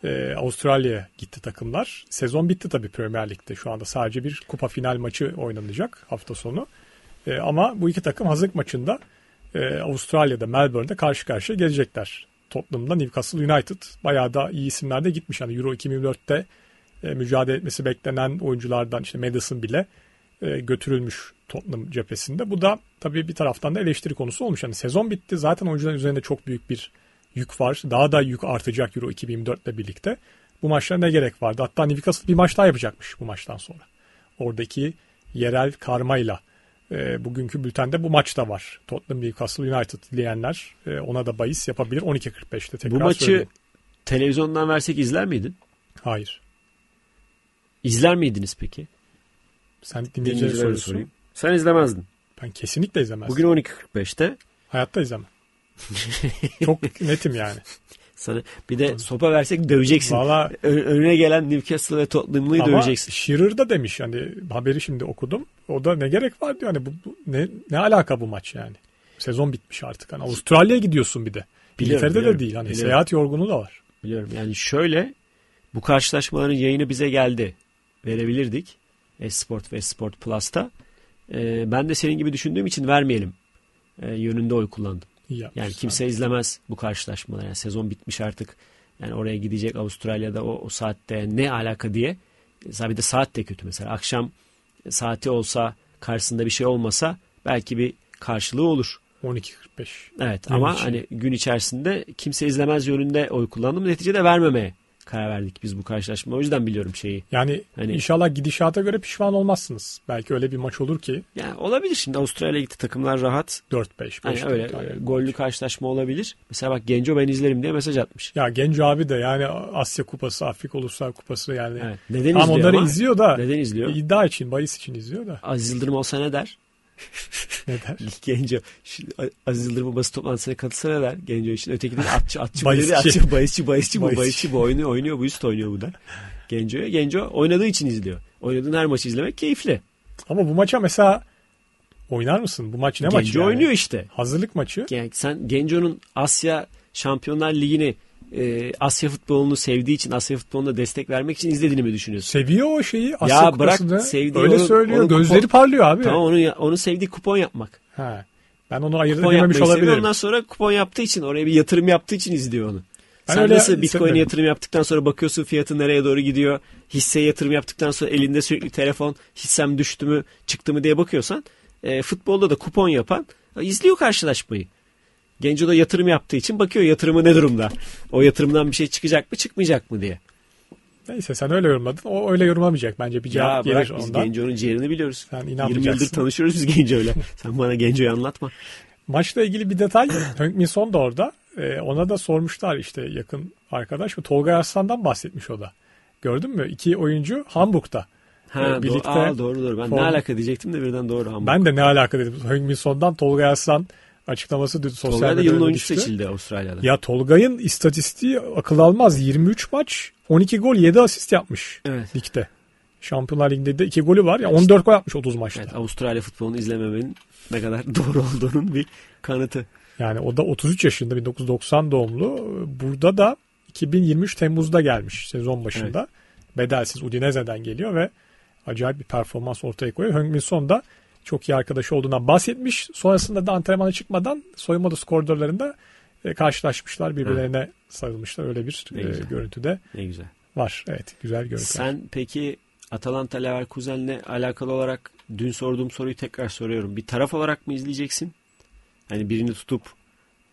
e, ee, Avustralya'ya gitti takımlar. Sezon bitti tabii Premier Lig'de. Şu anda sadece bir kupa final maçı oynanacak hafta sonu. E, ama bu iki takım hazırlık maçında e, Avustralya'da Melbourne'de karşı karşıya gelecekler. Tottenham'da Newcastle United bayağı da iyi isimlerde gitmiş. Yani Euro 2004'te e, mücadele etmesi beklenen oyunculardan işte Madison bile e, götürülmüş Tottenham cephesinde. Bu da tabii bir taraftan da eleştiri konusu olmuş. Yani sezon bitti. Zaten oyuncuların üzerinde çok büyük bir yük var. Daha da yük artacak Euro 2024 ile birlikte. Bu maçlara ne gerek vardı? Hatta Newcastle bir maç daha yapacakmış bu maçtan sonra. Oradaki yerel karmayla e, bugünkü bültende bu maç da var. Tottenham Newcastle United dileyenler e, ona da bahis yapabilir. 12.45'te tekrar söyleyeyim. Bu maçı söyleyeyim. televizyondan versek izler miydin? Hayır. İzler miydiniz peki? Sen dinleyicilere Sorayım. Sen izlemezdin. Ben kesinlikle izlemezdim. Bugün 12.45'te. Hayatta izlemem. Çok netim yani. Sana bir de sopa versek döveceksin. Valla önüne gelen Newcastle ve Tottenham'lıyı döveceksin. Shearer da demiş hani haberi şimdi okudum. O da ne gerek var diyor hani bu, bu ne ne alaka bu maç yani. Sezon bitmiş artık. Hani Avustralya'ya gidiyorsun bir de. Biliyorum, İngiltere'de de değil hani biliyorum. seyahat yorgunu da var. Biliyorum. Yani şöyle bu karşılaşmaların yayını bize geldi. Verebilirdik. Esport ve Esport Plus'ta. Ee, ben de senin gibi düşündüğüm için vermeyelim. Ee, yönünde oy kullandım. Yani kimse izlemez bu karşılaşmaları. Yani sezon bitmiş artık. Yani oraya gidecek Avustralya'da o, o saatte ne alaka diye. Mesela bir de saat de kötü mesela. Akşam saati olsa karşısında bir şey olmasa belki bir karşılığı olur. 12.45. Evet gün ama için. hani gün içerisinde kimse izlemez yönünde oy kullandım. Neticede vermemeye karar verdik biz bu karşılaşma O yüzden biliyorum şeyi. Yani hani, inşallah gidişata göre pişman olmazsınız. Belki öyle bir maç olur ki. Ya olabilir şimdi Avustralya'ya gitti takımlar rahat. 4-5. 5 hani öyle yani. Ee, gollü karşılaşma olabilir. Mesela bak Genco ben izlerim diye mesaj atmış. Ya Genco abi de yani Asya Kupası, Afrika Uluslar Kupası yani. Evet. Neden tamam izliyor onları ama? izliyor da. Neden izliyor? İddia için, bahis için izliyor da. Aziz Yıldırım olsa ne der? ne der? Genco. Aziz Yıldırım basın toplantısına katılsa ne der? Genco için. Öteki de atçı, atçı, bayisçi. atçı, bayisçi, bayisçi bu, bayisçi bu. Oynuyor, oynuyor bu, üst oynuyor bu da. Genco'ya. Genco oynadığı için izliyor. Oynadığın her maçı izlemek keyifli. Ama bu maça mesela oynar mısın? Bu maç ne Genco maçı? Genco yani? oynuyor işte. Hazırlık maçı. Yani sen Genco'nun Asya Şampiyonlar Ligi'ni e, Asya futbolunu sevdiği için Asya futboluna destek vermek için izlediğini mi düşünüyorsun? Seviyor o şeyi Asya ya kupasını. bırak sevdiği öyle onu, söylüyor. Onu Gözleri kupon, parlıyor abi. Tamam onu onu sevdiği kupon yapmak. Ha. Ben onu ayırt edememiş olabilirim. Seviyor. Ondan sonra kupon yaptığı için oraya bir yatırım yaptığı için izliyor onu. Ben Sen nasıl Bitcoin'e yatırım yaptıktan sonra bakıyorsun fiyatı nereye doğru gidiyor. Hisse yatırım yaptıktan sonra elinde sürekli telefon hissem düştü mü çıktı mı diye bakıyorsan e, futbolda da kupon yapan e, izliyor karşılaşmayı. Genco da yatırım yaptığı için bakıyor yatırımı ne durumda. O yatırımdan bir şey çıkacak mı çıkmayacak mı diye. Neyse sen öyle yorumladın. O öyle yorumlamayacak bence. Bir cevap ya bırak, biz ondan. Biz Genco'nun ciğerini biliyoruz. Sen 20 yıldır tanışıyoruz biz öyle. sen bana Genco'yu anlatma. Maçla ilgili bir detay. Hönk Min da orada. Ee, ona da sormuşlar işte yakın arkadaş. Tolga Arslan'dan bahsetmiş o da. Gördün mü? İki oyuncu Hamburg'da. Ha, ee, birlikte. Do- aa, doğru doğru. Ben form... ne alaka diyecektim de birden doğru Hamburg. Ben de ne alaka dedim. Hönk Min Tolga Arslan açıklaması de, sosyal Tolga da yılın oyuncusu seçildi Avustralya'da. Ya Tolga'nın istatistiği akıl almaz. 23 maç 12 gol 7 asist yapmış evet. ligde. Şampiyonlar Ligi'nde de 2 golü var ya yani 14 gol atmış 30 maçta. Evet, Avustralya futbolunu izlememenin ne kadar doğru olduğunun bir kanıtı. Yani o da 33 yaşında 1990 doğumlu. Burada da 2023 Temmuz'da gelmiş sezon başında. Evet. Bedelsiz Udinese'den geliyor ve acayip bir performans ortaya koyuyor. Hönk Son da çok iyi arkadaş olduğundan bahsetmiş. Sonrasında da antrenmana çıkmadan soyunma odası koridorlarında e, karşılaşmışlar. Birbirlerine Hı. sarılmışlar. Öyle bir ne e, güzel. görüntüde ne güzel. var. Evet güzel görüntü. Sen peki Atalanta Leverkusen'le alakalı olarak dün sorduğum soruyu tekrar soruyorum. Bir taraf olarak mı izleyeceksin? Hani birini tutup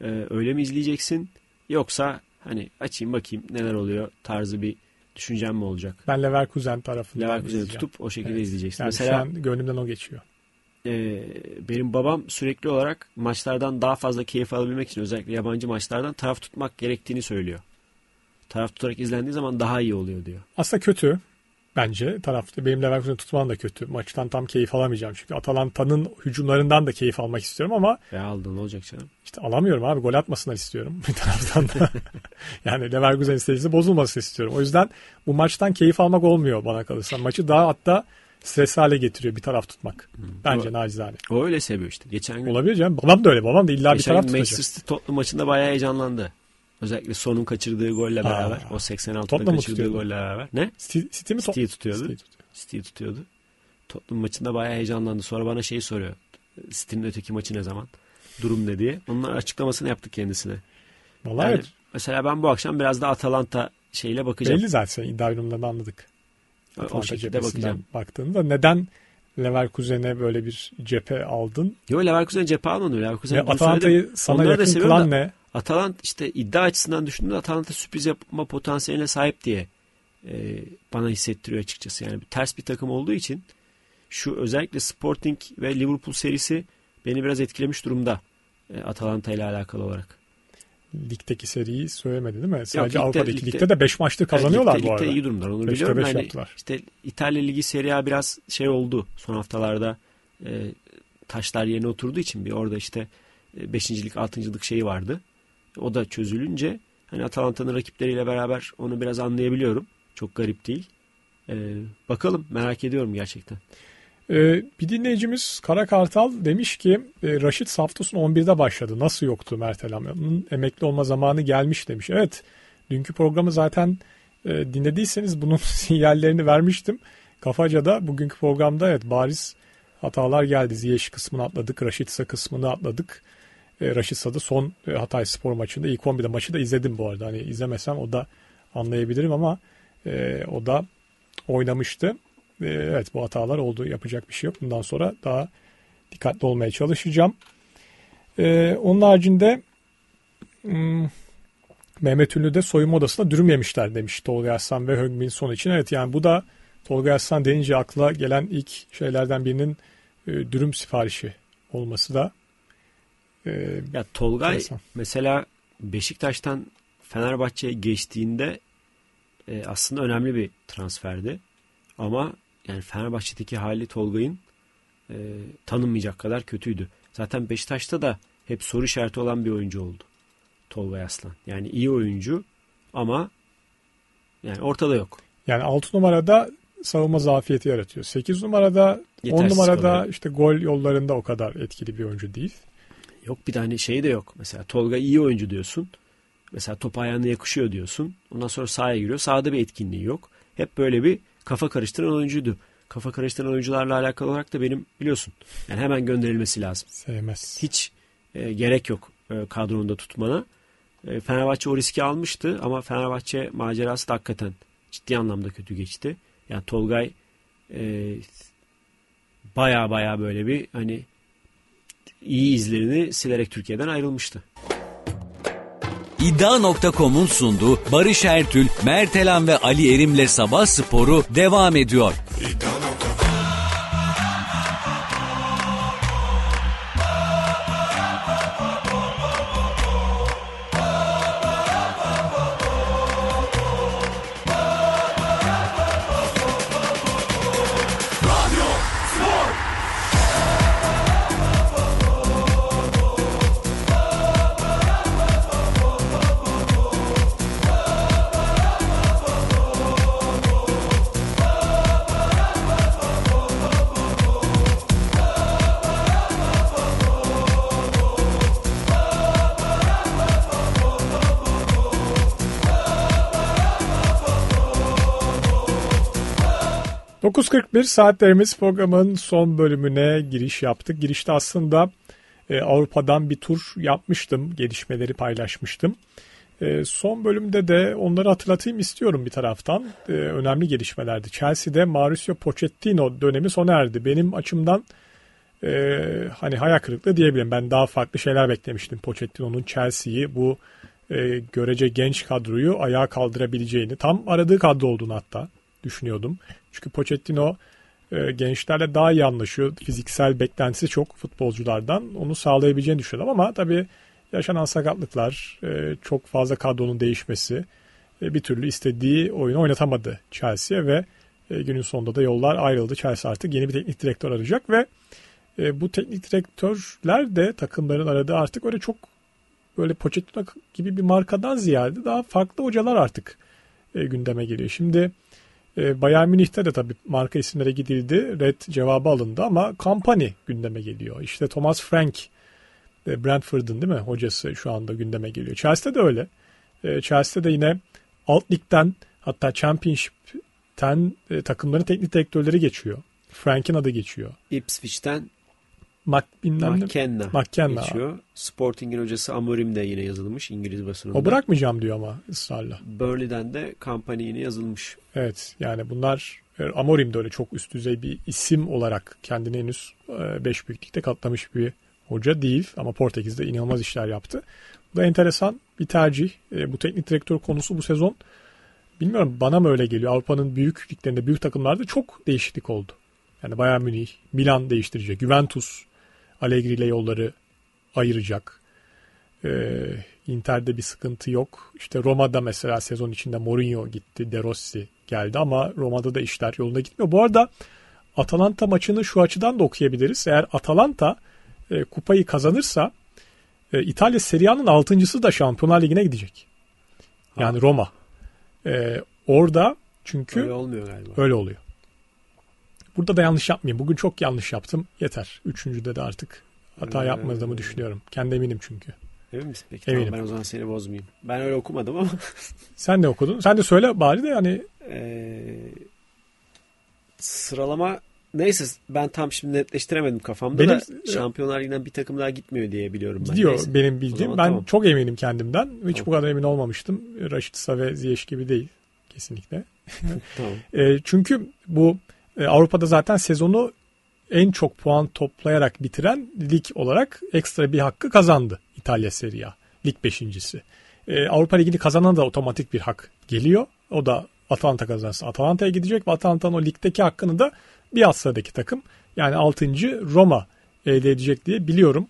e, öyle mi izleyeceksin? Yoksa hani açayım bakayım neler oluyor tarzı bir düşüncem mi olacak? Ben Leverkusen tarafını Leverkusen'i tutup o şekilde evet. izleyeceksin. Yani Mesela, şu an gönlümden o geçiyor e, benim babam sürekli olarak maçlardan daha fazla keyif alabilmek için özellikle yabancı maçlardan taraf tutmak gerektiğini söylüyor. Taraf tutarak izlendiği zaman daha iyi oluyor diyor. Aslında kötü bence tarafta. Benim Leverkusen'i tutman da kötü. Maçtan tam keyif alamayacağım çünkü Atalanta'nın hücumlarından da keyif almak istiyorum ama ya e, aldın ne olacak canım? İşte alamıyorum abi. Gol atmasınlar istiyorum bir taraftan da. yani Leverkusen stratejisi bozulmasını istiyorum. O yüzden bu maçtan keyif almak olmuyor bana kalırsa. Maçı daha hatta stres hale getiriyor bir taraf tutmak. Hmm. Bence o, nacizane. O öyle seviyor işte. Geçen gün. Olabilir canım. Babam da öyle. Babam da illa bir taraf tutacak. Manchester City Tottenham maçında bayağı heyecanlandı. Özellikle sonun kaçırdığı golle beraber. Aa, o 86'da kaçırdığı golle beraber. Ne? City, mi? City'yi tutuyordu. City'yi tutuyordu. City tutuyordu. Tottenham maçında bayağı heyecanlandı. Sonra bana şeyi soruyor. City'nin öteki maçı ne zaman? Durum ne diye. Onun açıklamasını yaptık kendisine. Vallahi yani, evet. Mesela ben bu akşam biraz da Atalanta şeyle bakacağım. Belli zaten iddia anladık. Evet, o şekilde bakacağım. Baktığında neden Leverkusen'e böyle bir cephe aldın? Yok Leverkusen'e cephe almadım. Leverkusen Atalanta'yı sana yakın kılan da, ne? Atalanta işte iddia açısından düşündüğümde Atalanta sürpriz yapma potansiyeline sahip diye e, bana hissettiriyor açıkçası. Yani ters bir takım olduğu için şu özellikle Sporting ve Liverpool serisi beni biraz etkilemiş durumda e, Atalanta ile alakalı olarak ligdeki seriyi söylemedi değil mi? Sadece Yok, ligde, ligde, ligde de 5 maçta kazanıyorlar ligde, bu arada. Ligde iyi durumdalar onu biliyorum. Beş yani yaptılar. İşte İtalya Ligi Serie A biraz şey oldu son haftalarda e, taşlar yerine oturduğu için bir orada işte 5. lig 6. lig şeyi vardı. O da çözülünce hani Atalanta'nın rakipleriyle beraber onu biraz anlayabiliyorum. Çok garip değil. E, bakalım merak ediyorum gerçekten. Ee, bir dinleyicimiz Kara Kartal demiş ki e, Raşit Saftus'un 11'de başladı. Nasıl yoktu Mert Elam'ın emekli olma zamanı gelmiş demiş. Evet dünkü programı zaten e, dinlediyseniz bunun sinyallerini vermiştim. Kafaca'da bugünkü programda evet bariz hatalar geldi. Ziyeş kısmını atladık, Raşitsa kısmını atladık. E, Raşitsa'da son e, Hatay spor maçında ilk 11'de maçı da izledim bu arada. Hani izlemesem o da anlayabilirim ama e, o da oynamıştı. Ee, evet bu hatalar oldu yapacak bir şey yok. Bundan sonra daha dikkatli olmaya çalışacağım. Ee, onun haricinde hmm, Mehmet Ünlü'de soyunma odasında dürüm yemişler demiş Tolga Aslan ve Högbin Son için. Evet yani bu da Tolga Aslan denince akla gelen ilk şeylerden birinin e, dürüm siparişi olması da. E, ya Tolga mesela Beşiktaş'tan Fenerbahçe'ye geçtiğinde e, aslında önemli bir transferdi. Ama yani Fenerbahçe'deki hali Tolga'nın e, tanınmayacak kadar kötüydü. Zaten Beşiktaş'ta da hep soru işareti olan bir oyuncu oldu. Tolga Aslan. Yani iyi oyuncu ama yani ortada yok. Yani 6 numarada savunma zafiyeti yaratıyor. 8 numarada, Yetersiz 10 numarada olarak. işte gol yollarında o kadar etkili bir oyuncu değil. Yok bir tane hani şey de yok. Mesela Tolga iyi oyuncu diyorsun. Mesela top ayağına yakışıyor diyorsun. Ondan sonra sahaya giriyor. Sahada bir etkinliği yok. Hep böyle bir kafa karıştıran oyuncuydu. Kafa karıştıran oyuncularla alakalı olarak da benim biliyorsun. Yani hemen gönderilmesi lazım. Sevmez. Hiç e, gerek yok e, kadronda tutmana. E, Fenerbahçe o riski almıştı ama Fenerbahçe macerası da hakikaten ciddi anlamda kötü geçti. Yani Tolgay e, baya baya böyle bir hani iyi izlerini silerek Türkiye'den ayrılmıştı iddia.com'un sunduğu Barış Ertül, Mertelan ve Ali Erim'le Sabah Sporu devam ediyor. Bir saatlerimiz programın son bölümüne giriş yaptık. Girişte aslında e, Avrupa'dan bir tur yapmıştım. Gelişmeleri paylaşmıştım. E, son bölümde de onları hatırlatayım istiyorum bir taraftan. E, önemli gelişmelerdi. Chelsea'de Mauricio Pochettino dönemi sona erdi. Benim açımdan e, hani hayal kırıklığı diyebilirim. Ben daha farklı şeyler beklemiştim Pochettino'nun Chelsea'yi bu e, görece genç kadroyu ayağa kaldırabileceğini, tam aradığı kadro olduğunu hatta düşünüyordum. Çünkü Pochettino e, gençlerle daha iyi anlaşıyor. Fiziksel beklentisi çok futbolculardan. Onu sağlayabileceğini düşünüyorum ama tabii yaşanan sakatlıklar, e, çok fazla kadronun değişmesi e, bir türlü istediği oyunu oynatamadı Chelsea'ye ve günün sonunda da yollar ayrıldı. Chelsea artık yeni bir teknik direktör arayacak ve bu teknik direktörler de takımların aradığı artık öyle çok böyle Pochettino gibi bir markadan ziyade daha farklı hocalar artık gündeme geliyor. Şimdi e, Bayern Münih'te de tabii marka isimlere gidildi. Red cevabı alındı ama Company gündeme geliyor. İşte Thomas Frank e, Brentford'ın değil mi hocası şu anda gündeme geliyor. Chelsea'de de öyle. E, Chelsea'de de yine alt ligden hatta Championship'ten e, takımların teknik direktörleri geçiyor. Frank'in adı geçiyor. Ipswich'ten Mac bilmem McKenna. McKenna. Geçiyor. Sporting'in hocası Amorim de yine yazılmış İngiliz basınında. O bırakmayacağım diyor ama ısrarla. Burnley'den de kampanya yine yazılmış. Evet yani bunlar e, Amorim de öyle çok üst düzey bir isim olarak kendini henüz 5 e, büyüklükte katlamış bir hoca değil ama Portekiz'de inanılmaz işler yaptı. Bu da enteresan bir tercih. E, bu teknik direktör konusu bu sezon bilmiyorum bana mı öyle geliyor. Avrupa'nın büyük liglerinde, büyük takımlarda çok değişiklik oldu. Yani Bayern Münih, Milan değiştirecek, Juventus Allegri ile yolları ayıracak. Ee, Inter'de bir sıkıntı yok. İşte Roma'da mesela sezon içinde Mourinho gitti, De Rossi geldi ama Roma'da da işler yolunda gitmiyor. Bu arada Atalanta maçını şu açıdan da okuyabiliriz. Eğer Atalanta e, kupayı kazanırsa e, İtalya Serie A'nın altıncısı da Şampiyonlar Ligi'ne gidecek. Yani ha. Roma. E, orada çünkü öyle olmuyor galiba. Öyle oluyor. Burada da yanlış yapmayayım. Bugün çok yanlış yaptım. Yeter. Üçüncüde de artık hata ee, yapmadığımı düşünüyorum. Kendi eminim çünkü. Emin misin peki? Eminim. Tamam, ben o zaman seni bozmayayım. Ben öyle okumadım ama. Sen de okudun. Sen de söyle bari de hani. Ee, sıralama neyse ben tam şimdi netleştiremedim kafamda benim, da şampiyonlar yine bir takım daha gitmiyor diye biliyorum. Ben. Gidiyor neyse. benim bildiğim. ben tamam. çok eminim kendimden. Hiç tamam. bu kadar emin olmamıştım. Raşit Sa ve Ziyech gibi değil. Kesinlikle. tamam. e, çünkü bu e, Avrupa'da zaten sezonu en çok puan toplayarak bitiren lig olarak ekstra bir hakkı kazandı İtalya Serie A. Lig beşincisi. E, Avrupa Ligi'ni kazanan da otomatik bir hak geliyor. O da Atalanta kazansa Atalanta'ya gidecek ve Atalanta'nın o ligdeki hakkını da bir alt sıradaki takım yani 6. Roma elde edecek diye biliyorum.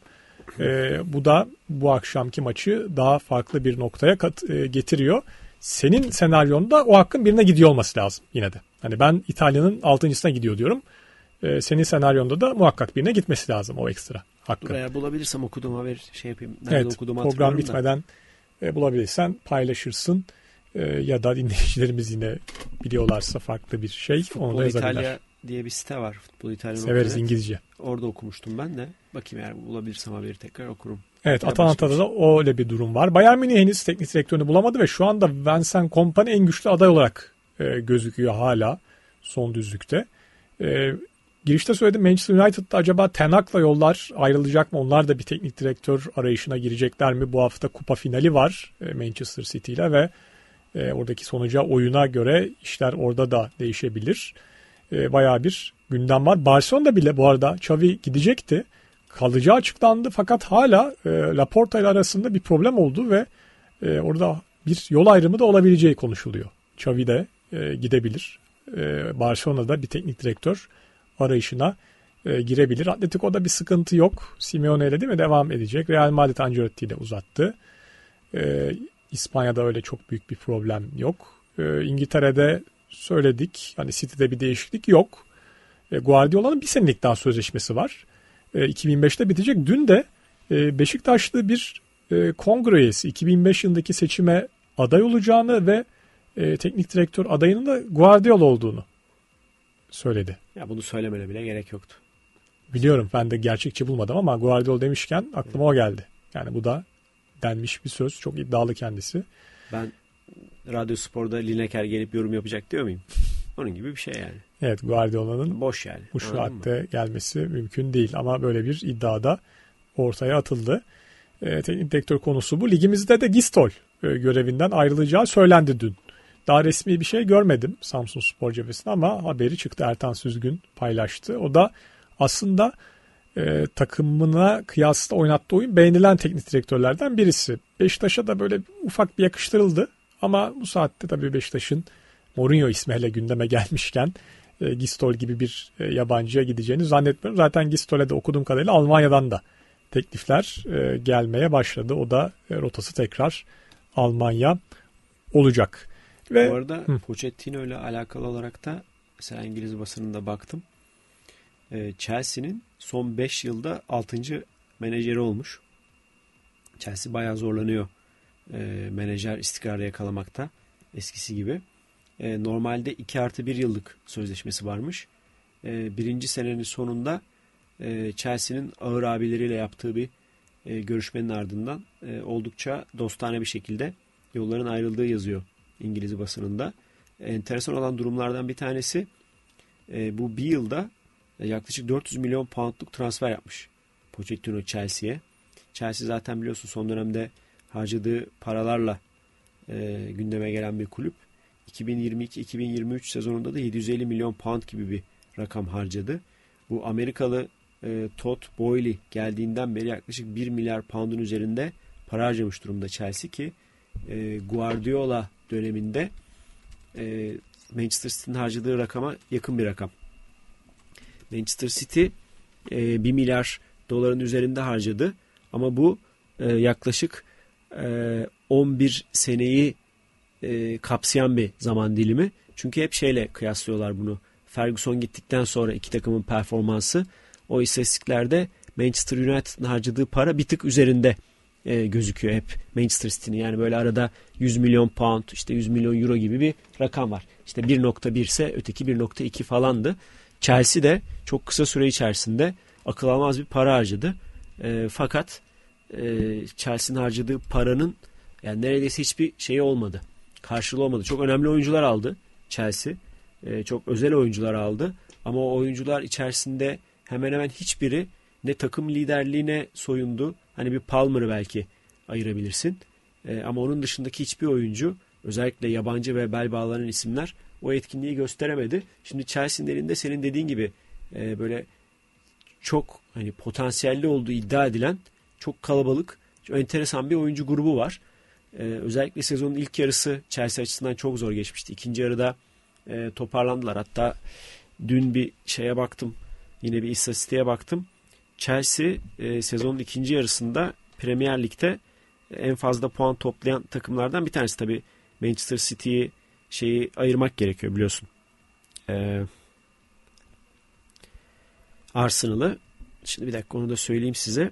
E, bu da bu akşamki maçı daha farklı bir noktaya kat, e, getiriyor senin senaryonda o hakkın birine gidiyor olması lazım yine de. Hani ben İtalya'nın altıncısına gidiyor diyorum. Ee, senin senaryonda da muhakkak birine gitmesi lazım o ekstra hakkı. eğer bulabilirsem okudum haber şey yapayım. Nerede evet, okudum program bitmeden da. E, bulabilirsen paylaşırsın. E, ya da dinleyicilerimiz yine biliyorlarsa farklı bir şey. Futbol onu da yazabilirler. İtalya diye bir site var futbol İtalyan Severiz olarak. İngilizce. Orada okumuştum ben de. Bakayım eğer bulabilirsem haberi tekrar okurum. Evet Atalanta'da da öyle bir durum var. Bayern Münih henüz teknik direktörünü bulamadı ve şu anda Vincent Kompany en güçlü aday olarak e, gözüküyor hala son düzlükte. E, girişte söyledim Manchester United'da acaba tenakla yollar ayrılacak mı? Onlar da bir teknik direktör arayışına girecekler mi? Bu hafta kupa finali var e, Manchester City ile ve e, oradaki sonuca oyuna göre işler orada da değişebilir. E, e, bayağı bir gündem var. Barcelona'da bile bu arada Xavi gidecekti. Kalacağı açıklandı fakat hala e, Laporta ile arasında bir problem oldu ve e, orada bir yol ayrımı da olabileceği konuşuluyor. Xavi de e, gidebilir. E, Barcelona'da bir teknik direktör arayışına e, girebilir. Atletico'da bir sıkıntı yok. Simeone ile değil mi devam edecek. Real Madrid Ancelotti ile uzattı. E, İspanya'da öyle çok büyük bir problem yok. E, İngiltere'de söyledik. Hani City'de bir değişiklik yok. E, Guardiola'nın bir senelik daha sözleşmesi var. 2005'te e, bitecek. Dün de e, Beşiktaşlı bir e, kongre üyesi 2005 yılındaki seçime aday olacağını ve teknik direktör adayının da Guardiola olduğunu söyledi. Ya bunu söylemene bile gerek yoktu. Biliyorum ben de gerçekçi bulmadım ama Guardiola demişken aklıma o geldi. Yani bu da denmiş bir söz. Çok iddialı kendisi. Ben Radyo Spor'da Lineker gelip yorum yapacak diyor muyum? Onun gibi bir şey yani. Evet Guardiola'nın boş yani. Bu şuatte gelmesi mümkün değil ama böyle bir iddiada ortaya atıldı. E, teknik direktör konusu bu. Ligimizde de Gistol e, görevinden ayrılacağı söylendi dün. Daha resmi bir şey görmedim Samsun Spor cephesinde ama haberi çıktı. Ertan Süzgün paylaştı. O da aslında e, takımına kıyasla oynattığı oyun beğenilen teknik direktörlerden birisi. Beşiktaş'a da böyle ufak bir yakıştırıldı ama bu saatte tabii Beşiktaş'ın Mourinho ismiyle gündeme gelmişken e, Gistol gibi bir e, yabancıya gideceğini zannetmiyorum. Zaten Gistol'e de okuduğum kadarıyla Almanya'dan da teklifler e, gelmeye başladı. O da e, rotası tekrar Almanya olacak. Ve, Bu arada hı. Pochettino ile alakalı olarak da mesela İngiliz basınında baktım. E, Chelsea'nin son 5 yılda 6. menajeri olmuş. Chelsea bayağı zorlanıyor e, menajer istikrarı yakalamakta eskisi gibi. E, normalde 2 artı 1 yıllık sözleşmesi varmış. E, birinci senenin sonunda e, Chelsea'nin ağır abileriyle yaptığı bir e, görüşmenin ardından e, oldukça dostane bir şekilde yolların ayrıldığı yazıyor İngiliz basınında. Enteresan olan durumlardan bir tanesi e, bu bir yılda yaklaşık 400 milyon poundluk transfer yapmış Pochettino Chelsea'ye. Chelsea zaten biliyorsun son dönemde harcadığı paralarla e, gündeme gelen bir kulüp. 2022-2023 sezonunda da 750 milyon pound gibi bir rakam harcadı. Bu Amerikalı e, Todd Boyle geldiğinden beri yaklaşık 1 milyar pound'un üzerinde para harcamış durumda Chelsea ki e, Guardiola döneminde e, Manchester City'nin harcadığı rakama yakın bir rakam. Manchester City e, 1 milyar doların üzerinde harcadı ama bu e, yaklaşık 11 e, seneyi e, kapsayan bir zaman dilimi. Çünkü hep şeyle kıyaslıyorlar bunu. Ferguson gittikten sonra iki takımın performansı o istatistiklerde Manchester United'ın harcadığı para bir tık üzerinde e, gözüküyor hep Manchester City'nin. Yani böyle arada 100 milyon pound işte 100 milyon euro gibi bir rakam var. İşte 1.1 ise öteki 1.2 falandı. Chelsea de çok kısa süre içerisinde akıl almaz bir para harcadı. E, fakat e, Chelsea'nin harcadığı paranın yani neredeyse hiçbir şeyi olmadı. Karşılığı olmadı. Çok önemli oyuncular aldı Chelsea. E, çok özel oyuncular aldı. Ama o oyuncular içerisinde hemen hemen hiçbiri ne takım liderliğine soyundu. Hani bir Palmer'ı belki ayırabilirsin. E, ama onun dışındaki hiçbir oyuncu özellikle yabancı ve bel bağlanan isimler o etkinliği gösteremedi. Şimdi Chelsea'nin elinde senin dediğin gibi e, böyle çok hani potansiyelli olduğu iddia edilen çok kalabalık, çok enteresan bir oyuncu grubu var. Ee, özellikle sezonun ilk yarısı Chelsea açısından çok zor geçmişti. İkinci yarıda e, toparlandılar. Hatta dün bir şeye baktım. Yine bir istatistiğe baktım. Chelsea e, sezonun ikinci yarısında Premier Lig'de e, en fazla puan toplayan takımlardan bir tanesi. tabii Manchester City'yi şeyi ayırmak gerekiyor biliyorsun. Ee, Arsenal'ı. Şimdi bir dakika onu da söyleyeyim size.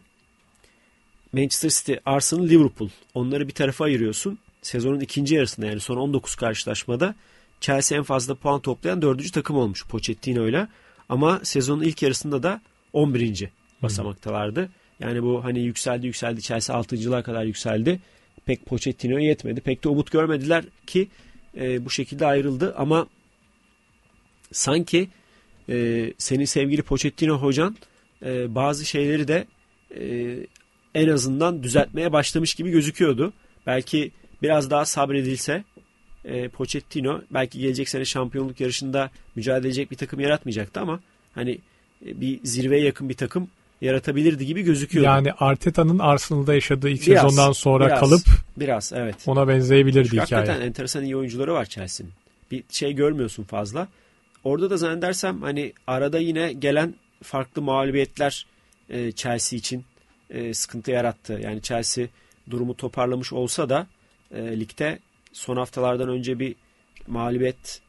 Manchester City, Arsenal, Liverpool. Onları bir tarafa ayırıyorsun. Sezonun ikinci yarısında yani son 19 karşılaşmada Chelsea en fazla puan toplayan dördüncü takım olmuş Pochettino ile. Ama sezonun ilk yarısında da 11. basamaktalardı. Yani bu hani yükseldi yükseldi Chelsea 6.lığa kadar yükseldi. Pek Pochettino'ya yetmedi. Pek de umut görmediler ki e, bu şekilde ayrıldı. Ama sanki e, senin sevgili Pochettino hocan e, bazı şeyleri de e, en azından düzeltmeye başlamış gibi gözüküyordu. Belki biraz daha sabredilse e, Pochettino belki gelecek sene şampiyonluk yarışında mücadele edecek bir takım yaratmayacaktı ama hani e, bir zirveye yakın bir takım yaratabilirdi gibi gözüküyordu. Yani Arteta'nın Arsenal'da yaşadığı ilk biraz, sezondan sonra biraz, kalıp biraz evet. Ona benzeyebilirdi Çünkü hikaye. Hakikaten enteresan iyi oyuncuları var Chelsea'nin. Bir şey görmüyorsun fazla. Orada da zannedersem hani arada yine gelen farklı mağlubiyetler e, Chelsea için e, sıkıntı yarattı. Yani Chelsea durumu toparlamış olsa da e, ligde son haftalardan önce bir mağlubiyet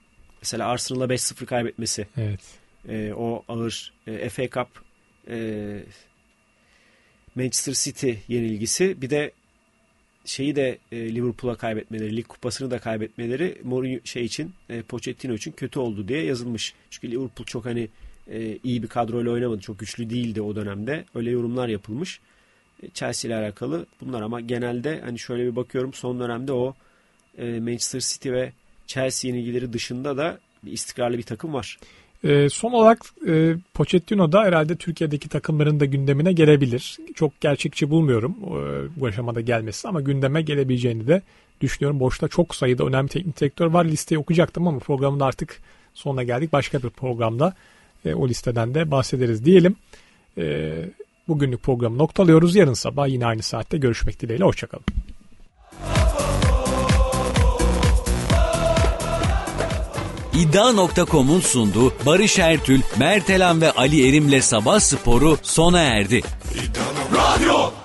mesela Arsenal'a 5-0 kaybetmesi. Evet. E, o ağır e, FA Cup e, Manchester City yenilgisi bir de şeyi de e, Liverpool'a kaybetmeleri, lig kupasını da kaybetmeleri Mourinho şey için, e, Pochettino için kötü oldu diye yazılmış. Çünkü Liverpool çok hani e, iyi bir kadroyla oynamadı. Çok güçlü değildi o dönemde. Öyle yorumlar yapılmış. Chelsea ile alakalı bunlar ama genelde hani şöyle bir bakıyorum son dönemde o e, Manchester City ve Chelsea yenilgileri dışında da bir istikrarlı bir takım var. E, son olarak e, Pochettino da herhalde Türkiye'deki takımların da gündemine gelebilir. Çok gerçekçi bulmuyorum e, bu aşamada gelmesi ama gündeme gelebileceğini de düşünüyorum. Boşta çok sayıda önemli teknik direktör var. Listeyi okuyacaktım ama programın artık sonuna geldik. Başka bir programda e, o listeden de bahsederiz diyelim. E, Bugünlük programı noktalıyoruz. Yarın sabah yine aynı saatte görüşmek dileğiyle. Hoşçakalın. İddia.com'un sunduğu Barış Ertül, Mert Elen ve Ali Erim'le Sabah Sporu sona erdi. İddia. Radyo